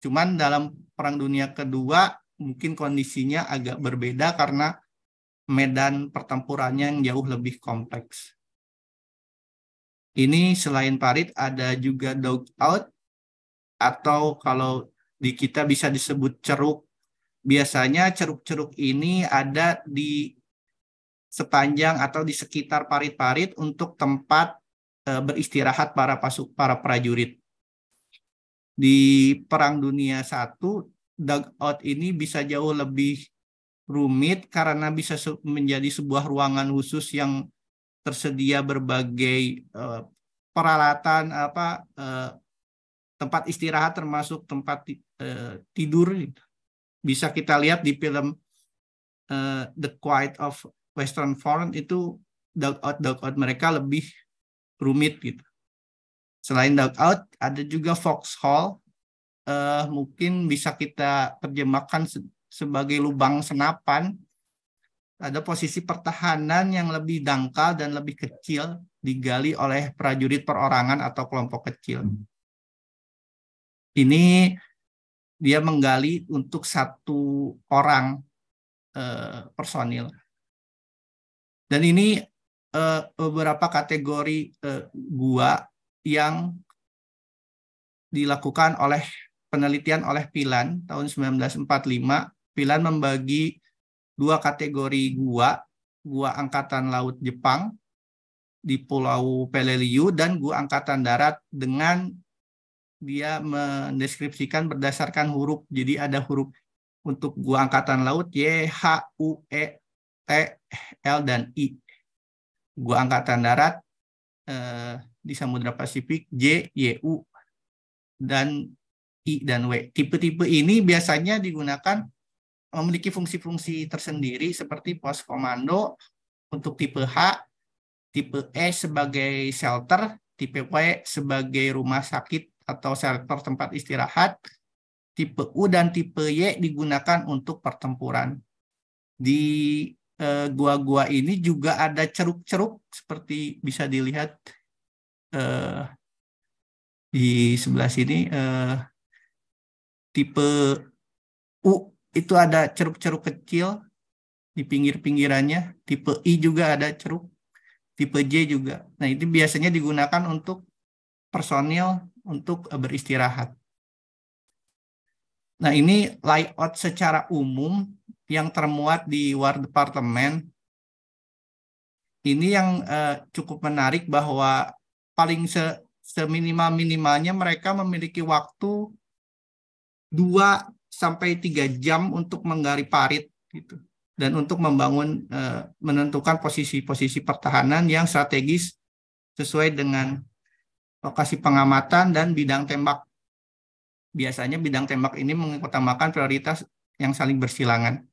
Cuman dalam Perang Dunia Kedua mungkin kondisinya agak berbeda karena medan pertempurannya yang jauh lebih kompleks. Ini selain parit ada juga dog out atau kalau di kita bisa disebut ceruk. Biasanya ceruk-ceruk ini ada di sepanjang atau di sekitar parit-parit untuk tempat Eh, beristirahat para pasuk para prajurit. Di Perang Dunia I, dugout ini bisa jauh lebih rumit karena bisa menjadi sebuah ruangan khusus yang tersedia berbagai uh, peralatan apa uh, tempat istirahat termasuk tempat uh, tidur bisa kita lihat di film uh, The Quiet of Western Front itu dugout dugout mereka lebih rumit gitu. Selain dugout, ada juga foxhole. Uh, mungkin bisa kita terjemahkan se sebagai lubang senapan. Ada posisi pertahanan yang lebih dangkal dan lebih kecil digali oleh prajurit perorangan atau kelompok kecil. Ini dia menggali untuk satu orang uh, personil. Dan ini uh, beberapa kategori uh, gua yang dilakukan oleh penelitian oleh Pilan tahun 1945. Pilan membagi dua kategori gua, gua angkatan laut Jepang di Pulau Peleliu dan gua angkatan darat dengan dia mendeskripsikan berdasarkan huruf. Jadi ada huruf untuk gua angkatan laut Y, H, U, E, T, L dan I gua angkatan darat eh, di Samudra Pasifik J, Y, U dan I dan W. Tipe-tipe ini biasanya digunakan memiliki fungsi-fungsi tersendiri seperti pos komando untuk tipe H, tipe E sebagai shelter, tipe W sebagai rumah sakit atau shelter tempat istirahat, tipe U dan tipe Y digunakan untuk pertempuran. Di Eh, gua-gua ini juga ada ceruk-ceruk seperti bisa dilihat eh, di sebelah sini eh, tipe U itu ada ceruk-ceruk kecil di pinggir-pinggirannya, tipe I juga ada ceruk, tipe J juga. Nah, itu biasanya digunakan untuk personil untuk beristirahat. Nah, ini layout secara umum yang termuat di War Department ini yang eh, cukup menarik bahwa paling se seminimal minimalnya mereka memiliki waktu 2 sampai 3 jam untuk menggali parit gitu dan untuk membangun eh, menentukan posisi-posisi pertahanan yang strategis sesuai dengan lokasi pengamatan dan bidang tembak. Biasanya bidang tembak ini mengutamakan prioritas yang saling bersilangan.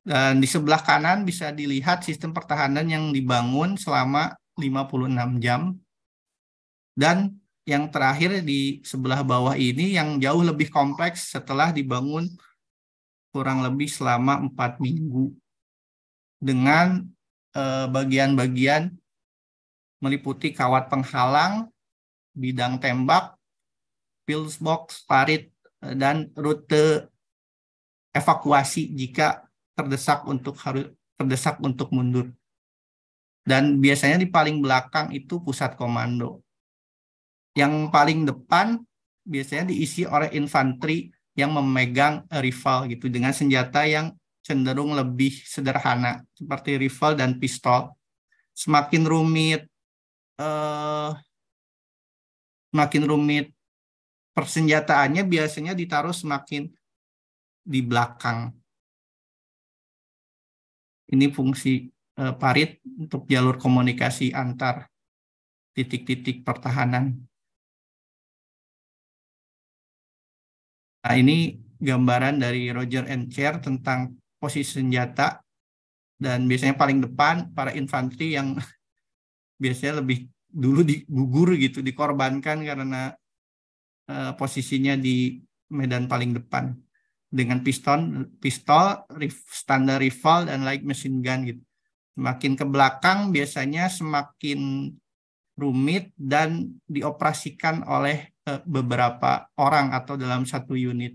Dan di sebelah kanan bisa dilihat sistem pertahanan yang dibangun selama 56 jam. Dan yang terakhir di sebelah bawah ini yang jauh lebih kompleks setelah dibangun kurang lebih selama 4 minggu dengan eh, bagian-bagian meliputi kawat penghalang, bidang tembak, pills box, parit, eh, dan rute evakuasi jika terdesak untuk harus terdesak untuk mundur. Dan biasanya di paling belakang itu pusat komando. Yang paling depan biasanya diisi oleh infanteri yang memegang rival gitu dengan senjata yang cenderung lebih sederhana seperti rifle dan pistol. Semakin rumit eh, semakin rumit persenjataannya biasanya ditaruh semakin di belakang ini fungsi uh, parit untuk jalur komunikasi antar titik-titik pertahanan. Nah, ini gambaran dari Roger and Chair tentang posisi senjata dan biasanya paling depan para infanteri yang [laughs] biasanya lebih dulu digugur gitu dikorbankan karena uh, posisinya di medan paling depan dengan piston pistol standar rifle dan light machine gun gitu semakin ke belakang biasanya semakin rumit dan dioperasikan oleh eh, beberapa orang atau dalam satu unit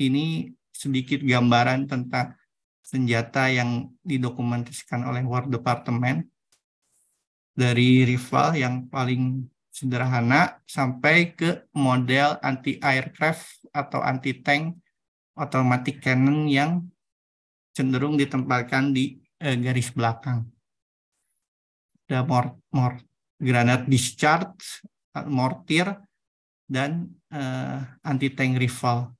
ini sedikit gambaran tentang senjata yang didokumentasikan oleh War Department dari rifle yang paling sederhana sampai ke model anti aircraft atau anti-tank otomatis cannon yang cenderung ditempatkan di eh, garis belakang. Ada mortar, granat discharge, eh, mortir, dan eh, anti-tank rifle.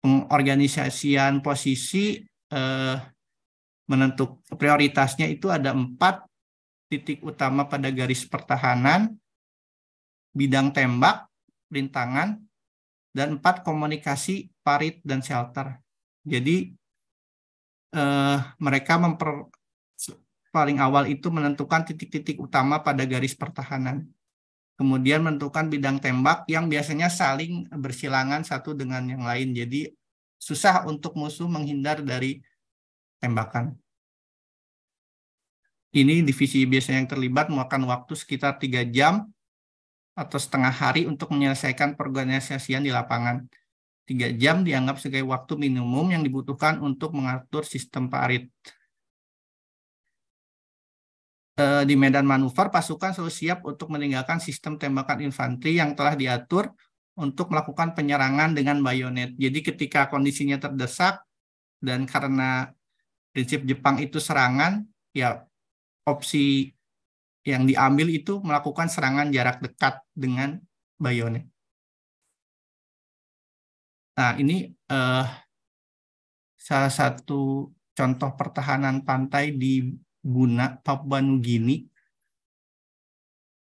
Pengorganisasian posisi eh, menentuk prioritasnya itu ada empat titik utama pada garis pertahanan, bidang tembak, rintangan, dan empat komunikasi parit dan shelter. Jadi eh, mereka memper paling awal itu menentukan titik-titik utama pada garis pertahanan. Kemudian menentukan bidang tembak yang biasanya saling bersilangan satu dengan yang lain. Jadi susah untuk musuh menghindar dari tembakan. Ini divisi biasanya yang terlibat memakan waktu sekitar tiga jam atau setengah hari untuk menyelesaikan perorganisasian di lapangan. Tiga jam dianggap sebagai waktu minimum yang dibutuhkan untuk mengatur sistem parit. Eh, di medan manuver, pasukan selalu siap untuk meninggalkan sistem tembakan infanteri yang telah diatur untuk melakukan penyerangan dengan bayonet. Jadi ketika kondisinya terdesak dan karena prinsip Jepang itu serangan, ya opsi yang diambil itu melakukan serangan jarak dekat dengan bayonet. Nah, ini eh, salah satu contoh pertahanan pantai di Buna, Papua Nugini.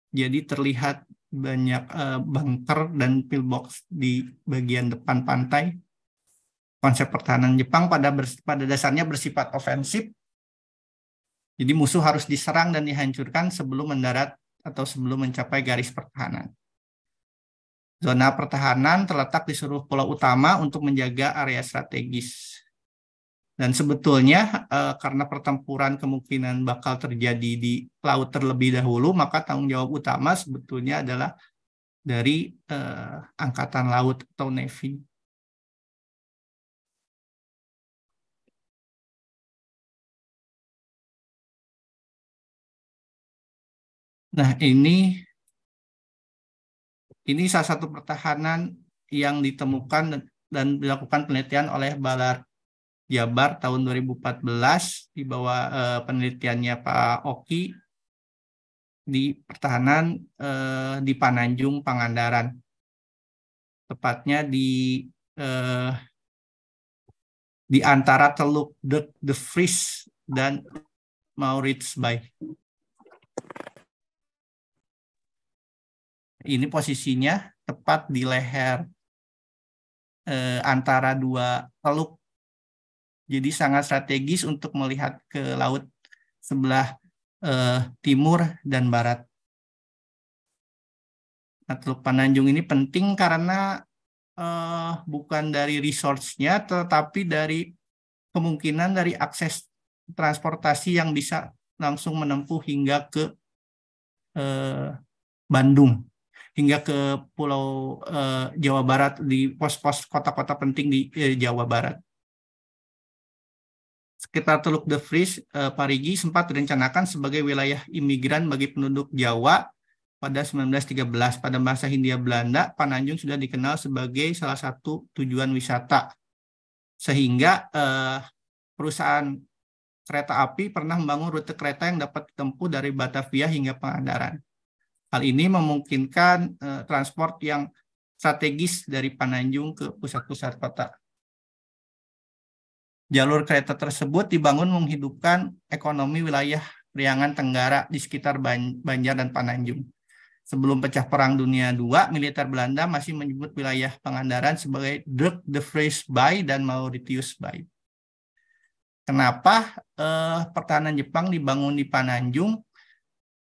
Jadi terlihat banyak eh, bunker dan pillbox di bagian depan pantai. Konsep pertahanan Jepang pada pada dasarnya bersifat ofensif jadi musuh harus diserang dan dihancurkan sebelum mendarat atau sebelum mencapai garis pertahanan. Zona pertahanan terletak di seluruh pulau utama untuk menjaga area strategis. Dan sebetulnya eh, karena pertempuran kemungkinan bakal terjadi di laut terlebih dahulu, maka tanggung jawab utama sebetulnya adalah dari eh, angkatan laut atau navy. Nah, ini ini salah satu pertahanan yang ditemukan dan dilakukan penelitian oleh Balar Jabar tahun 2014 di bawah eh, penelitiannya Pak Oki di pertahanan eh, di Pananjung Pangandaran. Tepatnya di eh, di antara Teluk The, The Fris dan Mauritius Bay. ini posisinya tepat di leher eh, antara dua teluk. Jadi sangat strategis untuk melihat ke laut sebelah eh, timur dan barat. Nah, Teluk Pananjung ini penting karena eh, bukan dari resource-nya, tetapi dari kemungkinan dari akses transportasi yang bisa langsung menempuh hingga ke eh, Bandung hingga ke Pulau uh, Jawa Barat di pos-pos kota-kota penting di eh, Jawa Barat. Sekitar Teluk The Fris, uh, eh, Parigi sempat direncanakan sebagai wilayah imigran bagi penduduk Jawa pada 1913. Pada masa Hindia Belanda, Pananjung sudah dikenal sebagai salah satu tujuan wisata. Sehingga eh, perusahaan kereta api pernah membangun rute kereta yang dapat ditempuh dari Batavia hingga Pangandaran. Hal ini memungkinkan eh, transport yang strategis dari Pananjung ke pusat-pusat kota. Jalur kereta tersebut dibangun menghidupkan ekonomi wilayah Priangan Tenggara di sekitar Ban Banjar dan Pananjung. Sebelum pecah Perang Dunia II, militer Belanda masih menyebut wilayah Pangandaran sebagai Dirk de Vries Bay dan Mauritius Bay. Kenapa eh, pertahanan Jepang dibangun di Pananjung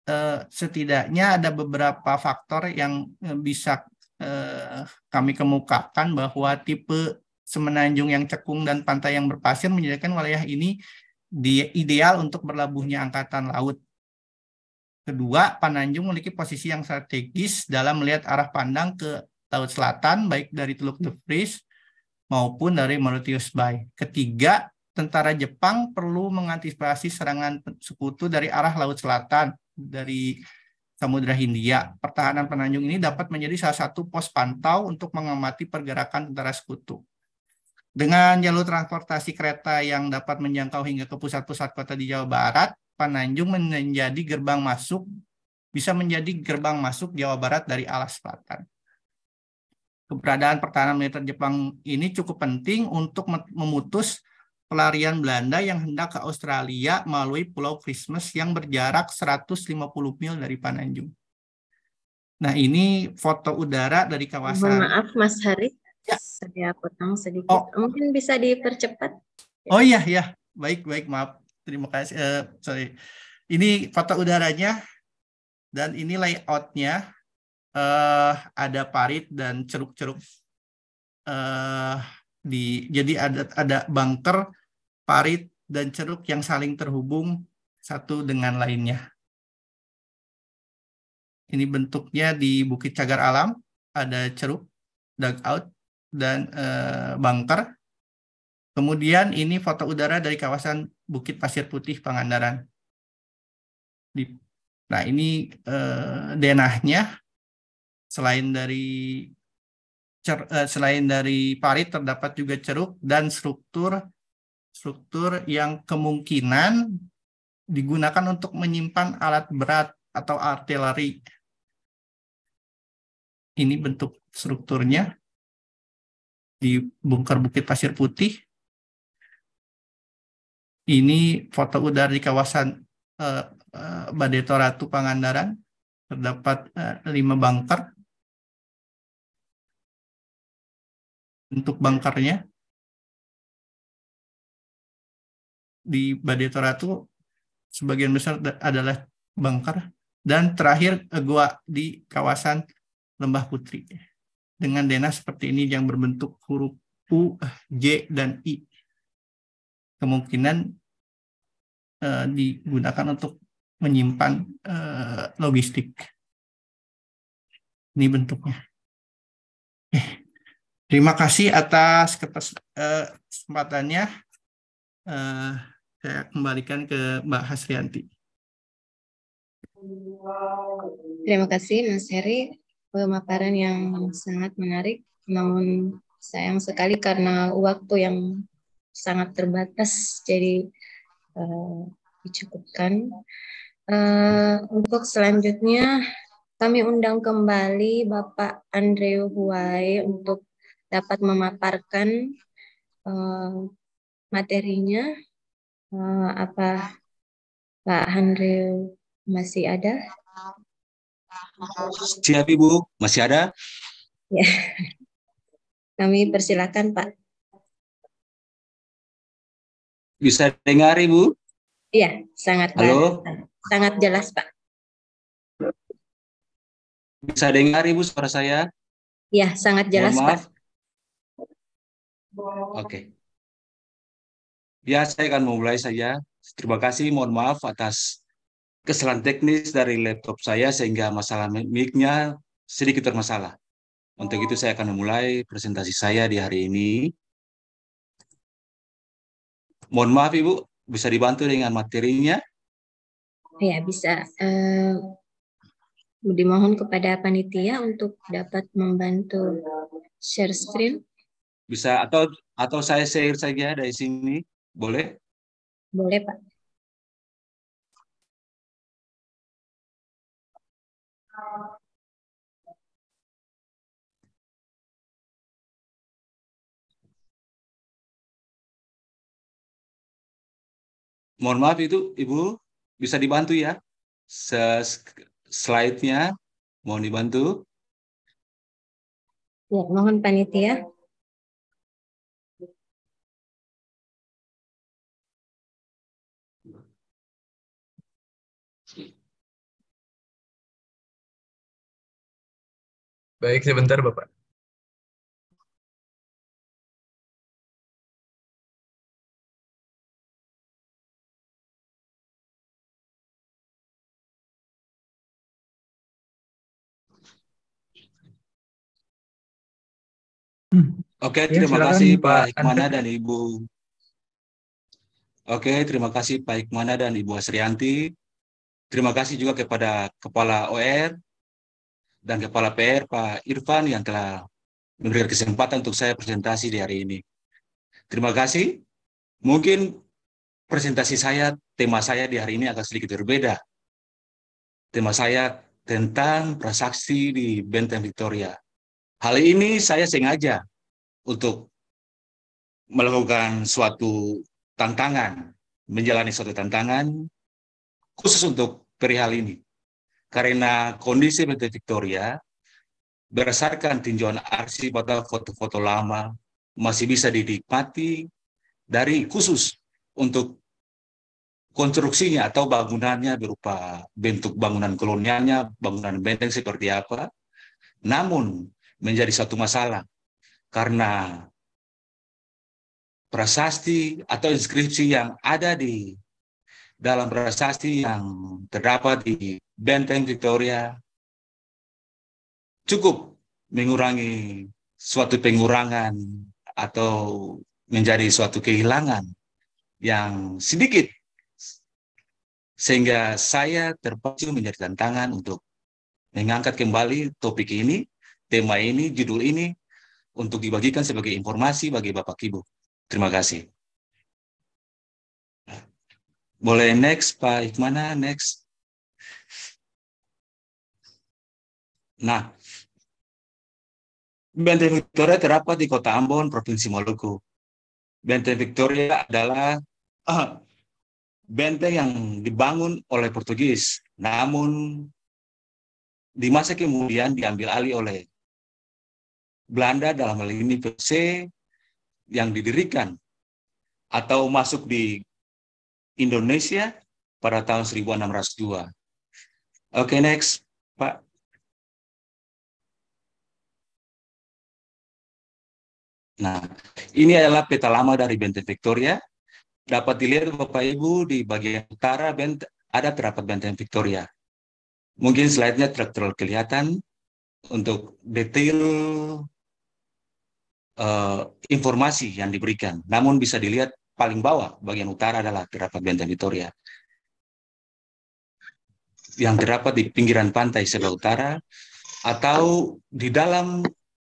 Eh, setidaknya ada beberapa faktor yang eh, bisa eh, kami kemukakan bahwa tipe semenanjung yang cekung dan pantai yang berpasir menjadikan wilayah ini ideal untuk berlabuhnya angkatan laut. Kedua, Pananjung memiliki posisi yang strategis dalam melihat arah pandang ke Laut Selatan, baik dari Teluk hmm. The Fries maupun dari Mauritius Bay. Ketiga, tentara Jepang perlu mengantisipasi serangan sekutu dari arah Laut Selatan dari Samudra Hindia. Pertahanan penanjung ini dapat menjadi salah satu pos pantau untuk mengamati pergerakan tentara sekutu. Dengan jalur transportasi kereta yang dapat menjangkau hingga ke pusat-pusat kota di Jawa Barat, Penanjung menjadi gerbang masuk bisa menjadi gerbang masuk Jawa Barat dari alas selatan. Keberadaan pertahanan militer Jepang ini cukup penting untuk memutus pelarian Belanda yang hendak ke Australia melalui Pulau Christmas yang berjarak 150 mil dari Pananjung. Nah, ini foto udara dari kawasan. Maaf, Mas Hari, Ya. Saya potong sedikit. Oh. Mungkin bisa dipercepat. Oh iya, ya. Baik, baik. Maaf. Terima kasih. Uh, sorry. Ini foto udaranya. Dan ini layoutnya. Uh, ada parit dan ceruk-ceruk. Uh, di jadi ada ada bunker parit, dan ceruk yang saling terhubung satu dengan lainnya. Ini bentuknya di Bukit Cagar Alam, ada ceruk, dugout, dan e, bunker. Kemudian ini foto udara dari kawasan Bukit Pasir Putih Pangandaran. Di, nah ini e, denahnya, selain dari cer, e, selain dari parit terdapat juga ceruk dan struktur struktur yang kemungkinan digunakan untuk menyimpan alat berat atau artileri. Ini bentuk strukturnya di bunker bukit pasir putih. Ini foto udara di kawasan uh, eh, eh, Badeto Ratu Pangandaran. Terdapat uh, lima bunker. Bentuk bunkernya di Badai itu sebagian besar adalah Bangkar dan terakhir gua di kawasan Lembah Putri dengan denah seperti ini yang berbentuk huruf U, J dan I. Kemungkinan uh, digunakan untuk menyimpan uh, logistik. Ini bentuknya. Eh, terima kasih atas eh, kesempatannya. Uh, saya kembalikan ke Mbak Hasrianti. Terima kasih Mas Heri, pemaparan yang sangat menarik. Namun sayang sekali karena waktu yang sangat terbatas, jadi uh, dicukupkan. Uh, untuk selanjutnya kami undang kembali Bapak Andreu Huai untuk dapat memaparkan uh, materinya Uh, apa Pak Henry masih ada? Siap Ibu, masih ada? Ya. Kami persilakan Pak. Bisa dengar Ibu? Iya, sangat Halo? Baik. sangat jelas Pak. Bisa dengar Ibu suara saya? Iya, sangat jelas Pak. Oke. Okay. Ya, saya akan memulai saja. Terima kasih, mohon maaf atas kesalahan teknis dari laptop saya sehingga masalah mic-nya sedikit bermasalah. Untuk itu saya akan memulai presentasi saya di hari ini. Mohon maaf Ibu, bisa dibantu dengan materinya? Ya, bisa. Uh, eh, dimohon kepada panitia untuk dapat membantu share screen. Bisa atau atau saya share saja dari sini. Boleh? Boleh, Pak. Mohon maaf itu Ibu bisa dibantu ya. Slide-nya mohon dibantu. Ya, mohon panitia. Baik, sebentar Bapak. Oke, okay, ya, terima kasih Pak Hikmana dan Ibu. Oke, okay, terima kasih Pak Hikmana dan Ibu Asrianti. Terima kasih juga kepada Kepala OR, dan Kepala PR Pak Irfan yang telah memberikan kesempatan untuk saya presentasi di hari ini. Terima kasih. Mungkin presentasi saya, tema saya di hari ini agak sedikit berbeda. Tema saya tentang prasaksi di Benteng Victoria. Hal ini saya sengaja untuk melakukan suatu tantangan, menjalani suatu tantangan khusus untuk perihal ini karena kondisi PT Victoria berdasarkan tinjauan arsip atau foto-foto lama masih bisa dinikmati dari khusus untuk konstruksinya atau bangunannya berupa bentuk bangunan kolonialnya, bangunan benteng seperti apa. Namun menjadi satu masalah karena prasasti atau inskripsi yang ada di dalam prasasti yang terdapat di benteng Victoria cukup mengurangi suatu pengurangan atau menjadi suatu kehilangan yang sedikit sehingga saya terpacu menjadi tantangan untuk mengangkat kembali topik ini, tema ini, judul ini untuk dibagikan sebagai informasi bagi Bapak Ibu. Terima kasih. Boleh next Pak Hikmana, next. Nah, Benteng Victoria terdapat di Kota Ambon, Provinsi Maluku. Benteng Victoria adalah uh, benteng yang dibangun oleh Portugis, namun di masa kemudian diambil alih oleh Belanda dalam hal ini PC yang didirikan atau masuk di Indonesia pada tahun 1602. Oke, okay, next, Pak. Nah, ini adalah peta lama dari benteng Victoria. Dapat dilihat Bapak Ibu di bagian utara bent ada terdapat benteng Victoria. Mungkin slide-nya tidak terlalu kelihatan untuk detail uh, informasi yang diberikan. Namun bisa dilihat paling bawah bagian utara adalah terdapat benteng Victoria. Yang terdapat di pinggiran pantai sebelah utara atau di dalam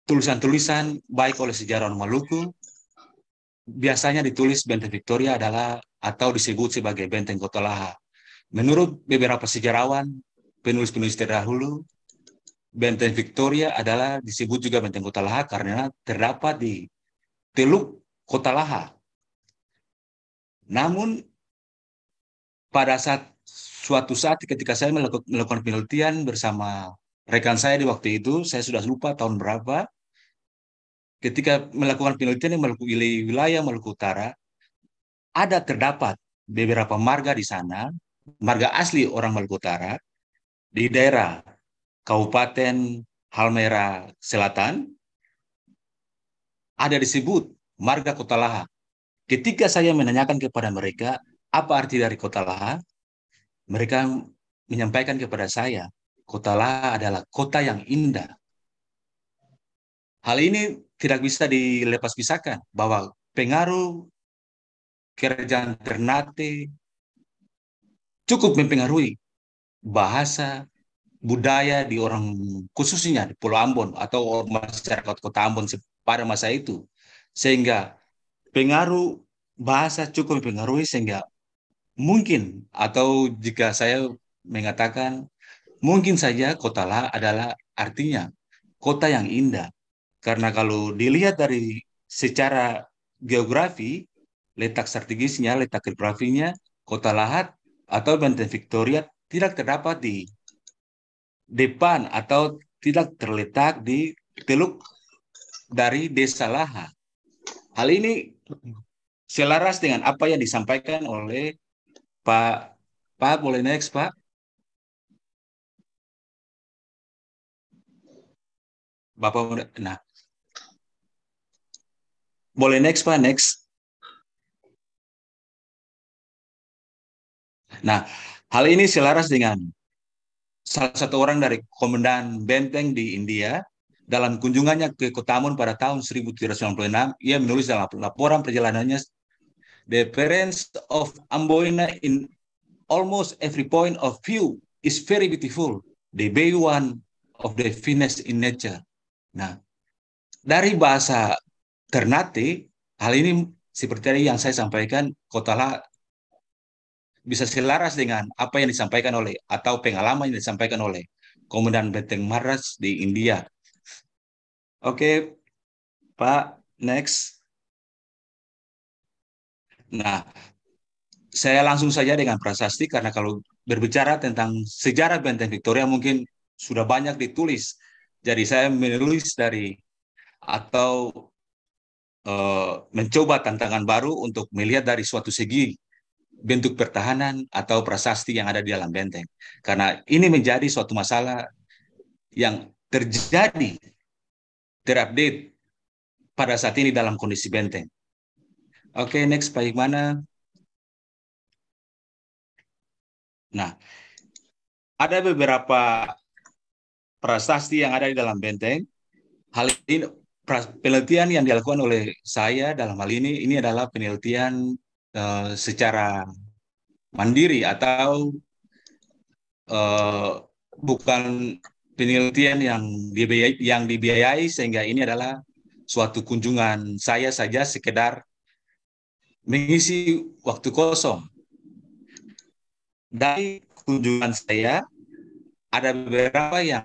tulisan-tulisan baik oleh sejarawan Maluku biasanya ditulis Benteng Victoria adalah atau disebut sebagai Benteng Kota Laha. Menurut beberapa sejarawan, penulis-penulis terdahulu, Benteng Victoria adalah disebut juga Benteng Kota Laha karena terdapat di Teluk Kota Laha. Namun pada saat suatu saat ketika saya melakukan penelitian bersama rekan saya di waktu itu, saya sudah lupa tahun berapa, ketika melakukan penelitian di Maluku wilayah Maluku Utara ada terdapat beberapa marga di sana, marga asli orang Maluku Utara di daerah Kabupaten Halmera Selatan ada disebut marga Kota Laha. Ketika saya menanyakan kepada mereka apa arti dari Kota Laha, mereka menyampaikan kepada saya, Kota Laha adalah kota yang indah. Hal ini tidak bisa dilepas pisahkan bahwa pengaruh kerjaan Ternate cukup mempengaruhi bahasa budaya di orang khususnya di Pulau Ambon atau masyarakat Kota Ambon pada masa itu sehingga pengaruh bahasa cukup mempengaruhi sehingga mungkin atau jika saya mengatakan mungkin saja kota lah adalah artinya kota yang indah karena kalau dilihat dari secara geografi, letak strategisnya, letak geografinya, kota Lahat atau Banten Victoria tidak terdapat di depan atau tidak terletak di teluk dari desa Laha. Hal ini selaras dengan apa yang disampaikan oleh Pak Pak boleh next Pak. Bapak nah boleh next Pak, next. Nah, hal ini selaras dengan salah satu orang dari Komandan Benteng di India dalam kunjungannya ke Kotamun pada tahun 1996, ia menulis dalam laporan perjalanannya The appearance of Amboina in almost every point of view is very beautiful. The bay one of the finest in nature. Nah, dari bahasa Ternate, hal ini seperti tadi yang saya sampaikan, Kotala bisa selaras dengan apa yang disampaikan oleh atau pengalaman yang disampaikan oleh Komandan Beteng Maras di India. Oke, Pak, next. Nah, saya langsung saja dengan prasasti karena kalau berbicara tentang sejarah Benteng Victoria mungkin sudah banyak ditulis. Jadi saya menulis dari atau Eh, mencoba tantangan baru untuk melihat dari suatu segi bentuk pertahanan atau prasasti yang ada di dalam benteng. Karena ini menjadi suatu masalah yang terjadi terupdate pada saat ini dalam kondisi benteng. Oke, okay, next Pak Hikmana. Nah, ada beberapa prasasti yang ada di dalam benteng. Hal ini penelitian yang dilakukan oleh saya dalam hal ini ini adalah penelitian uh, secara mandiri atau uh, bukan penelitian yang dibiayai, yang dibiayai sehingga ini adalah suatu kunjungan saya saja sekedar mengisi waktu kosong. Dari kunjungan saya ada beberapa yang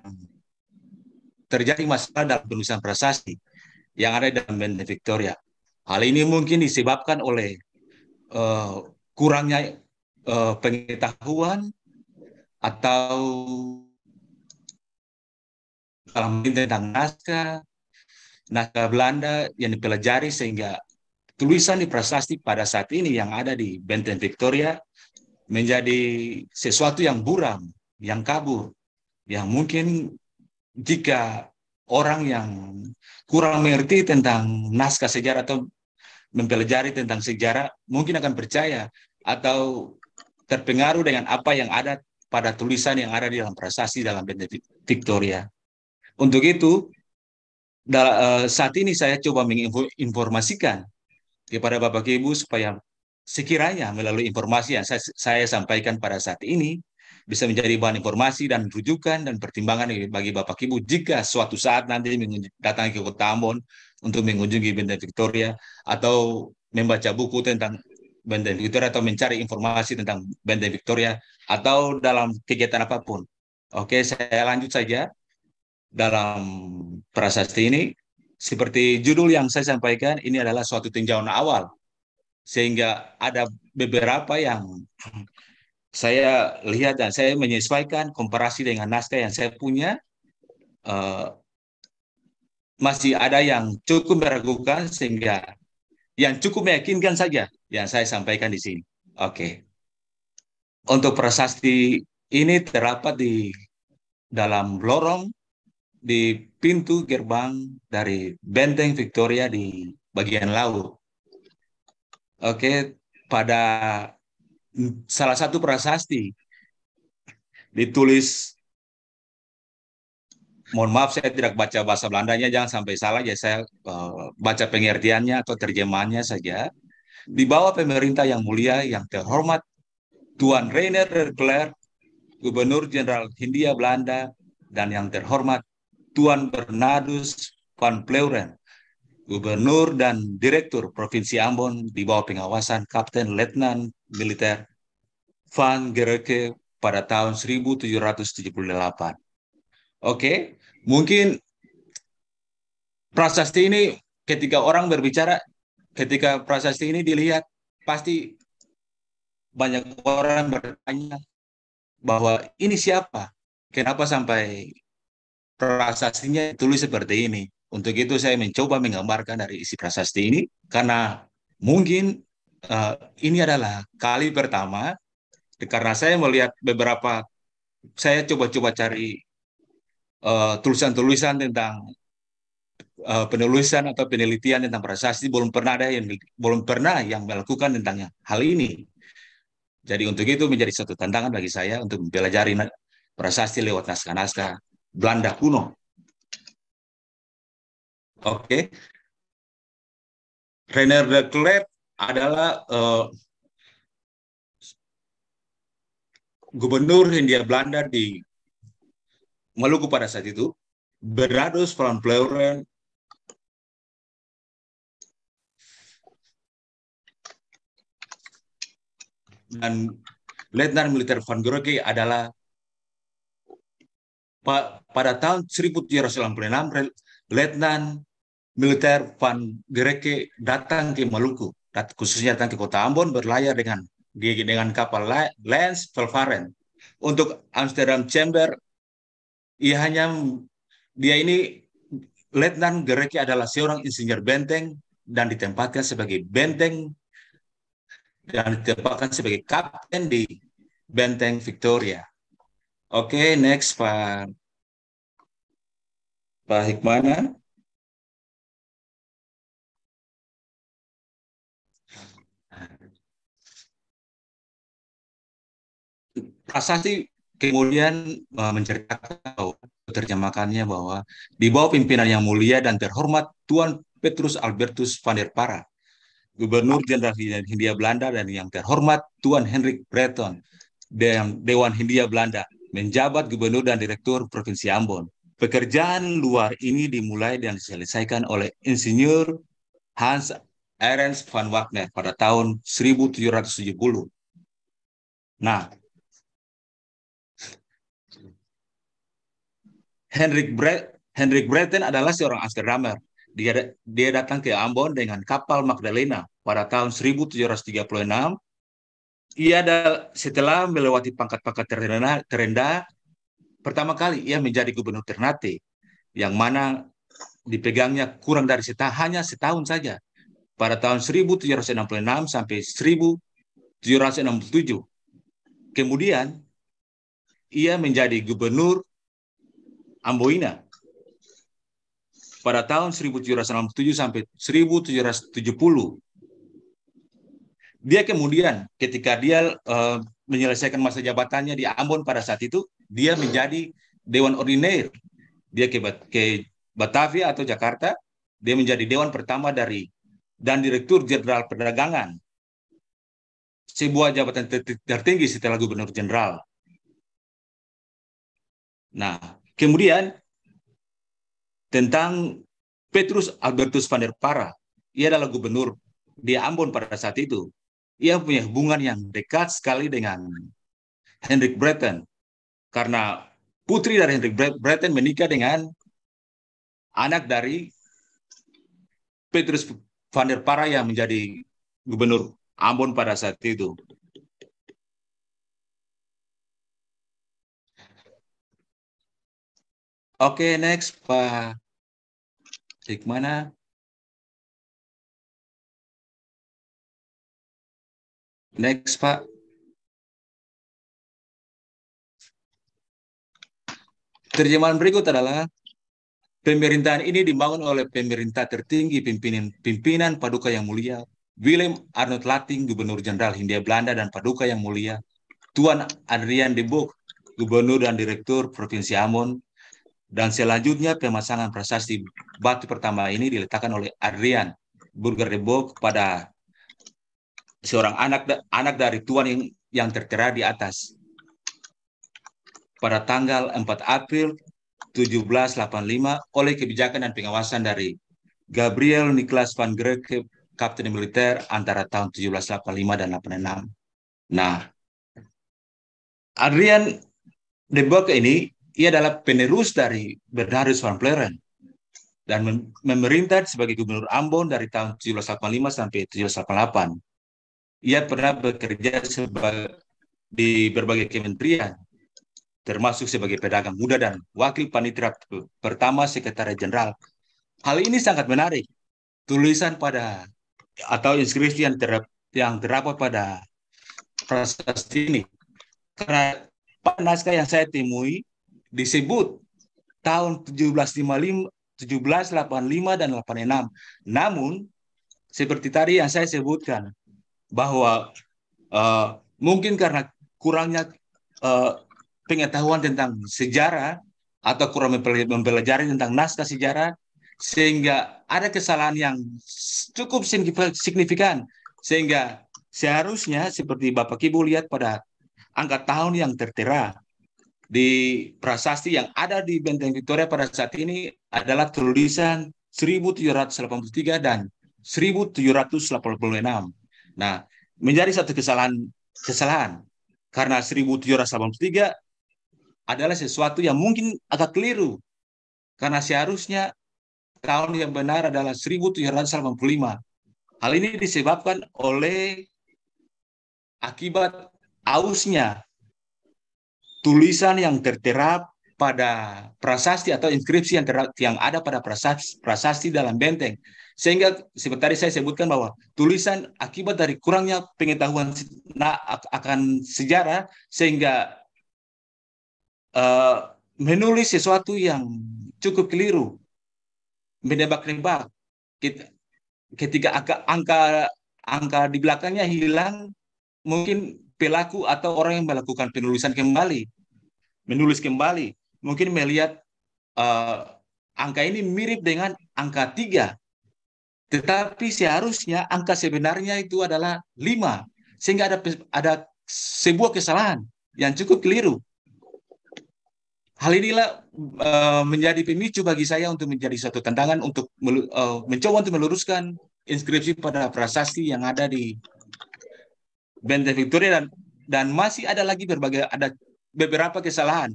terjadi masalah dalam penulisan prasasti yang ada dalam Benteng Victoria. Hal ini mungkin disebabkan oleh uh, kurangnya uh, pengetahuan atau dalam tentang naskah naskah Belanda yang dipelajari sehingga tulisan di prasasti pada saat ini yang ada di Benten Victoria menjadi sesuatu yang buram, yang kabur, yang mungkin jika orang yang kurang mengerti tentang naskah sejarah atau mempelajari tentang sejarah mungkin akan percaya atau terpengaruh dengan apa yang ada pada tulisan yang ada di dalam prasasti dalam benda Victoria. Untuk itu, eh, saat ini saya coba menginformasikan kepada Bapak Ibu supaya sekiranya melalui informasi yang saya, saya sampaikan pada saat ini, bisa menjadi bahan informasi dan rujukan dan pertimbangan bagi Bapak Ibu jika suatu saat nanti datang ke Kota Ambon untuk mengunjungi Benteng Victoria atau membaca buku tentang Benteng Victoria atau mencari informasi tentang Benteng Victoria atau dalam kegiatan apapun. Oke, saya lanjut saja dalam prasasti ini. Seperti judul yang saya sampaikan, ini adalah suatu tinjauan awal. Sehingga ada beberapa yang saya lihat dan saya menyesuaikan komparasi dengan naskah yang saya punya uh, masih ada yang cukup meragukan sehingga yang cukup meyakinkan saja yang saya sampaikan di sini. Oke. Okay. Untuk prasasti ini terdapat di dalam lorong di pintu gerbang dari Benteng Victoria di bagian laut. Oke, okay. pada salah satu prasasti ditulis mohon maaf saya tidak baca bahasa Belandanya jangan sampai salah ya saya uh, baca pengertiannya atau terjemahannya saja di bawah pemerintah yang mulia yang terhormat Tuan Rainer de Klerk Gubernur Jenderal Hindia Belanda dan yang terhormat Tuan Bernardus van Pleuren Gubernur dan Direktur Provinsi Ambon di bawah pengawasan Kapten Letnan Militer Van Gereke pada tahun 1778. Oke, mungkin prasasti ini ketika orang berbicara, ketika prasasti ini dilihat, pasti banyak orang bertanya bahwa ini siapa? Kenapa sampai prasastinya ditulis seperti ini? Untuk itu saya mencoba menggambarkan dari isi prasasti ini karena mungkin uh, ini adalah kali pertama karena saya melihat beberapa saya coba-coba cari eh, tulisan-tulisan uh, tentang uh, penulisan atau penelitian tentang prasasti belum pernah ada yang belum pernah yang melakukan tentang hal ini. Jadi untuk itu menjadi satu tantangan bagi saya untuk mempelajari prasasti lewat naskah-naskah Belanda kuno. Oke. Okay. René de Klerk adalah uh, gubernur Hindia Belanda di Maluku pada saat itu, Berados van Pleuren dan Letnan Militer Van Groge adalah pa, pada tahun 1796 Letnan militer Van Gereke datang ke Maluku, khususnya datang ke kota Ambon berlayar dengan dengan kapal Lens Velvaren. Untuk Amsterdam Chamber, ia hanya dia ini Letnan Gereke adalah seorang insinyur benteng dan ditempatkan sebagai benteng dan ditempatkan sebagai kapten di benteng Victoria. Oke, okay, next Pak Pak Hikmana. prasasti kemudian eh, menceritakan bahwa terjemahkannya bahwa di bawah pimpinan yang mulia dan terhormat Tuan Petrus Albertus van der Para, Gubernur Jenderal Hindia Belanda dan yang terhormat Tuan Hendrik Breton, dan Dewan Hindia Belanda, menjabat Gubernur dan Direktur Provinsi Ambon. Pekerjaan luar ini dimulai dan diselesaikan oleh Insinyur Hans Ernst van Wagner pada tahun 1770. Nah, Henrik Bre Henrik Breton adalah seorang Amsterdamer. Dia, dia datang ke Ambon dengan kapal Magdalena pada tahun 1736. Ia adalah, setelah melewati pangkat-pangkat terendah, terendah, pertama kali ia menjadi gubernur Ternate, yang mana dipegangnya kurang dari setah, hanya setahun saja. Pada tahun 1766 sampai 1767. Kemudian, ia menjadi gubernur Amboina. Pada tahun 1767 sampai 1770, dia kemudian ketika dia uh, menyelesaikan masa jabatannya di Ambon pada saat itu, dia menjadi Dewan Ordinair. Dia ke, ke Batavia atau Jakarta, dia menjadi Dewan pertama dari dan Direktur Jenderal Perdagangan. Sebuah jabatan tertinggi setelah Gubernur Jenderal. Nah, Kemudian tentang Petrus Albertus van der Para. Ia adalah gubernur di Ambon pada saat itu. Ia punya hubungan yang dekat sekali dengan Hendrik Breton. Karena putri dari Hendrik Breton menikah dengan anak dari Petrus van der Para yang menjadi gubernur Ambon pada saat itu. Oke, okay, next Pak Hikmana. Next Pak. Terjemahan berikut adalah pemerintahan ini dibangun oleh pemerintah tertinggi pimpinan pimpinan Paduka yang mulia Willem Arnold Lating, Gubernur Jenderal Hindia Belanda dan Paduka yang mulia Tuan Adrian de Boek, Gubernur dan Direktur Provinsi Amun. Dan selanjutnya pemasangan prasasti batu pertama ini diletakkan oleh Adrian Burgerebo kepada seorang anak anak dari tuan yang yang tertera di atas. Pada tanggal 4 April 1785 oleh kebijakan dan pengawasan dari Gabriel Niklas van Greek Kapten Militer antara tahun 1785 dan 86. Nah, Adrian de ini ia adalah penerus dari Bernardus van Pleren dan memerintah sebagai gubernur Ambon dari tahun 1785 sampai 1788. Ia pernah bekerja sebagai di berbagai kementerian, termasuk sebagai pedagang muda dan wakil panitera pertama sekretaris jenderal. Hal ini sangat menarik. Tulisan pada atau inskripsi yang, terap, yang terdapat pada prasasti ini. Karena naskah yang saya temui disebut tahun 1755, 1785 dan 86. Namun seperti tadi yang saya sebutkan bahwa uh, mungkin karena kurangnya uh, pengetahuan tentang sejarah atau kurang mempelajari tentang naskah sejarah sehingga ada kesalahan yang cukup signifikan sehingga seharusnya seperti Bapak Ibu lihat pada angka tahun yang tertera di prasasti yang ada di Benteng Victoria pada saat ini adalah tulisan 1783 dan 1786. Nah, menjadi satu kesalahan kesalahan karena 1783 adalah sesuatu yang mungkin agak keliru karena seharusnya tahun yang benar adalah 1785. Hal ini disebabkan oleh akibat ausnya tulisan yang tertera pada prasasti atau inskripsi yang, ter, yang ada pada prasasti, prasasti dalam benteng. Sehingga seperti saya sebutkan bahwa tulisan akibat dari kurangnya pengetahuan akan sejarah sehingga uh, menulis sesuatu yang cukup keliru, menebak-nebak. Ketika angka angka di belakangnya hilang, mungkin pelaku atau orang yang melakukan penulisan kembali, menulis kembali, mungkin melihat uh, angka ini mirip dengan angka tiga, tetapi seharusnya angka sebenarnya itu adalah lima, sehingga ada ada sebuah kesalahan yang cukup keliru. Hal inilah uh, menjadi pemicu bagi saya untuk menjadi suatu tantangan untuk uh, mencoba untuk meluruskan inskripsi pada prasasti yang ada di Benteng Victoria dan dan masih ada lagi berbagai ada beberapa kesalahan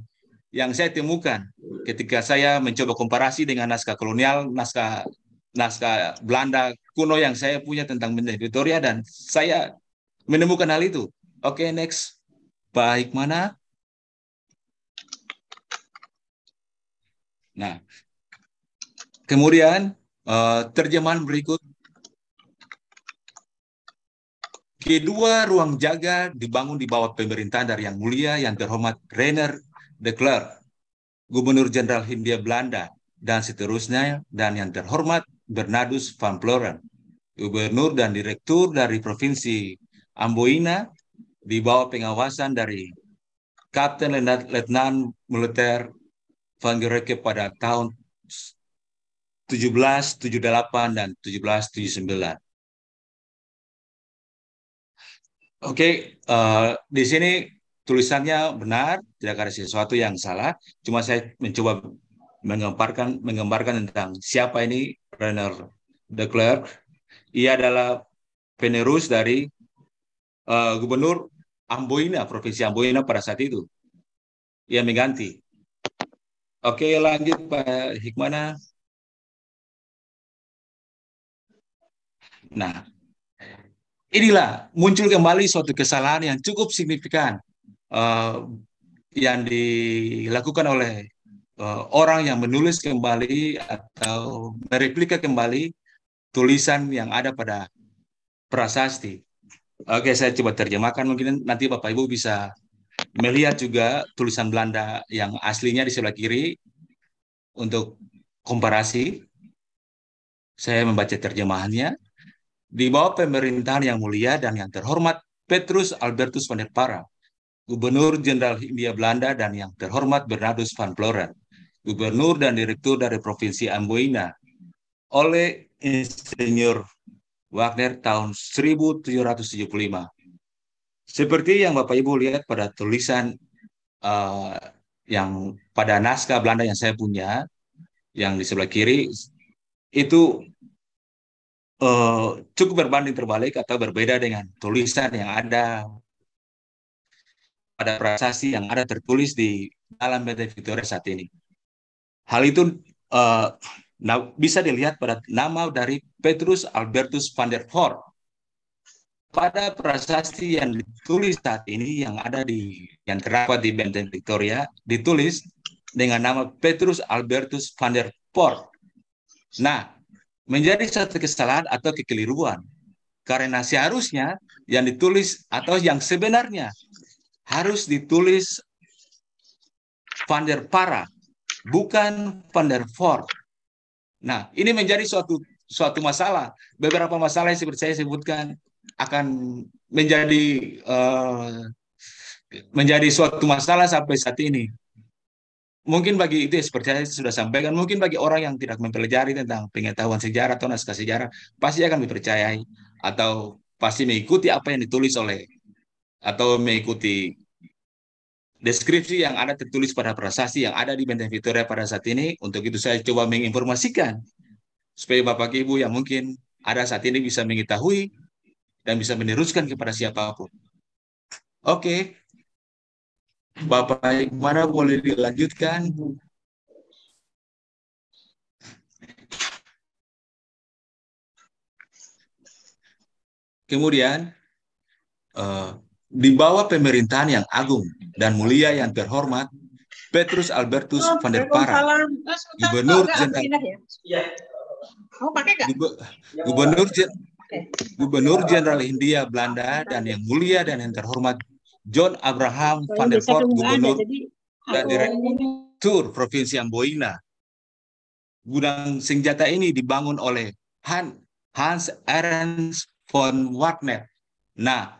yang saya temukan ketika saya mencoba komparasi dengan naskah kolonial, naskah naskah Belanda kuno yang saya punya tentang Benteng Victoria dan saya menemukan hal itu. Oke, okay, next. Baik mana? Nah, kemudian eh, terjemahan berikut Kedua ruang jaga dibangun di bawah pemerintahan dari Yang Mulia yang terhormat Rainer de Klerk, Gubernur Jenderal Hindia Belanda, dan seterusnya, dan yang terhormat Bernardus van Pleuren, Gubernur dan Direktur dari Provinsi Amboina di bawah pengawasan dari Kapten Letnan Militer Van Gereke pada tahun 1778 dan 1779. Oke, okay, uh, eh, di sini tulisannya benar, tidak ada sesuatu yang salah. Cuma saya mencoba menggambarkan menggambarkan tentang siapa ini Renner the Clerk. Ia adalah penerus dari uh, Gubernur Amboina, Provinsi Amboina pada saat itu. Ia mengganti. Oke, okay, lanjut Pak Hikmana. Nah, inilah muncul kembali suatu kesalahan yang cukup signifikan uh, yang dilakukan oleh uh, orang yang menulis kembali atau mereplika kembali tulisan yang ada pada prasasti. Oke, saya coba terjemahkan mungkin nanti Bapak Ibu bisa melihat juga tulisan Belanda yang aslinya di sebelah kiri untuk komparasi. Saya membaca terjemahannya. Di bawah pemerintahan yang mulia dan yang terhormat Petrus Albertus van der Para, Gubernur Jenderal Hindia Belanda dan yang terhormat Bernardus van Floren, Gubernur dan Direktur dari Provinsi Amboina, oleh Insinyur Wagner tahun 1775. Seperti yang Bapak Ibu lihat pada tulisan uh, yang pada naskah Belanda yang saya punya, yang di sebelah kiri, itu uh, cukup berbanding terbalik atau berbeda dengan tulisan yang ada pada prasasti yang ada tertulis di dalam PT Victoria saat ini. Hal itu uh, bisa dilihat pada nama dari Petrus Albertus van der Voort. Pada prasasti yang ditulis saat ini yang ada di yang terdapat di Benteng Victoria ditulis dengan nama Petrus Albertus van der Voort. Nah, menjadi satu kesalahan atau kekeliruan. Karena seharusnya yang ditulis atau yang sebenarnya harus ditulis van der Para, bukan van der Nah, ini menjadi suatu suatu masalah. Beberapa masalah yang seperti saya sebutkan akan menjadi uh, menjadi suatu masalah sampai saat ini mungkin bagi itu ya, seperti saya sudah sampaikan, mungkin bagi orang yang tidak mempelajari tentang pengetahuan sejarah atau naskah sejarah, pasti akan dipercayai atau pasti mengikuti apa yang ditulis oleh atau mengikuti deskripsi yang ada tertulis pada prasasti yang ada di Benteng Victoria pada saat ini. Untuk itu saya coba menginformasikan supaya Bapak Ibu yang mungkin ada saat ini bisa mengetahui dan bisa meneruskan kepada siapapun. Oke, okay. Bapak Hikmara boleh dilanjutkan? Kemudian, uh, di bawah pemerintahan yang agung dan mulia yang terhormat, Petrus Albertus oh, van der Para, Gubernur Jenderal ya? Iya. oh, Gubernur Gubernur Jenderal Hindia Belanda dan yang mulia dan yang terhormat John Abraham so, Van der Voort, gubernur Jadi, dan direktur Provinsi Amboina. Gudang senjata ini dibangun oleh Han, Hans Ernst von Wagner. Nah,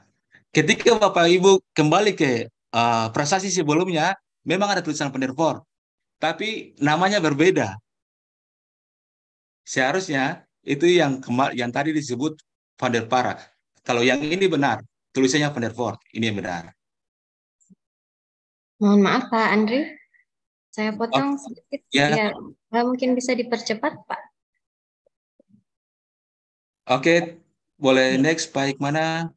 ketika Bapak Ibu kembali ke uh, prestasi sebelumnya, memang ada tulisan Van der Voort, tapi namanya berbeda. Seharusnya itu yang yang tadi disebut Van der Para. Kalau yang ini benar, tulisannya Van der Voort, ini yang benar. Mohon maaf Pak Andri, saya potong sedikit. Ya. ya. Mungkin bisa dipercepat Pak. Oke, boleh ya. next Pak Hikmana.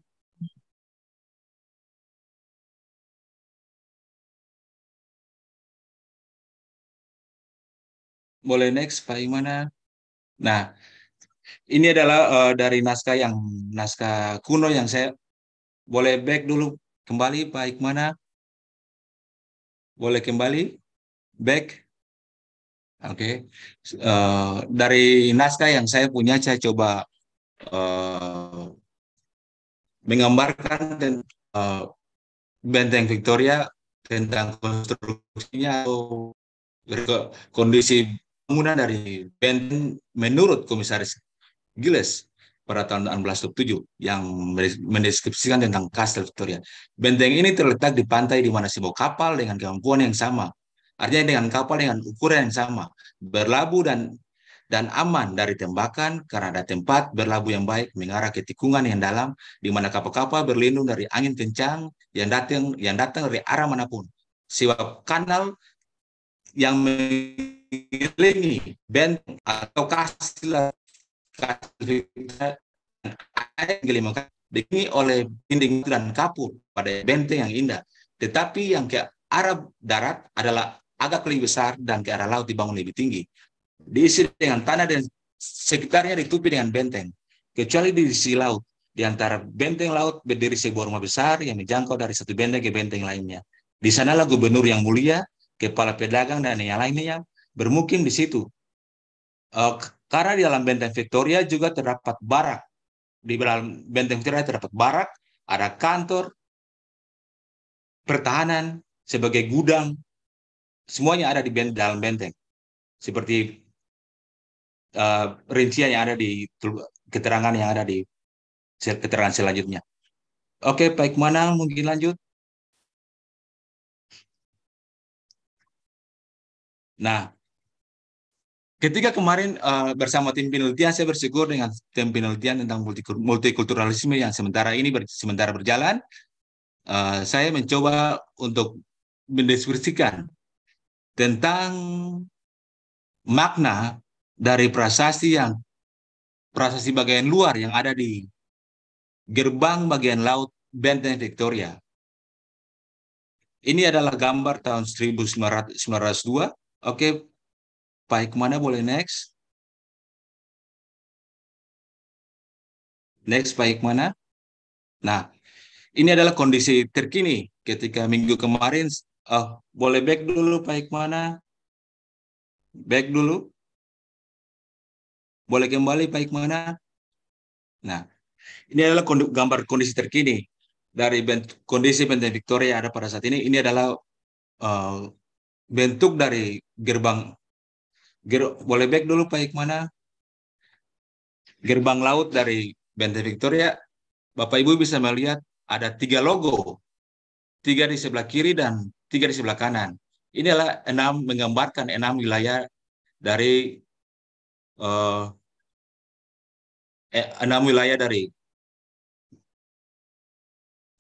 Boleh next Pak Hikmana. Nah, ini adalah uh, dari naskah yang naskah kuno yang saya boleh back dulu kembali Pak Hikmana boleh kembali back. Oke, okay. uh, eh, dari naskah yang saya punya saya coba uh, menggambarkan uh, benteng Victoria tentang konstruksinya atau kondisi bangunan dari benteng menurut Komisaris Giles pada tahun 1607 yang mendeskripsikan tentang kastil Victoria. Benteng ini terletak di pantai di mana sebuah kapal dengan kemampuan yang sama, artinya dengan kapal dengan ukuran yang sama, berlabuh dan dan aman dari tembakan karena ada tempat berlabuh yang baik mengarah ke tikungan yang dalam di mana kapal-kapal berlindung dari angin kencang yang datang yang datang dari arah manapun. Sebab kanal yang mengelilingi benteng atau kastil air dikini oleh dinding dan kapur pada benteng yang indah. Tetapi yang ke arah darat adalah agak lebih besar dan ke arah laut dibangun lebih tinggi. Diisi dengan tanah dan sekitarnya ditutupi dengan benteng. Kecuali di sisi laut. Di antara benteng laut berdiri sebuah rumah besar yang dijangkau dari satu benteng ke benteng lainnya. Di sanalah gubernur yang mulia, kepala pedagang, dan yang lainnya yang bermukim di situ. Karena di dalam benteng Victoria juga terdapat barak. Di dalam benteng Victoria terdapat barak, ada kantor, pertahanan, sebagai gudang. Semuanya ada di dalam benteng. Seperti uh, rincian yang ada di keterangan yang ada di keterangan selanjutnya. Oke, baik mana mungkin lanjut. Nah, Ketika kemarin uh, bersama tim penelitian, saya bersyukur dengan tim penelitian tentang multikulturalisme yang sementara ini ber, sementara berjalan, uh, saya mencoba untuk mendeskripsikan tentang makna dari prasasti yang prasasti bagian luar yang ada di gerbang bagian laut Benteng Victoria. Ini adalah gambar tahun 1902. Oke, baik mana boleh next. Next baik mana Nah, ini adalah kondisi terkini ketika minggu kemarin. Oh, boleh back dulu baik mana Back dulu. Boleh kembali baik mana Nah, ini adalah gambar kondisi terkini dari bent kondisi Benteng Victoria ada pada saat ini. Ini adalah uh, bentuk dari gerbang Ger boleh back dulu Pak Hikmana. Gerbang laut dari Benteng Victoria, Bapak Ibu bisa melihat ada tiga logo, tiga di sebelah kiri dan tiga di sebelah kanan. Inilah enam menggambarkan enam wilayah dari uh, enam wilayah dari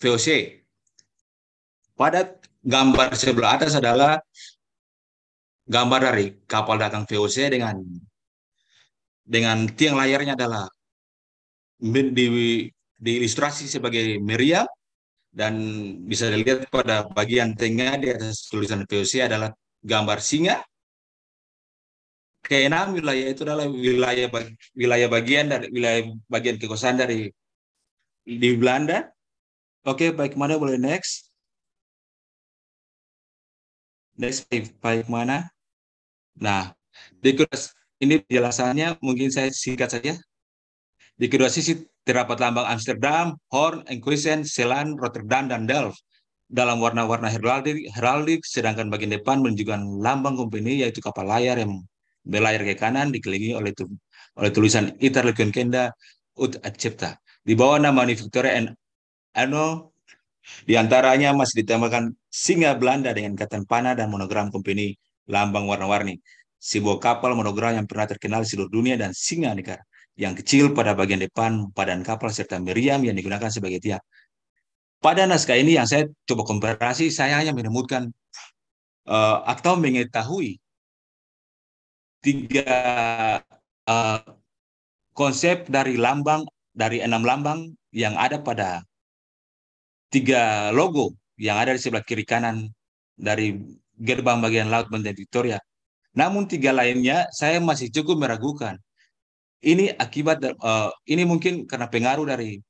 VOC. Pada gambar sebelah atas adalah gambar dari kapal datang VOC dengan dengan tiang layarnya adalah di, diilustrasi sebagai meriam dan bisa dilihat pada bagian tengah di atas tulisan VOC adalah gambar singa. Keenam wilayah itu adalah wilayah wilayah bagian dari wilayah bagian kekuasaan dari di Belanda. Oke, okay, baik mana boleh next? Next baik mana? Nah, di kedua, ini penjelasannya mungkin saya singkat saja. Di kedua sisi terdapat lambang Amsterdam, Horn, Enkhuizen, Selan, Rotterdam, dan Delft dalam warna-warna heraldik, heraldik, sedangkan bagian depan menunjukkan lambang kompeni yaitu kapal layar yang berlayar ke kanan dikelilingi oleh tu, oleh tulisan Interlegion Kenda Ut Acipta. Di bawah nama Victoria and Ano, di antaranya masih ditambahkan singa Belanda dengan ikatan panah dan monogram kompeni lambang warna-warni. sebuah kapal monogram yang pernah terkenal di seluruh dunia dan singa negara yang kecil pada bagian depan badan kapal serta meriam yang digunakan sebagai tiang. Pada naskah ini yang saya coba komparasi, saya hanya menemukan uh, atau mengetahui tiga uh, konsep dari lambang dari enam lambang yang ada pada tiga logo yang ada di sebelah kiri kanan dari gerbang bagian laut Bandar Victoria. Namun tiga lainnya saya masih cukup meragukan. Ini akibat uh, ini mungkin karena pengaruh dari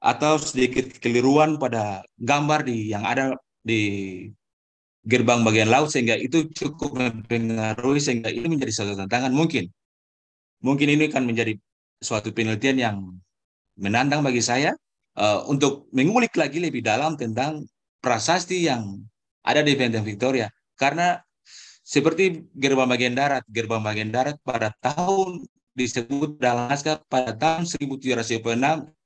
atau sedikit keliruan pada gambar di yang ada di gerbang bagian laut sehingga itu cukup mempengaruhi sehingga ini menjadi suatu tantangan mungkin. Mungkin ini akan menjadi suatu penelitian yang menantang bagi saya uh, untuk mengulik lagi lebih dalam tentang prasasti yang ada di Benteng Victoria. Karena seperti gerbang bagian darat, gerbang bagian darat pada tahun disebut dalam naskah pada tahun 1756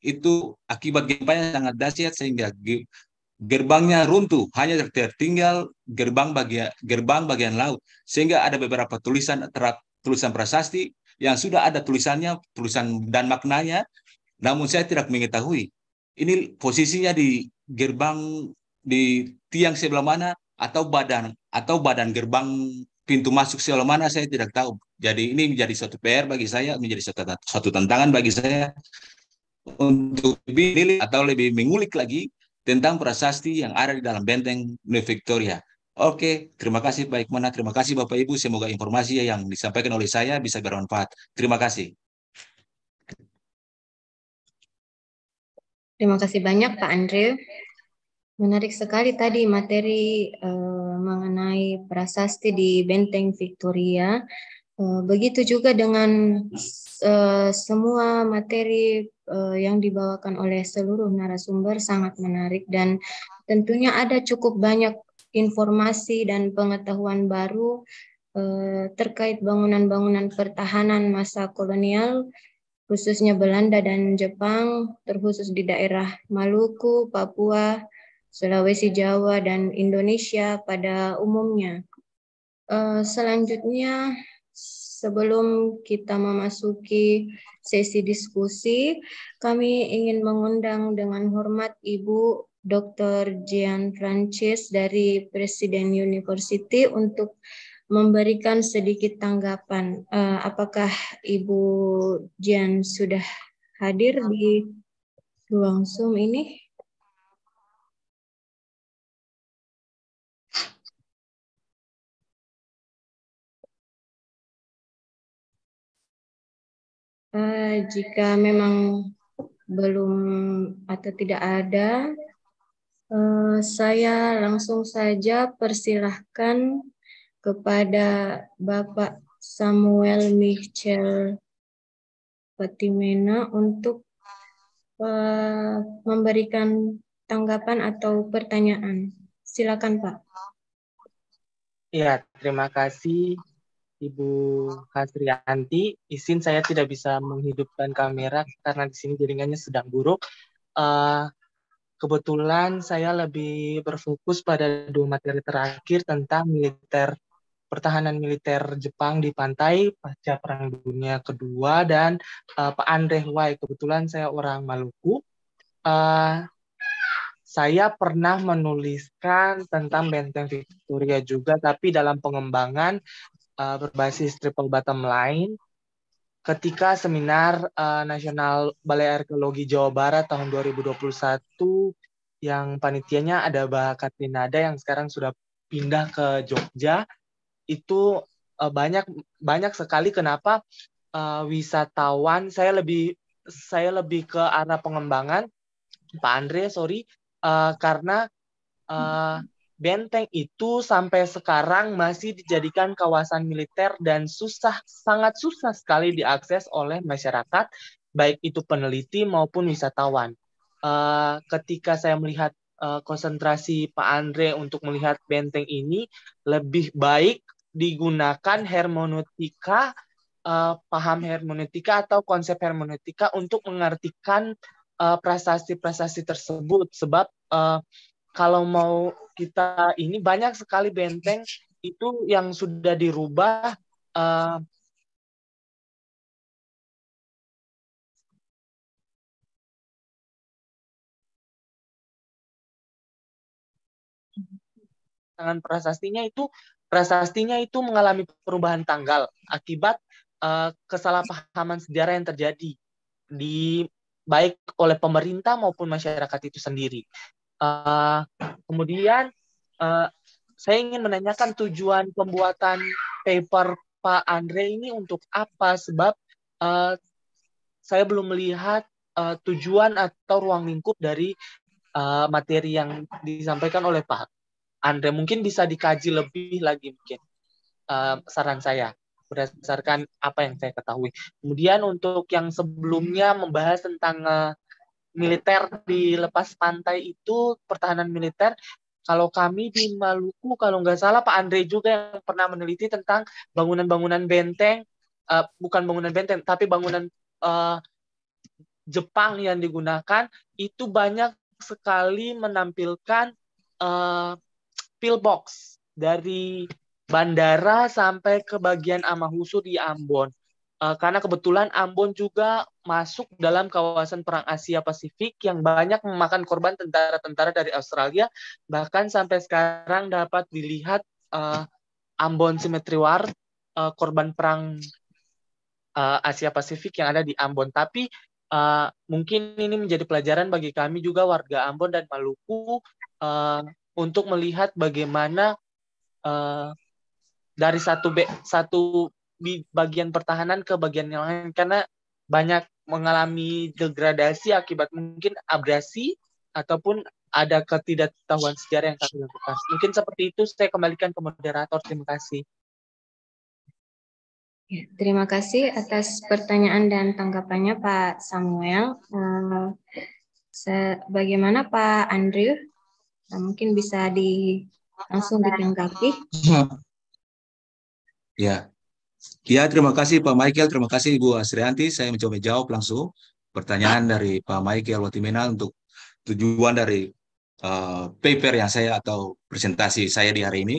itu akibat gempa yang sangat dahsyat sehingga gerbangnya runtuh, hanya tertinggal gerbang bagian gerbang bagian laut. Sehingga ada beberapa tulisan tulisan prasasti yang sudah ada tulisannya, tulisan dan maknanya, namun saya tidak mengetahui. Ini posisinya di gerbang di tiang sebelah mana atau badan atau badan gerbang pintu masuk sejauh mana saya tidak tahu. Jadi ini menjadi suatu PR bagi saya, menjadi suatu, suatu tantangan bagi saya untuk lebih atau lebih mengulik lagi tentang prasasti yang ada di dalam benteng New Victoria. Oke, terima kasih baik mana terima kasih Bapak Ibu. Semoga informasi yang disampaikan oleh saya bisa bermanfaat. Terima kasih. Terima kasih banyak Pak Andre. Menarik sekali tadi materi uh, mengenai prasasti di Benteng Victoria. Uh, begitu juga dengan uh, semua materi uh, yang dibawakan oleh seluruh narasumber sangat menarik dan tentunya ada cukup banyak informasi dan pengetahuan baru uh, terkait bangunan-bangunan pertahanan masa kolonial khususnya Belanda dan Jepang, terkhusus di daerah Maluku, Papua, Sulawesi Jawa, dan Indonesia pada umumnya. Eh, selanjutnya, sebelum kita memasuki sesi diskusi, kami ingin mengundang dengan hormat Ibu Dr. Jean Francis dari Presiden University untuk memberikan sedikit tanggapan. Eh, apakah Ibu Jean sudah hadir di ruang Zoom ini? Uh, jika memang belum atau tidak ada, uh, saya langsung saja persilahkan kepada Bapak Samuel Michel Patimena untuk uh, memberikan tanggapan atau pertanyaan. Silakan Pak. Ya, terima kasih Ibu Hasrianti, izin saya tidak bisa menghidupkan kamera karena di sini jaringannya sedang buruk. Uh, kebetulan saya lebih berfokus pada dua materi terakhir tentang militer pertahanan militer Jepang di pantai pasca Perang Dunia Kedua dan uh, Pak Andre Wai. Kebetulan saya orang Maluku. Uh, saya pernah menuliskan tentang Benteng Victoria juga, tapi dalam pengembangan uh, berbasis triple bottom line ketika seminar uh, nasional Balai Arkeologi Jawa Barat tahun 2021 yang panitianya ada Mbak Katrinada yang sekarang sudah pindah ke Jogja itu uh, banyak banyak sekali kenapa uh, wisatawan saya lebih saya lebih ke arah pengembangan Pak Andre sorry uh, karena uh, hmm benteng itu sampai sekarang masih dijadikan kawasan militer dan susah sangat susah sekali diakses oleh masyarakat baik itu peneliti maupun wisatawan. Uh, ketika saya melihat eh, konsentrasi Pak Andre untuk melihat benteng ini lebih baik digunakan hermeneutika uh, paham hermeneutika atau konsep hermeneutika untuk mengartikan prestasi-prestasi uh, tersebut sebab uh, kalau mau kita ini banyak sekali benteng itu yang sudah dirubah uh, eh, tangan prasastinya itu prasastinya itu mengalami perubahan tanggal akibat uh, kesalahpahaman sejarah yang terjadi di baik oleh pemerintah maupun masyarakat itu sendiri. Eh, kemudian uh, saya ingin menanyakan tujuan pembuatan paper Pak Andre ini untuk apa? Sebab uh, saya belum melihat uh, tujuan atau ruang lingkup dari uh, materi yang disampaikan oleh Pak Andre. Mungkin bisa dikaji lebih lagi mungkin uh, saran saya berdasarkan apa yang saya ketahui. Kemudian untuk yang sebelumnya membahas tentang uh, militer di lepas pantai itu pertahanan militer kalau kami di Maluku kalau nggak salah Pak Andre juga yang pernah meneliti tentang bangunan-bangunan benteng uh, bukan bangunan benteng tapi bangunan uh, Jepang yang digunakan itu banyak sekali menampilkan uh, pillbox dari bandara sampai ke bagian Amahusu di Ambon Eh, karena kebetulan Ambon juga masuk dalam kawasan Perang Asia Pasifik yang banyak memakan korban tentara-tentara dari Australia bahkan sampai sekarang dapat dilihat uh, Ambon Cemetery War uh, korban perang uh, Asia Pasifik yang ada di Ambon tapi uh, mungkin ini menjadi pelajaran bagi kami juga warga Ambon dan Maluku uh, untuk melihat bagaimana uh, dari satu satu di bagian pertahanan ke bagian yang lain karena banyak mengalami degradasi akibat mungkin abrasi ataupun ada ketidaktahuan sejarah yang kami lakukan. Mungkin seperti itu saya kembalikan ke moderator. Terima kasih. Ya, terima kasih atas pertanyaan dan tanggapannya Pak Samuel. Uh, bagaimana Pak Andrew? Nah, mungkin bisa di langsung ditanggapi. Ya, ya. Ya, terima kasih Pak Michael, terima kasih Ibu Asrianti. Saya mencoba jawab langsung pertanyaan dari Pak Michael Watimena untuk tujuan dari uh, paper yang saya atau presentasi saya di hari ini.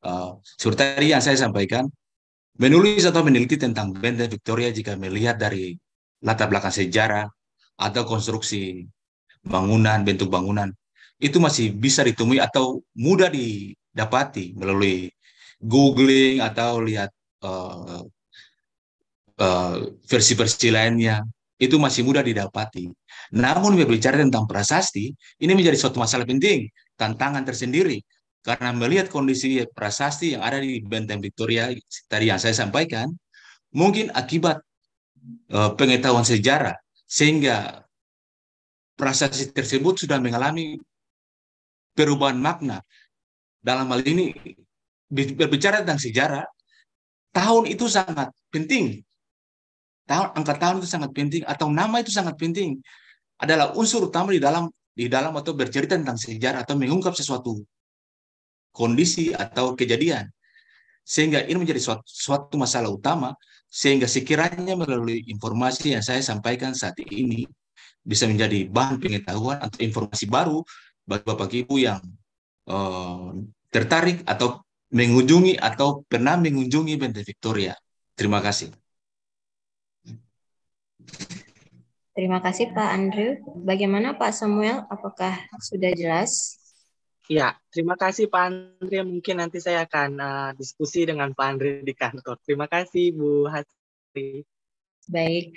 Uh, seperti tadi yang saya sampaikan, menulis atau meneliti tentang Benda Victoria jika melihat dari latar belakang sejarah atau konstruksi bangunan, bentuk bangunan, itu masih bisa ditemui atau mudah didapati melalui googling atau lihat uh, uh, versi-versi lainnya itu masih mudah didapati. Namun berbicara tentang prasasti, ini menjadi suatu masalah penting, tantangan tersendiri. Karena melihat kondisi prasasti yang ada di Benteng Victoria tadi yang saya sampaikan, mungkin akibat uh, pengetahuan sejarah, sehingga prasasti tersebut sudah mengalami perubahan makna. Dalam hal ini, berbicara tentang sejarah, tahun itu sangat penting. Tahun angka tahun itu sangat penting atau nama itu sangat penting adalah unsur utama di dalam di dalam atau bercerita tentang sejarah atau mengungkap sesuatu kondisi atau kejadian sehingga ini menjadi suatu, suatu masalah utama sehingga sekiranya melalui informasi yang saya sampaikan saat ini bisa menjadi bahan pengetahuan atau informasi baru bagi bapak ibu yang eh, tertarik atau mengunjungi atau pernah mengunjungi Benteng Victoria. Terima kasih. Terima kasih Pak Andrew. Bagaimana Pak Samuel? Apakah sudah jelas? Ya, terima kasih Pak Andre. Mungkin nanti saya akan uh, diskusi dengan Pak Andre di kantor. Terima kasih Bu Hasri. Baik,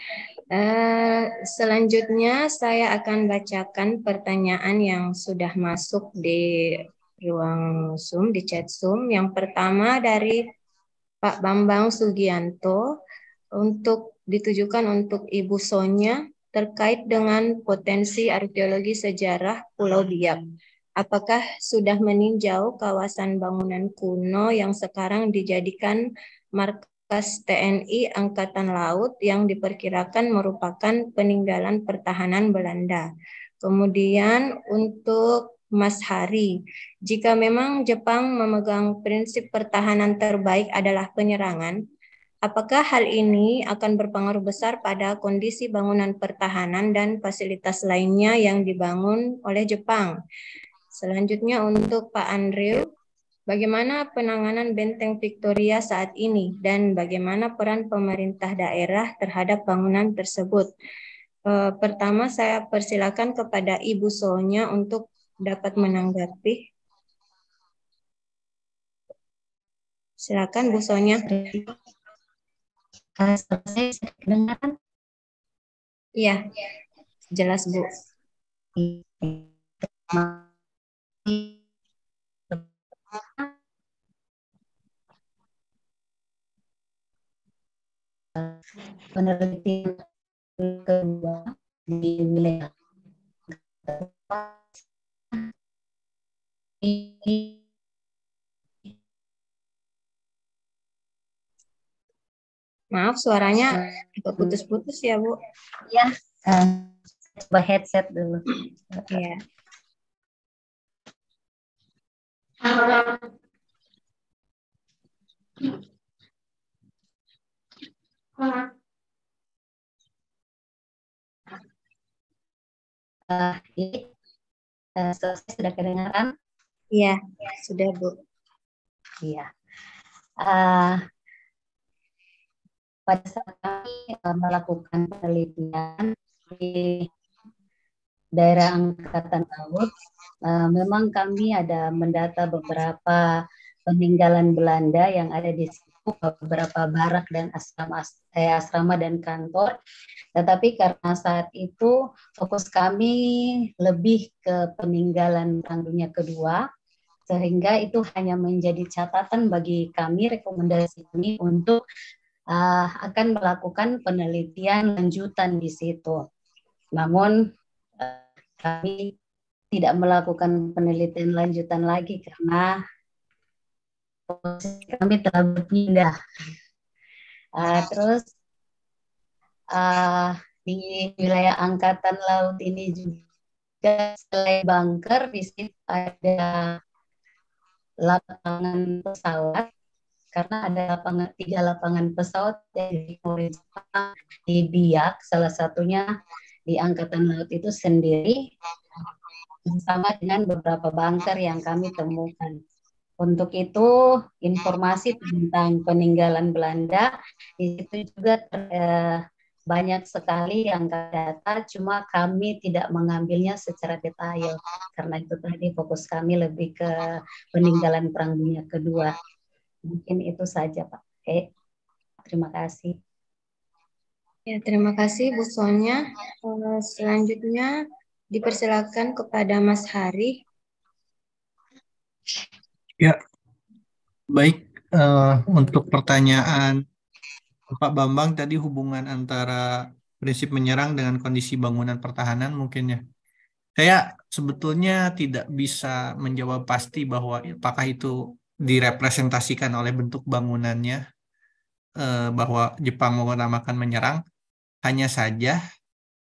uh, selanjutnya saya akan bacakan pertanyaan yang sudah masuk di ruang Zoom, di chat Zoom. Yang pertama dari Pak Bambang Sugianto untuk ditujukan untuk Ibu Sonya terkait dengan potensi arkeologi sejarah Pulau Biak. Apakah sudah meninjau kawasan bangunan kuno yang sekarang dijadikan markas TNI Angkatan Laut yang diperkirakan merupakan peninggalan pertahanan Belanda? Kemudian untuk Mas Hari. Jika memang Jepang memegang prinsip pertahanan terbaik adalah penyerangan, apakah hal ini akan berpengaruh besar pada kondisi bangunan pertahanan dan fasilitas lainnya yang dibangun oleh Jepang? Selanjutnya untuk Pak Andrew, bagaimana penanganan Benteng Victoria saat ini dan bagaimana peran pemerintah daerah terhadap bangunan tersebut? E, pertama saya persilakan kepada Ibu Sonya untuk dapat menanggapi? Silakan Bu Sonya. Selesai Iya, jelas Bu. penelitian kedua di wilayah Maaf suaranya agak hmm. putus-putus ya Bu. Ya, uh, coba headset dulu. Iya. Uh, ini uh, selesai sudah kedengaran. Iya, sudah Bu. Iya. Uh, eh, pada saat kami eh, melakukan penelitian di daerah Angkatan Laut, uh, memang kami ada mendata beberapa peninggalan Belanda yang ada di situ, beberapa barak dan asrama, eh, asrama dan kantor. Tetapi karena saat itu fokus kami lebih ke peninggalan Perang Dunia Kedua, sehingga itu hanya menjadi catatan bagi kami rekomendasi ini untuk uh, akan melakukan penelitian lanjutan di situ. Namun uh, kami tidak melakukan penelitian lanjutan lagi karena posisi kami telah berpindah. Uh, terus uh, di wilayah Angkatan Laut ini juga selain bunker di situ ada lapangan pesawat karena ada lapangan tiga lapangan pesawat dari Jepang di Biak salah satunya di Angkatan Laut itu sendiri sama dengan beberapa bunker yang kami temukan. Untuk itu informasi tentang peninggalan Belanda itu juga ter, eh, banyak sekali yang data, cuma kami tidak mengambilnya secara detail karena itu tadi fokus kami lebih ke peninggalan perang dunia kedua. Mungkin itu saja Pak. Oke, terima kasih. Ya, terima kasih Bu Sonya. Eh, selanjutnya dipersilakan kepada Mas Hari. Ya, baik. Uh, untuk pertanyaan Pak Bambang tadi hubungan antara prinsip menyerang dengan kondisi bangunan pertahanan mungkin ya. Saya sebetulnya tidak bisa menjawab pasti bahwa apakah itu direpresentasikan oleh bentuk bangunannya eh, bahwa Jepang mengutamakan menyerang. Hanya saja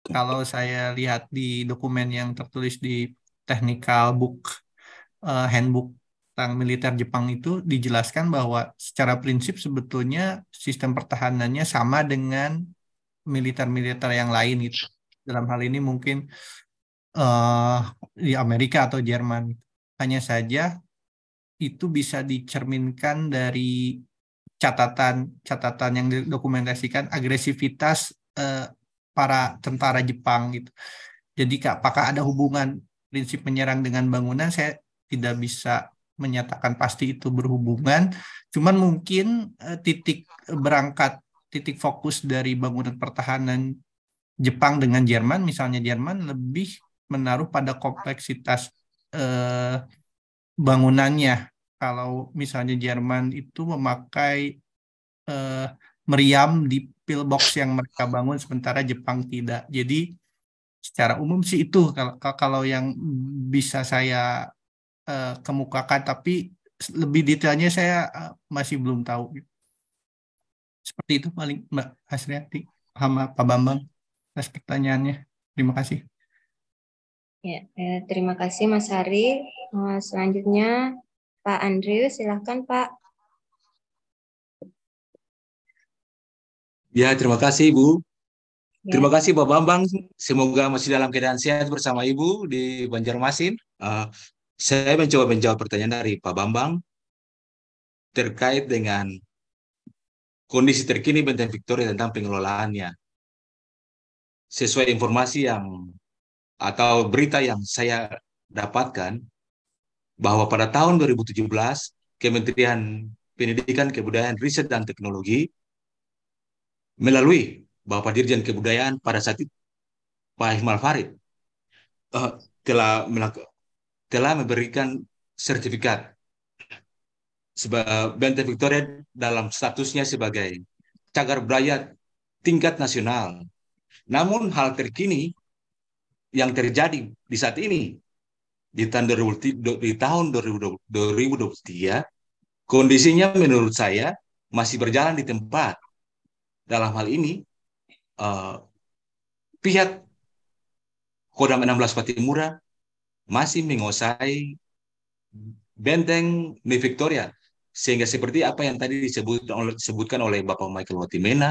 kalau saya lihat di dokumen yang tertulis di technical book eh, handbook tentang militer Jepang itu dijelaskan bahwa secara prinsip sebetulnya sistem pertahanannya sama dengan militer-militer yang lain gitu. Dalam hal ini mungkin uh, di Amerika atau Jerman. Hanya saja itu bisa dicerminkan dari catatan-catatan yang didokumentasikan agresivitas uh, para tentara Jepang gitu. Jadi apakah ada hubungan prinsip menyerang dengan bangunan? Saya tidak bisa menyatakan pasti itu berhubungan. Cuman mungkin eh, titik berangkat titik fokus dari bangunan pertahanan Jepang dengan Jerman, misalnya Jerman lebih menaruh pada kompleksitas uh, bangunannya. Kalau misalnya Jerman itu memakai uh, meriam di pillbox yang mereka bangun, sementara Jepang tidak. Jadi secara umum sih itu kalau kalau yang bisa saya uh, kemukakan tapi lebih detailnya saya uh, masih belum tahu seperti itu paling Mbak Asriati sama Pak Bambang atas pertanyaannya terima kasih ya eh, terima kasih Mas Hari uh, eh, selanjutnya Pak Andrew silahkan Pak Ya, terima kasih Bu. Ya. Terima kasih Pak Bambang. Semoga masih dalam keadaan sehat bersama Ibu di Banjarmasin. Uh, saya mencoba menjawab pertanyaan dari Pak Bambang terkait dengan kondisi terkini Benteng Victoria tentang pengelolaannya. Sesuai informasi yang atau berita yang saya dapatkan bahwa pada tahun 2017 Kementerian Pendidikan, Kebudayaan, Riset dan Teknologi melalui Bapak Dirjen Kebudayaan pada saat itu Pak Ihmal Farid uh, telah melakukan telah memberikan sertifikat Benteng Victoria dalam statusnya sebagai cagar budaya tingkat nasional. Namun hal terkini yang terjadi di saat ini di tahun 2023, kondisinya menurut saya masih berjalan di tempat. Dalam hal ini uh, pihak Kodam 16 Patimura masih menguasai benteng Mi Victoria sehingga seperti apa yang tadi disebutkan oleh Bapak Michael Watimena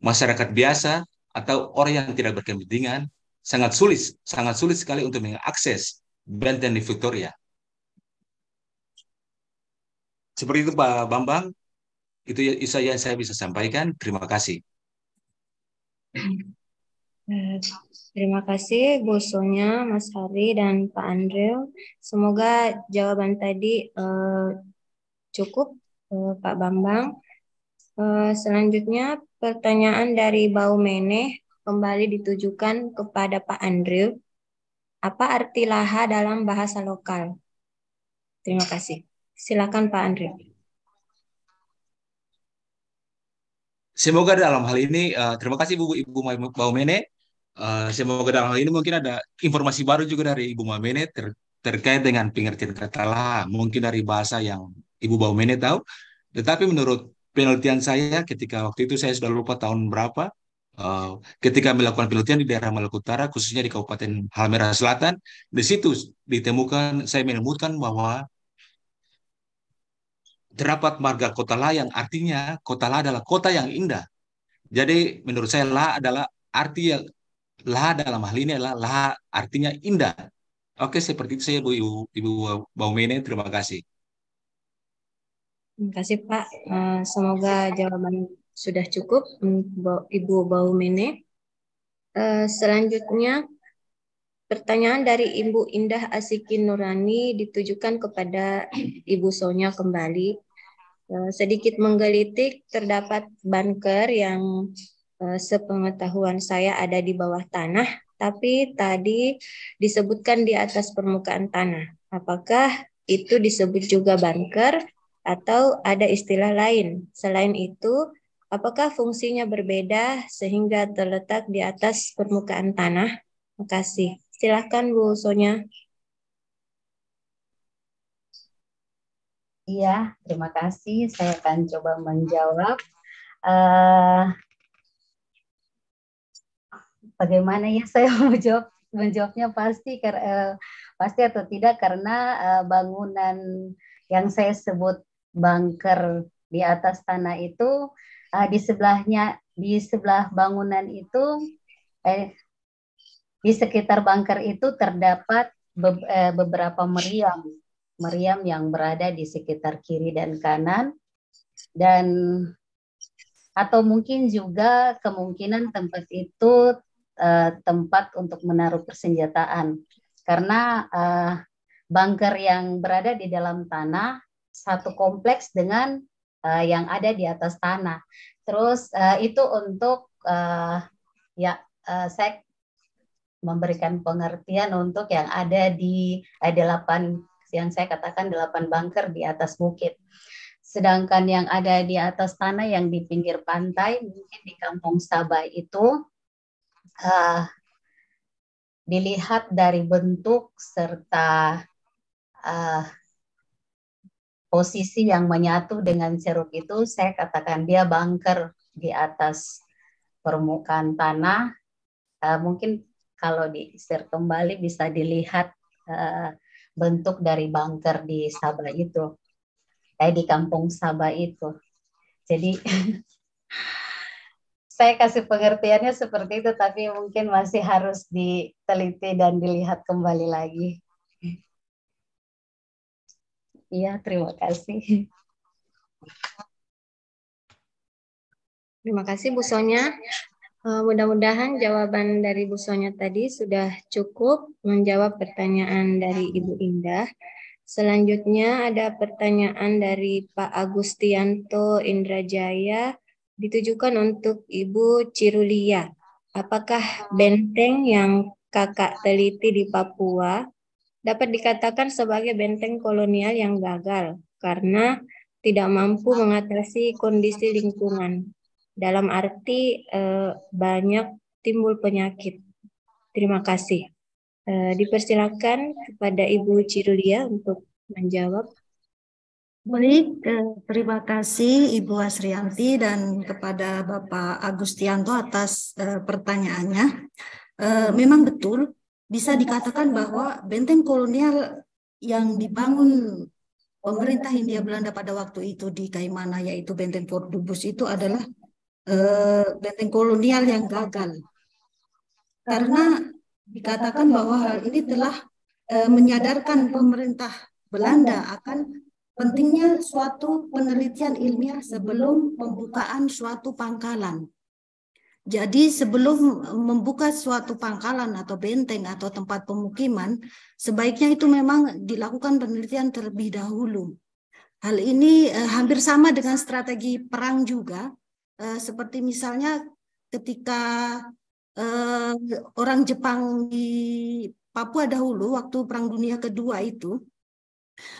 masyarakat biasa atau orang yang tidak berkepentingan sangat sulit sangat sulit sekali untuk mengakses benteng di Victoria seperti itu Pak Bambang itu ya- yang saya bisa sampaikan terima kasih eh, Terima kasih Bu Sonya, Mas Hari, dan Pak Andre. Semoga jawaban tadi uh, cukup uh, Pak Bambang. Uh, selanjutnya pertanyaan dari Meneh kembali ditujukan kepada Pak Andre. Apa arti laha dalam bahasa lokal? Terima kasih. Silakan Pak Andre. Semoga dalam hal ini, uh, terima kasih Bu Ibu Meneh. Uh, semoga dalam hal ini mungkin ada informasi baru juga dari Ibu Mamene ter terkait dengan pengertian kata lah, mungkin dari bahasa yang Ibu Mamene tahu. Tetapi menurut penelitian saya ketika waktu itu saya sudah lupa tahun berapa, uh, ketika melakukan penelitian di daerah Maluku Utara, khususnya di Kabupaten Halmera Selatan, di situ ditemukan, saya menemukan bahwa terdapat marga kota La yang artinya kota La adalah kota yang indah. Jadi menurut saya La adalah arti yang lah dalam hal ini adalah lah artinya indah. Oke, seperti itu saya Bu Ibu Ibu Baumene, terima kasih. Terima kasih Pak. Eh, semoga jawaban sudah cukup Ibu Baumene. Eh, selanjutnya pertanyaan dari Ibu Indah asikin Nurani ditujukan kepada Ibu Sonya kembali. Eh, sedikit menggelitik terdapat banker yang Eh, sepengetahuan saya ada di bawah tanah, tapi tadi disebutkan di atas permukaan tanah. Apakah itu disebut juga bunker atau ada istilah lain? Selain itu, apakah fungsinya berbeda sehingga terletak di atas permukaan tanah? Terima kasih. Silahkan Bu Sonya. Iya, terima kasih. Saya akan coba menjawab. Uh, bagaimana ya [laughs] saya mau menjawabnya pasti eh, pasti atau tidak karena eh, bangunan yang saya sebut bunker di atas tanah itu eh, di sebelahnya di sebelah bangunan itu eh, di sekitar bunker itu terdapat beberapa meriam meriam yang berada di sekitar kiri dan kanan dan atau mungkin juga kemungkinan tempat itu uh, tempat untuk menaruh persenjataan karena uh, bunker yang berada di dalam tanah satu kompleks dengan uh, yang ada di atas tanah. Terus uh, itu untuk uh, ya uh, saya memberikan pengertian untuk yang ada di eh, delapan yang saya katakan delapan bunker di atas bukit. Sedangkan yang ada di atas tanah yang di pinggir pantai mungkin di Kampung Sabah itu uh, dilihat dari bentuk serta uh, posisi yang menyatu dengan ceruk itu, saya katakan dia bunker di atas permukaan tanah. Uh, mungkin kalau share kembali bisa dilihat uh, bentuk dari bunker di Sabah itu, eh, di kampung Sabah itu. Jadi [laughs] saya kasih pengertiannya seperti itu, tapi mungkin masih harus diteliti dan dilihat kembali lagi. Iya, terima kasih. Terima kasih Bu Sonya. Eh, mudah-mudahan jawaban dari Bu Sonya tadi sudah cukup menjawab pertanyaan dari Ibu Indah. Selanjutnya ada pertanyaan dari Pak Agustianto Indrajaya ditujukan untuk Ibu Cirulia. Apakah benteng yang kakak teliti di Papua dapat dikatakan sebagai benteng kolonial yang gagal karena tidak mampu mengatasi kondisi lingkungan. Dalam arti eh, banyak timbul penyakit. Terima kasih. Eh, dipersilakan kepada Ibu Cirulia untuk menjawab. Baik, eh, terima kasih Ibu Asrianti dan kepada Bapak Agustianto atas eh, pertanyaannya. Eh, memang betul, bisa dikatakan bahwa benteng kolonial yang dibangun pemerintah Hindia Belanda pada waktu itu di Kaimana, yaitu benteng Fort Dubus itu adalah benteng kolonial yang gagal. Karena dikatakan bahwa hal ini telah menyadarkan pemerintah Belanda akan Pentingnya suatu penelitian ilmiah sebelum pembukaan suatu pangkalan. Jadi sebelum membuka suatu pangkalan atau benteng atau tempat pemukiman, sebaiknya itu memang dilakukan penelitian terlebih dahulu. Hal ini eh, hampir sama dengan strategi perang juga, eh, seperti misalnya ketika eh, orang Jepang di Papua dahulu waktu Perang Dunia Kedua itu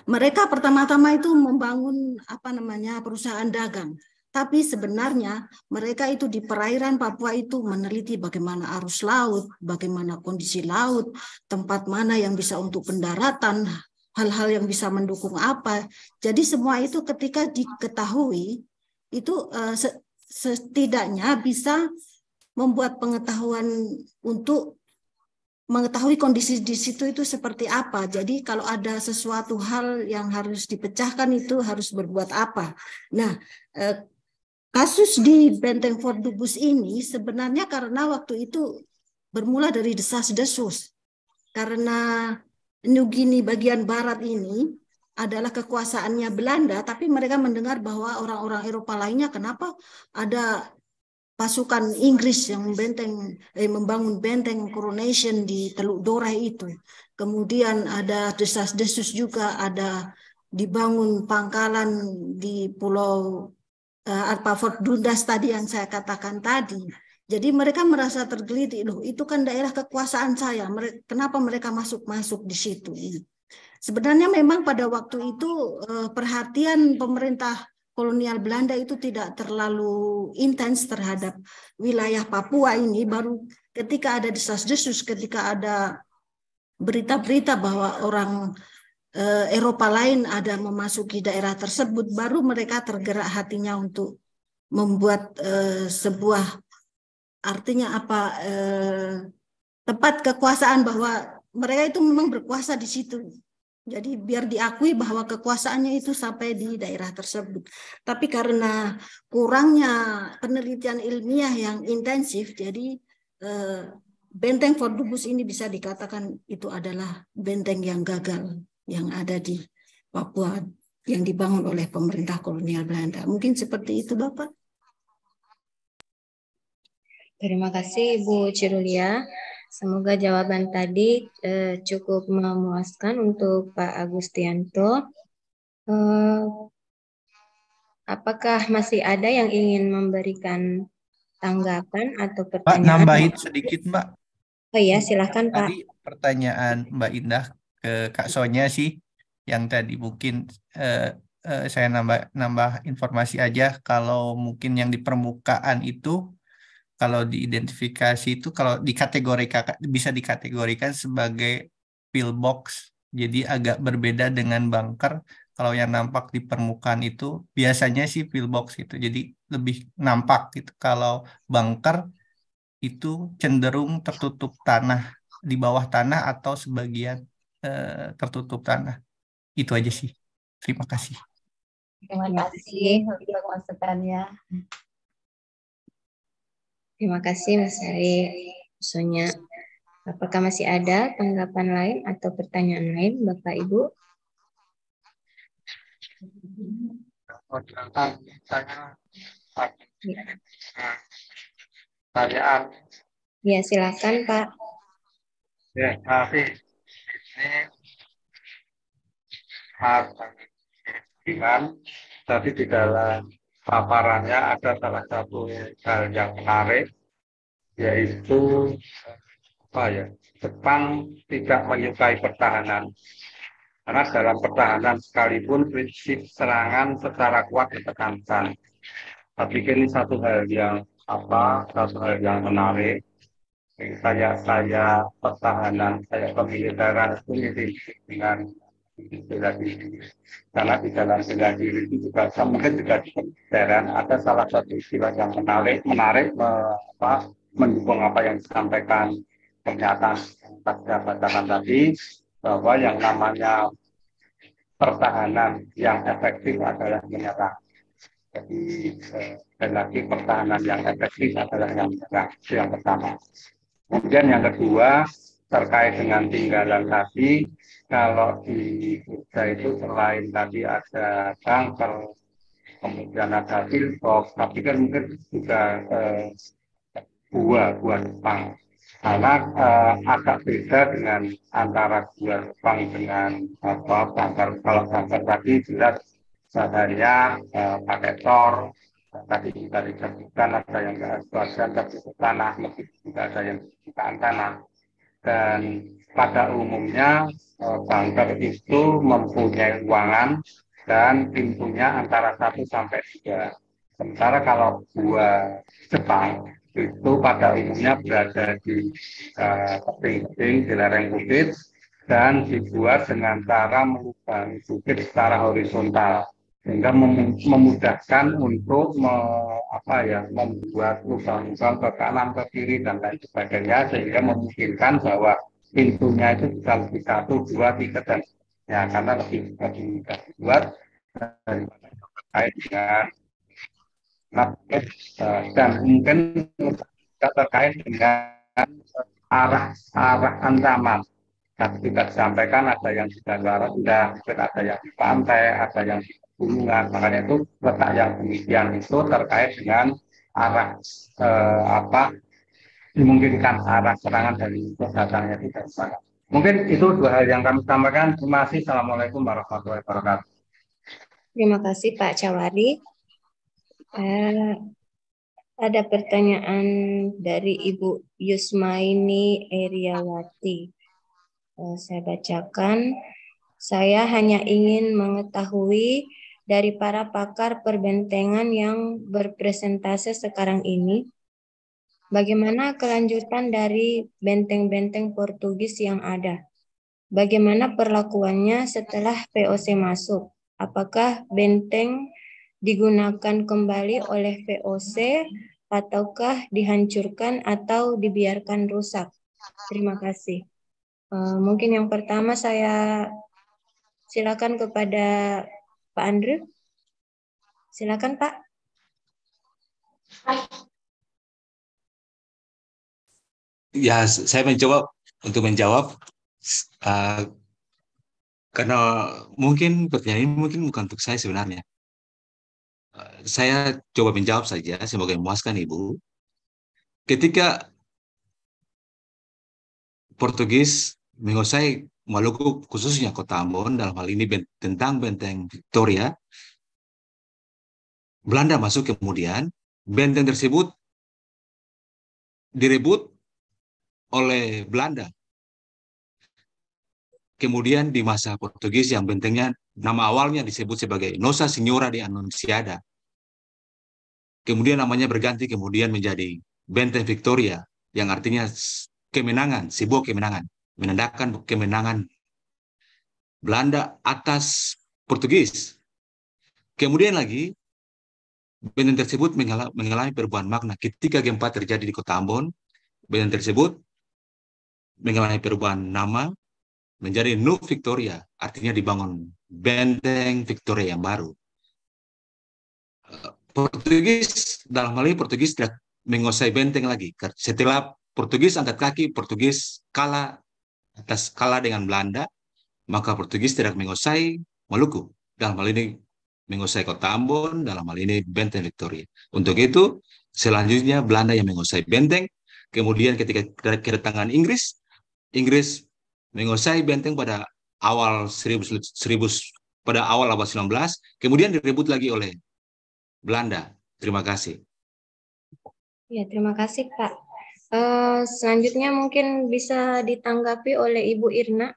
mereka pertama-tama itu membangun apa namanya perusahaan dagang, tapi sebenarnya mereka itu di perairan Papua itu meneliti bagaimana arus laut, bagaimana kondisi laut, tempat mana yang bisa untuk pendaratan, hal-hal yang bisa mendukung apa. Jadi semua itu ketika diketahui itu eh, setidaknya bisa membuat pengetahuan untuk mengetahui kondisi di situ itu seperti apa. Jadi kalau ada sesuatu hal yang harus dipecahkan itu harus berbuat apa. Nah, eh, kasus di Benteng Fort Dubus ini sebenarnya karena waktu itu bermula dari desas-desus. Karena New Guinea bagian barat ini adalah kekuasaannya Belanda, tapi mereka mendengar bahwa orang-orang Eropa lainnya kenapa ada pasukan Inggris yang membenteng, eh, membangun benteng coronation di Teluk Dora itu. Kemudian ada desas-desus juga ada dibangun pangkalan di Pulau uh, eh, Alpafort Dundas tadi yang saya katakan tadi. Jadi mereka merasa tergelitik loh, itu kan daerah kekuasaan saya. Kenapa mereka masuk-masuk di situ? Sebenarnya memang pada waktu itu eh, perhatian pemerintah kolonial Belanda itu tidak terlalu intens terhadap wilayah Papua ini baru ketika ada desas-desus ketika ada berita-berita bahwa orang eh, Eropa lain ada memasuki daerah tersebut baru mereka tergerak hatinya untuk membuat eh, sebuah artinya apa eh, tempat kekuasaan bahwa mereka itu memang berkuasa di situ jadi biar diakui bahwa kekuasaannya itu sampai di daerah tersebut. Tapi karena kurangnya penelitian ilmiah yang intensif, jadi eh, benteng Fordubus ini bisa dikatakan itu adalah benteng yang gagal yang ada di Papua yang dibangun oleh pemerintah kolonial Belanda. Mungkin seperti itu Bapak. Terima kasih Ibu Cirulia. Semoga jawaban tadi eh, cukup memuaskan untuk Pak Agustianto. Eh, apakah masih ada yang ingin memberikan tanggapan atau pertanyaan? Pak, nambahin sedikit, Mbak. Oh iya, silahkan Pak. Tadi pertanyaan Mbak Indah ke Kak Sonya sih, yang tadi mungkin eh, eh, saya nambah nambah informasi aja kalau mungkin yang di permukaan itu kalau diidentifikasi itu kalau dikategorikan bisa dikategorikan sebagai pillbox. Jadi agak berbeda dengan bunker. Kalau yang nampak di permukaan itu biasanya sih pillbox itu. Jadi lebih nampak gitu. Kalau bunker itu cenderung tertutup tanah di bawah tanah atau sebagian eh, tertutup tanah. Itu aja sih. Terima kasih. Terima kasih untuk masukannya. Terima kasih Mas Ari. Sonya, apakah masih ada tanggapan lain atau pertanyaan lain, Bapak Ibu? Pertanyaan. Oh, ya, iya. iya, silakan Pak. Ya, maaf. Ini harta tapi di dalam paparannya ada salah satu hal yang menarik yaitu apa ya Jepang tidak menyukai pertahanan karena dalam pertahanan sekalipun prinsip serangan secara kuat ditekankan Tapi ini satu hal yang apa satu hal yang menarik saya saya pertahanan saya pemiliteran itu dengan bela Karena di dalam bela diri itu juga sebenarnya [laughs] juga daerah ada salah satu istilah yang menarik, menarik eh, apa, mendukung apa yang disampaikan pernyataan pada bacaan tadi bahwa yang namanya pertahanan yang efektif adalah menyerang. Jadi dan eh, lagi pertahanan yang efektif adalah yang menyerang yang pertama. Kemudian yang kedua terkait dengan tinggalan tadi kalau di Jogja itu selain tadi ada kanker, kemudian ada pilkok, tapi kan mungkin juga eh, buah buah Jepang. Karena eh, agak beda dengan antara buah Jepang dengan apa kanker. Kalau kanker tadi jelas bahannya eh, pakai tor, tadi kita disebutkan ada yang nggak ada tapi tanah, mungkin juga ada yang bukan tanah. Dan pada umumnya eh, banker itu mempunyai ruangan dan pintunya antara satu sampai tiga. Sementara kalau gua Jepang itu pada umumnya berada di pinggir eh, uh, di lereng bukit dan dibuat dengan cara melubangi bukit secara horizontal sehingga mem memudahkan untuk me apa ya membuat lubang-lubang ke kanan ke kiri dan lain sebagainya sehingga memungkinkan bahwa pintunya itu bisa lebih satu dua tiga dan ya karena lebih lebih buat daripada terkait dengan market eh, dan mungkin terkait dengan arah arah ancaman tadi kita sampaikan ada yang di daerah sudah ada yang di pantai, ada yang di gunungan. Makanya itu letak yang demikian itu terkait dengan arah eh, apa dimungkinkan arah serangan dari datangnya tidak sepakat. Mungkin itu dua hal yang kami sampaikan. Terima kasih. Assalamualaikum warahmatullahi wabarakatuh. Terima kasih Pak Cawari. Eh, ada pertanyaan dari Ibu Yusmaini Eriawati. Eh, saya bacakan. Saya hanya ingin mengetahui dari para pakar perbentengan yang berpresentase sekarang ini, Bagaimana kelanjutan dari benteng-benteng Portugis yang ada? Bagaimana perlakuannya setelah VOC masuk? Apakah benteng digunakan kembali oleh VOC ataukah dihancurkan atau dibiarkan rusak? Terima kasih. Uh, mungkin yang pertama saya silakan kepada Pak Andrew. Silakan Pak ya saya mencoba untuk menjawab uh, karena mungkin pertanyaan ini mungkin bukan untuk saya sebenarnya. Uh, saya coba menjawab saja sebagai memuaskan ibu. Ketika Portugis menguasai Maluku khususnya kota Ambon dalam hal ini ben tentang benteng Victoria, Belanda masuk kemudian benteng tersebut direbut oleh Belanda. Kemudian di masa Portugis yang pentingnya nama awalnya disebut sebagai Nosa Senhora di Anunciada. Kemudian namanya berganti kemudian menjadi Benteng Victoria yang artinya kemenangan, sebuah kemenangan, menandakan kemenangan Belanda atas Portugis. Kemudian lagi benteng tersebut mengalami perubahan makna ketika gempa terjadi di kota Ambon. Benteng tersebut mengalami perubahan nama menjadi New Victoria, artinya dibangun benteng Victoria yang baru. Eh, Portugis dalam hal ini Portugis tidak menguasai benteng lagi. Setelah Portugis angkat kaki, Portugis kalah atas kalah dengan Belanda, maka Portugis tidak menguasai Maluku. Dalam hal ini menguasai kota Ambon, dalam hal ini benteng Victoria. Untuk itu, selanjutnya Belanda yang menguasai benteng, kemudian ketika kedatangan Inggris, Inggris menguasai benteng pada awal 1000 pada awal abad 19, kemudian direbut lagi oleh Belanda. Terima kasih. Ya, terima kasih Pak. Uh, selanjutnya mungkin bisa ditanggapi oleh Ibu Irna.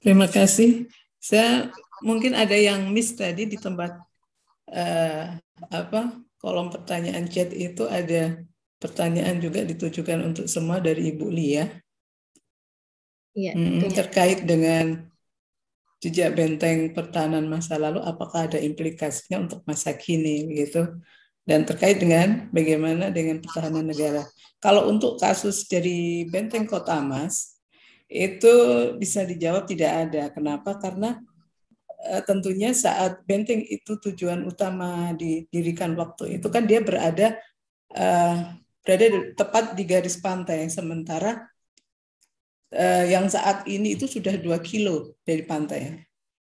Terima kasih. Saya mungkin ada yang miss tadi di tempat uh, apa kolom pertanyaan chat itu ada pertanyaan juga ditujukan untuk semua dari Ibu Lia. Ya, Hmm, terkait dengan jejak benteng pertahanan masa lalu, apakah ada implikasinya untuk masa kini gitu? Dan terkait dengan bagaimana dengan pertahanan negara. Kalau untuk kasus dari benteng Kota Mas, itu bisa dijawab tidak ada. Kenapa? Karena eh, tentunya saat benteng itu tujuan utama didirikan waktu itu kan dia berada uh, berada di, tepat di garis pantai, yang sementara eh, yang saat ini itu sudah dua kilo dari pantai.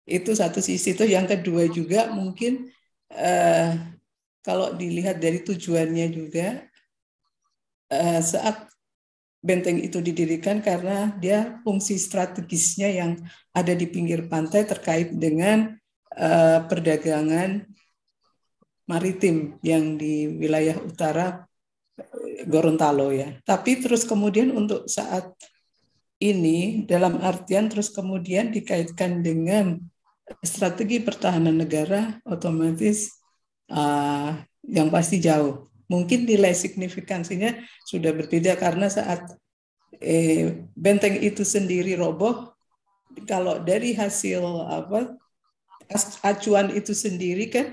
Itu satu sisi itu. Yang kedua juga mungkin eh, kalau dilihat dari tujuannya juga eh, saat benteng itu didirikan karena dia fungsi strategisnya yang ada di pinggir pantai terkait dengan eh, perdagangan maritim yang di wilayah utara Gorontalo ya. Tapi terus kemudian untuk saat ini dalam artian terus kemudian dikaitkan dengan strategi pertahanan negara otomatis uh, yang pasti jauh. Mungkin nilai signifikansinya sudah berbeda karena saat eh, benteng itu sendiri roboh, kalau dari hasil apa acuan itu sendiri kan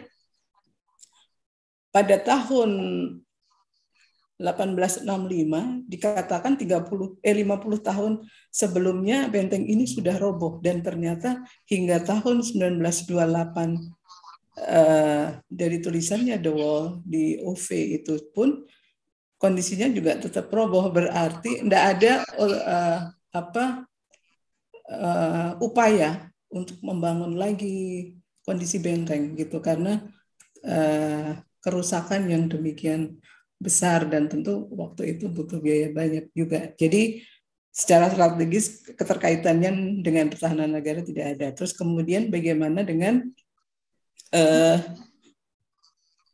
pada tahun 1865 dikatakan 30 eh 50 tahun sebelumnya benteng ini sudah roboh dan ternyata hingga tahun 1928 eh, dari tulisannya The Wall di OV itu pun kondisinya juga tetap roboh berarti tidak ada eh, apa eh, upaya untuk membangun lagi kondisi benteng gitu karena eh, kerusakan yang demikian besar dan tentu waktu itu butuh biaya banyak juga. Jadi secara strategis keterkaitannya dengan pertahanan negara tidak ada. Terus kemudian bagaimana dengan eh,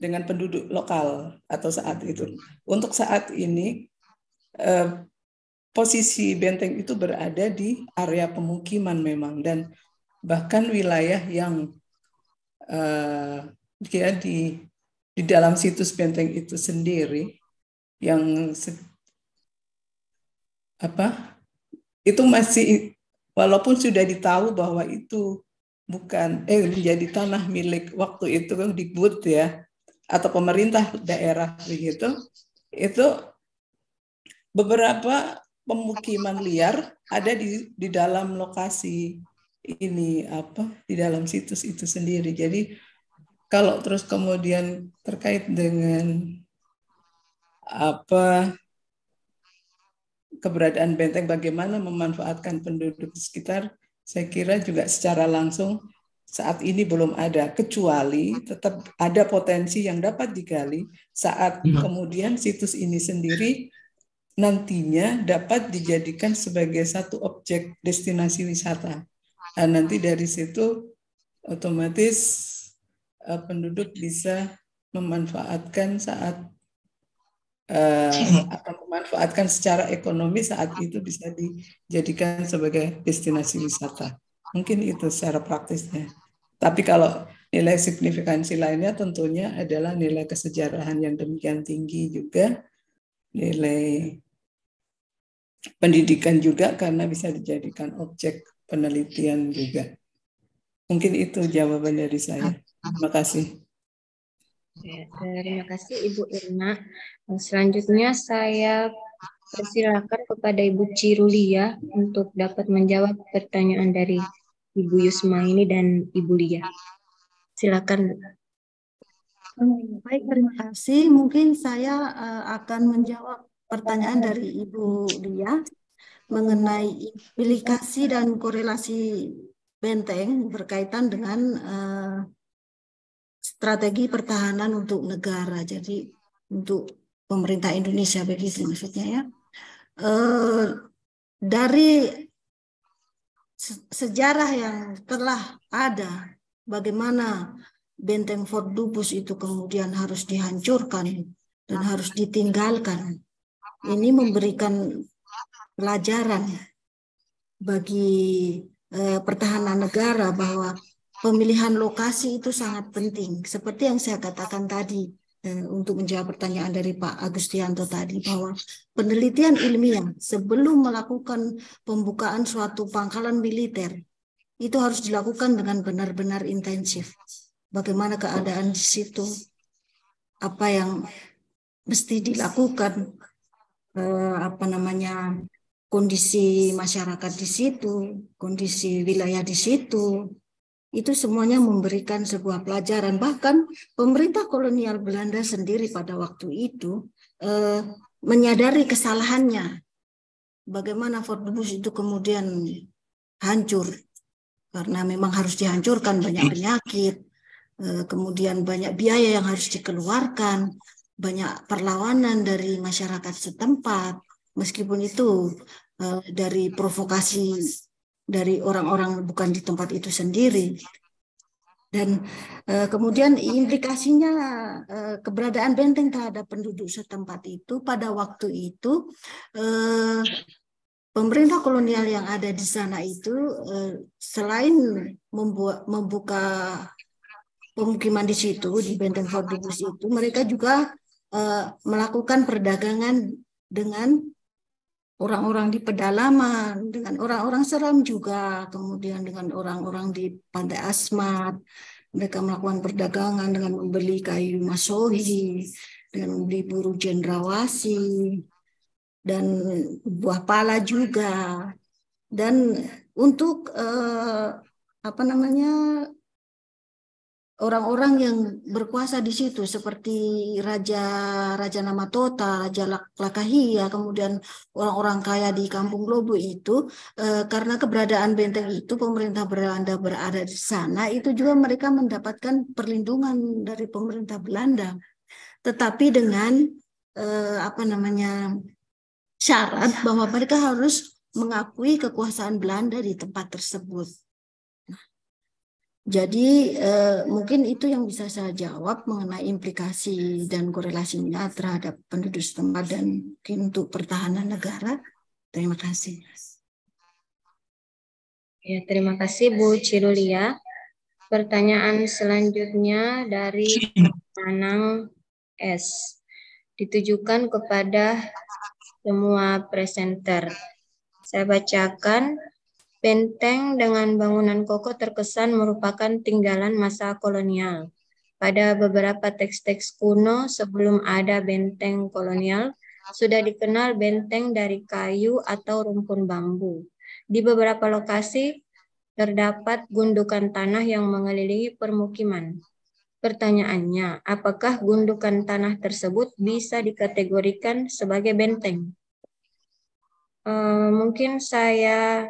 dengan penduduk lokal atau saat itu. Untuk saat ini eh, posisi benteng itu berada di area pemukiman memang dan bahkan wilayah yang eh, di di dalam situs benteng itu sendiri yang apa itu masih walaupun sudah ditahu bahwa itu bukan eh menjadi tanah milik waktu itu kan dibut ya atau pemerintah daerah begitu itu beberapa pemukiman liar ada di di dalam lokasi ini apa di dalam situs itu sendiri jadi kalau terus kemudian terkait dengan apa keberadaan benteng bagaimana memanfaatkan penduduk sekitar saya kira juga secara langsung saat ini belum ada kecuali tetap ada potensi yang dapat digali saat iya. kemudian situs ini sendiri nantinya dapat dijadikan sebagai satu objek destinasi wisata. Nah, nanti dari situ otomatis Eh, penduduk bisa memanfaatkan saat uh, eh, hmm. akan memanfaatkan secara ekonomi saat itu bisa dijadikan sebagai destinasi wisata. Mungkin itu secara praktisnya. Tapi kalau nilai signifikansi lainnya tentunya adalah nilai kesejarahan yang demikian tinggi juga, nilai pendidikan juga karena bisa dijadikan objek penelitian juga. Mungkin itu jawaban dari saya. Terima kasih. terima kasih Ibu Irna. Selanjutnya saya persilakan kepada Ibu Cirulia untuk dapat menjawab pertanyaan dari Ibu Yusma ini dan Ibu Lia. Silakan. Baik, terima kasih. Mungkin saya eh, akan menjawab pertanyaan dari Ibu Lia mengenai implikasi dan korelasi benteng berkaitan dengan uh, strategi pertahanan untuk negara. Jadi untuk pemerintah Indonesia begitu maksudnya ya. E, dari sejarah yang telah ada, bagaimana benteng Fort Dubus itu kemudian harus dihancurkan dan harus ditinggalkan. Ini memberikan pelajaran bagi e, pertahanan negara bahwa pemilihan lokasi itu sangat penting. Seperti yang saya katakan tadi eh, untuk menjawab pertanyaan dari Pak Agustianto tadi bahwa penelitian ilmiah sebelum melakukan pembukaan suatu pangkalan militer itu harus dilakukan dengan benar-benar intensif. Bagaimana keadaan di situ? Apa yang mesti dilakukan? Eh, apa namanya? kondisi masyarakat di situ, kondisi wilayah di situ, itu semuanya memberikan sebuah pelajaran. Bahkan pemerintah kolonial Belanda sendiri pada waktu itu eh, menyadari kesalahannya. Bagaimana Fort Bus itu kemudian hancur karena memang harus dihancurkan banyak penyakit, eh, kemudian banyak biaya yang harus dikeluarkan, banyak perlawanan dari masyarakat setempat. Meskipun itu eh, dari provokasi dari orang-orang bukan di tempat itu sendiri. Dan eh, kemudian implikasinya eh, keberadaan benteng terhadap penduduk setempat itu pada waktu itu eh, pemerintah kolonial yang ada di sana itu eh, selain membuat membuka pemukiman di situ di benteng Fort itu mereka juga eh, melakukan perdagangan dengan orang-orang di pedalaman, dengan orang-orang seram juga, kemudian dengan orang-orang di Pantai Asmat, mereka melakukan perdagangan dengan membeli kayu masohi, dengan membeli buru jendrawasi, dan buah pala juga. Dan untuk eh, apa namanya orang-orang yang berkuasa di situ seperti raja raja Tota, raja Lakahia, kemudian orang-orang kaya di kampung Globo itu eh, karena keberadaan benteng itu pemerintah Belanda berada di sana itu juga mereka mendapatkan perlindungan dari pemerintah Belanda. Tetapi dengan eh, apa namanya syarat bahwa mereka harus mengakui kekuasaan Belanda di tempat tersebut. Jadi eh, mungkin itu yang bisa saya jawab mengenai implikasi dan korelasinya terhadap penduduk setempat dan mungkin untuk pertahanan negara. Terima kasih. Ya, terima kasih Bu Cirulia. Pertanyaan selanjutnya dari Anang S. Ditujukan kepada semua presenter. Saya bacakan Benteng dengan bangunan kokoh terkesan merupakan tinggalan masa kolonial. Pada beberapa teks-teks kuno sebelum ada benteng kolonial, sudah dikenal benteng dari kayu atau rumpun bambu. Di beberapa lokasi, terdapat gundukan tanah yang mengelilingi permukiman. Pertanyaannya, apakah gundukan tanah tersebut bisa dikategorikan sebagai benteng? E, mungkin saya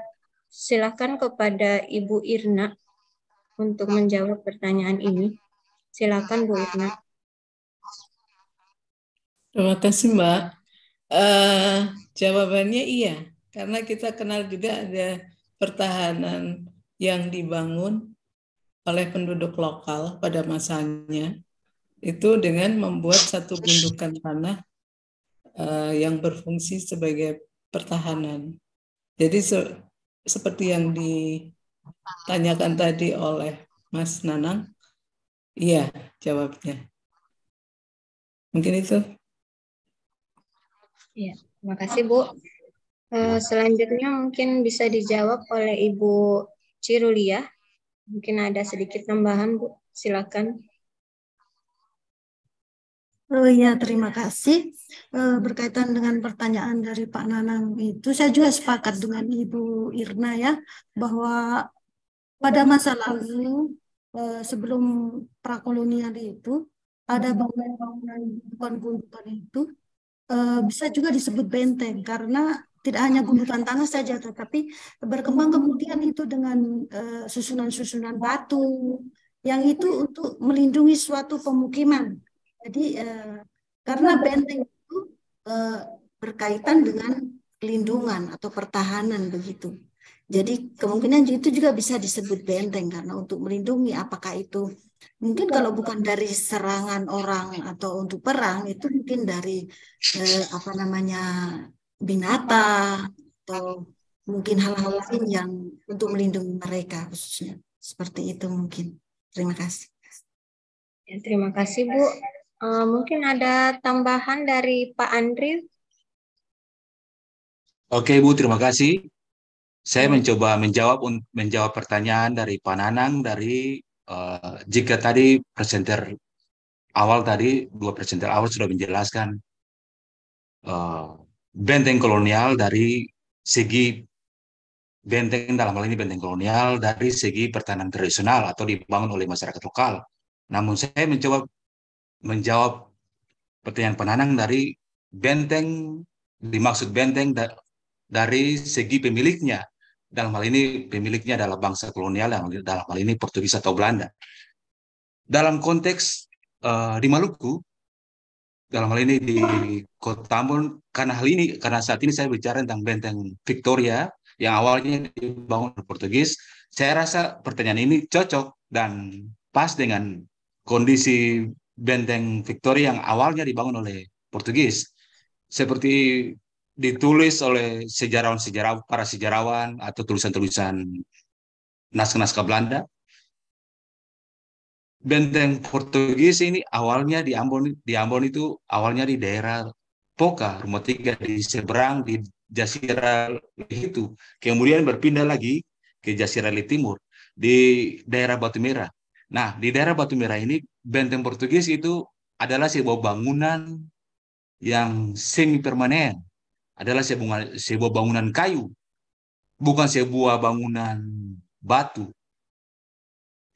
silakan kepada Ibu Irna untuk ya. menjawab pertanyaan ini. Silakan Bu Irna. Terima kasih Mbak. Uh, jawabannya iya, karena kita kenal juga ada pertahanan yang dibangun oleh penduduk lokal pada masanya itu dengan membuat satu gundukan tanah uh, yang berfungsi sebagai pertahanan. Jadi seperti yang ditanyakan tadi oleh Mas Nanang, iya jawabnya. Mungkin itu. Ya, terima kasih Bu. Eh, selanjutnya mungkin bisa dijawab oleh Ibu Cirulia. Mungkin ada sedikit tambahan Bu, silakan. Oh ya, terima kasih. Eh, berkaitan dengan pertanyaan dari Pak Nanang itu, saya juga sepakat dengan Ibu Irna ya, bahwa pada masa lalu uh, sebelum prakolonial itu ada bangunan-bangunan gundukan-gundukan itu eh, bisa juga disebut benteng karena tidak hanya gundukan tanah saja, tetapi berkembang kemudian itu dengan susunan-susunan susunan -susunan batu yang itu untuk melindungi suatu pemukiman jadi eh, karena benteng itu eh, berkaitan dengan pelindungan atau pertahanan begitu. Jadi kemungkinan itu juga bisa disebut benteng karena untuk melindungi apakah itu mungkin kalau bukan dari serangan orang atau untuk perang itu mungkin dari eh, apa namanya binatang atau mungkin hal-hal lain yang untuk melindungi mereka khususnya seperti itu mungkin terima kasih ya, terima kasih bu Eh, mungkin ada tambahan dari Pak Andri. Oke Bu, terima kasih. Saya hmm. mencoba menjawab menjawab pertanyaan dari Pak Nanang dari uh, jika tadi presenter awal tadi dua presenter awal sudah menjelaskan uh, benteng kolonial dari segi benteng dalam hal ini benteng kolonial dari segi pertahanan tradisional atau dibangun oleh masyarakat lokal. Namun saya mencoba menjawab pertanyaan penanang dari benteng dimaksud benteng da dari segi pemiliknya dalam hal ini pemiliknya adalah bangsa kolonial yang dalam hal ini Portugis atau Belanda. Dalam konteks uh, di Maluku, dalam hal ini di Kota Tambun, karena hal ini karena saat ini saya bicara tentang benteng Victoria yang awalnya dibangun Portugis, saya rasa pertanyaan ini cocok dan pas dengan kondisi benteng Victoria yang awalnya dibangun oleh Portugis. Seperti ditulis oleh sejarawan-sejarawan, para sejarawan atau tulisan-tulisan naskah-naskah Belanda. Benteng Portugis ini awalnya di Ambon, di Ambon itu awalnya di daerah Poka, rumah tiga di seberang di Jasira itu, kemudian berpindah lagi ke Jasira Timur di daerah Batu Merah. Nah, di daerah Batu Merah ini benteng Portugis itu adalah sebuah bangunan yang semi permanen, adalah sebuah, sebuah bangunan kayu, bukan sebuah bangunan batu,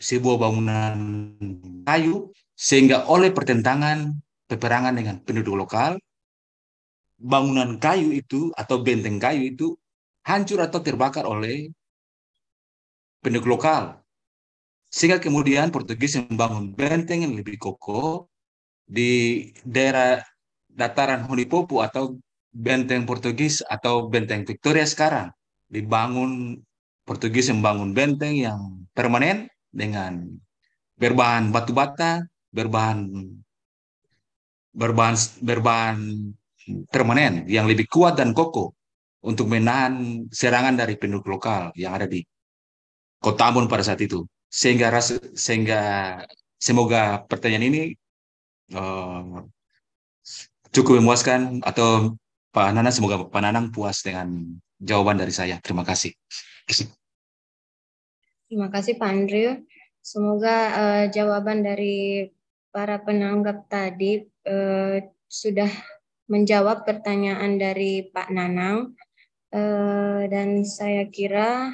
sebuah bangunan kayu sehingga oleh pertentangan peperangan dengan penduduk lokal bangunan kayu itu atau benteng kayu itu hancur atau terbakar oleh penduduk lokal sehingga kemudian Portugis membangun benteng yang lebih kokoh di daerah dataran Hunipopu atau benteng Portugis atau benteng Victoria sekarang. Dibangun Portugis membangun benteng yang permanen dengan berbahan batu bata, berbahan berbahan berbahan permanen yang lebih kuat dan kokoh untuk menahan serangan dari penduduk lokal yang ada di Kota Ambon pada saat itu sehingga ras, sehingga semoga pertanyaan ini uh, cukup memuaskan atau Pak Nana semoga Pak Nanang puas dengan jawaban dari saya. Terima kasih. Terima kasih Pak Andrew. Semoga uh, jawaban dari para penanggap tadi uh, sudah menjawab pertanyaan dari Pak Nanang uh, dan saya kira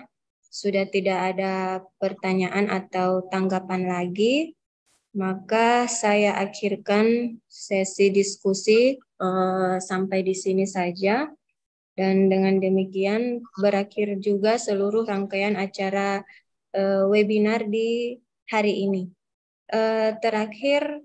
sudah tidak ada pertanyaan atau tanggapan lagi, maka saya akhirkan sesi diskusi uh, sampai di sini saja. Dan dengan demikian berakhir juga seluruh rangkaian acara uh, webinar di hari ini. Uh, terakhir,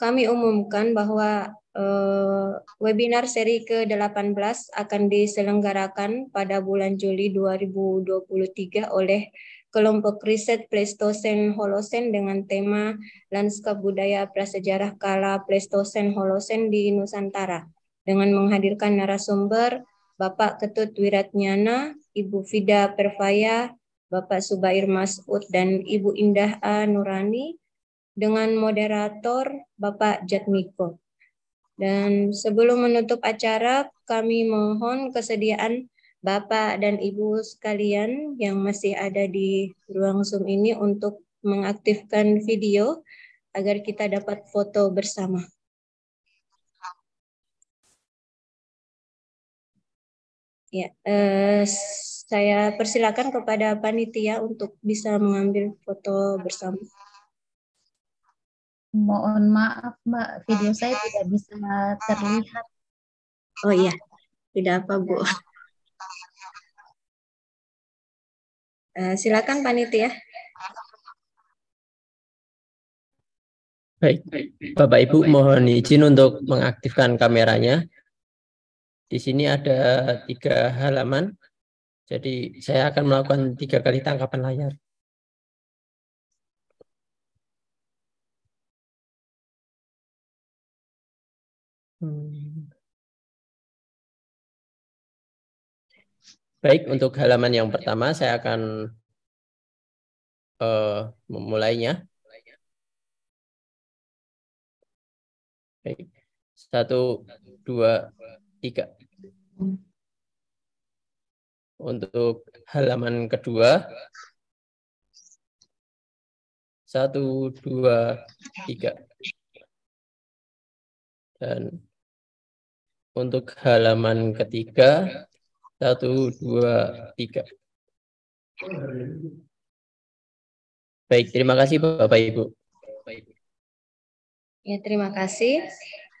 kami umumkan bahwa Eh, webinar seri ke-18 akan diselenggarakan pada bulan Juli 2023 oleh kelompok riset Pleistosen Holosen dengan tema Lanskap Budaya Prasejarah Kala Pleistosen Holosen di Nusantara dengan menghadirkan narasumber Bapak Ketut Wiratnyana, Ibu Fida Perfaya, Bapak Subair Masud, dan Ibu Indah A. Nurani, dengan moderator Bapak Jatmiko. Dan sebelum menutup acara, kami mohon kesediaan Bapak dan Ibu sekalian yang masih ada di ruang Zoom ini untuk mengaktifkan video agar kita dapat foto bersama. Ya, eh, saya persilakan kepada panitia untuk bisa mengambil foto bersama. Mohon maaf Mbak, video saya tidak bisa terlihat. Oh iya, tidak apa Bu. Uh, silakan panitia. Baik, Bapak Ibu mohon izin untuk mengaktifkan kameranya. Di sini ada tiga halaman, jadi saya akan melakukan tiga kali tangkapan layar. Hmm. Baik, untuk halaman yang pertama saya akan uh, memulainya. Baik. Satu, dua, tiga. Untuk halaman kedua. Satu, dua, tiga. Dan untuk halaman ketiga satu dua tiga baik terima kasih bapak ibu ya terima kasih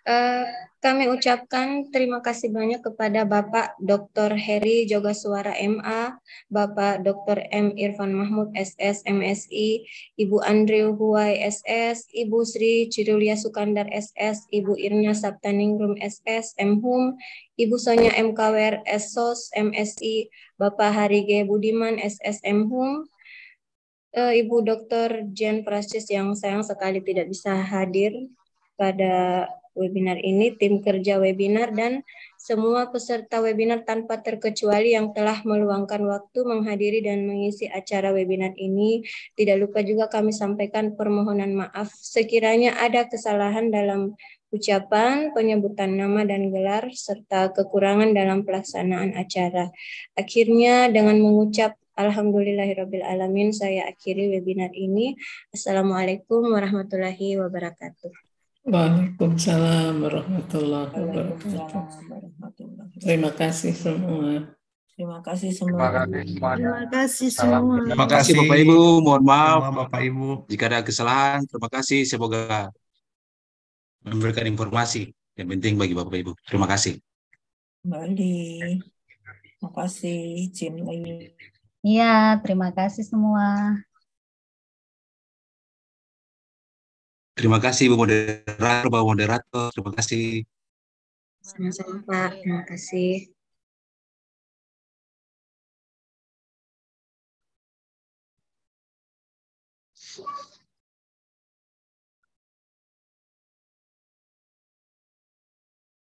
Eh, kami ucapkan terima kasih banyak kepada Bapak Dr. Heri Jogasuara MA, Bapak Dr. M. Irfan Mahmud SS MSI, Ibu Andrew Huay SS, Ibu Sri Cirulia Sukandar SS, Ibu Irna Sabtaningrum SS MHUM, Ibu Sonia MKWR SOS MSI, Bapak Hari G Budiman SS MHUM, uh, eh, Ibu Dr. Jen Prasis yang sayang sekali tidak bisa hadir pada webinar ini, tim kerja webinar, dan semua peserta webinar tanpa terkecuali yang telah meluangkan waktu menghadiri dan mengisi acara webinar ini. Tidak lupa juga kami sampaikan permohonan maaf sekiranya ada kesalahan dalam ucapan, penyebutan nama dan gelar, serta kekurangan dalam pelaksanaan acara. Akhirnya dengan mengucap alamin saya akhiri webinar ini. Assalamualaikum warahmatullahi wabarakatuh. Waalaikumsalam warahmatullahi wabarakatuh. Terima kasih semua. Terima kasih semua. Terima kasih semua. Terima kasih Bapak Ibu. Mohon maaf Bapak Ibu jika ada kesalahan. Terima kasih. Semoga memberikan informasi yang penting bagi Bapak Ibu. Terima kasih. Kembali. Terima kasih. Jim. Iya, terima kasih semua. Terima kasih Bu Moderator, Bapak Moderator. Terima kasih. Sama-sama Pak, terima kasih.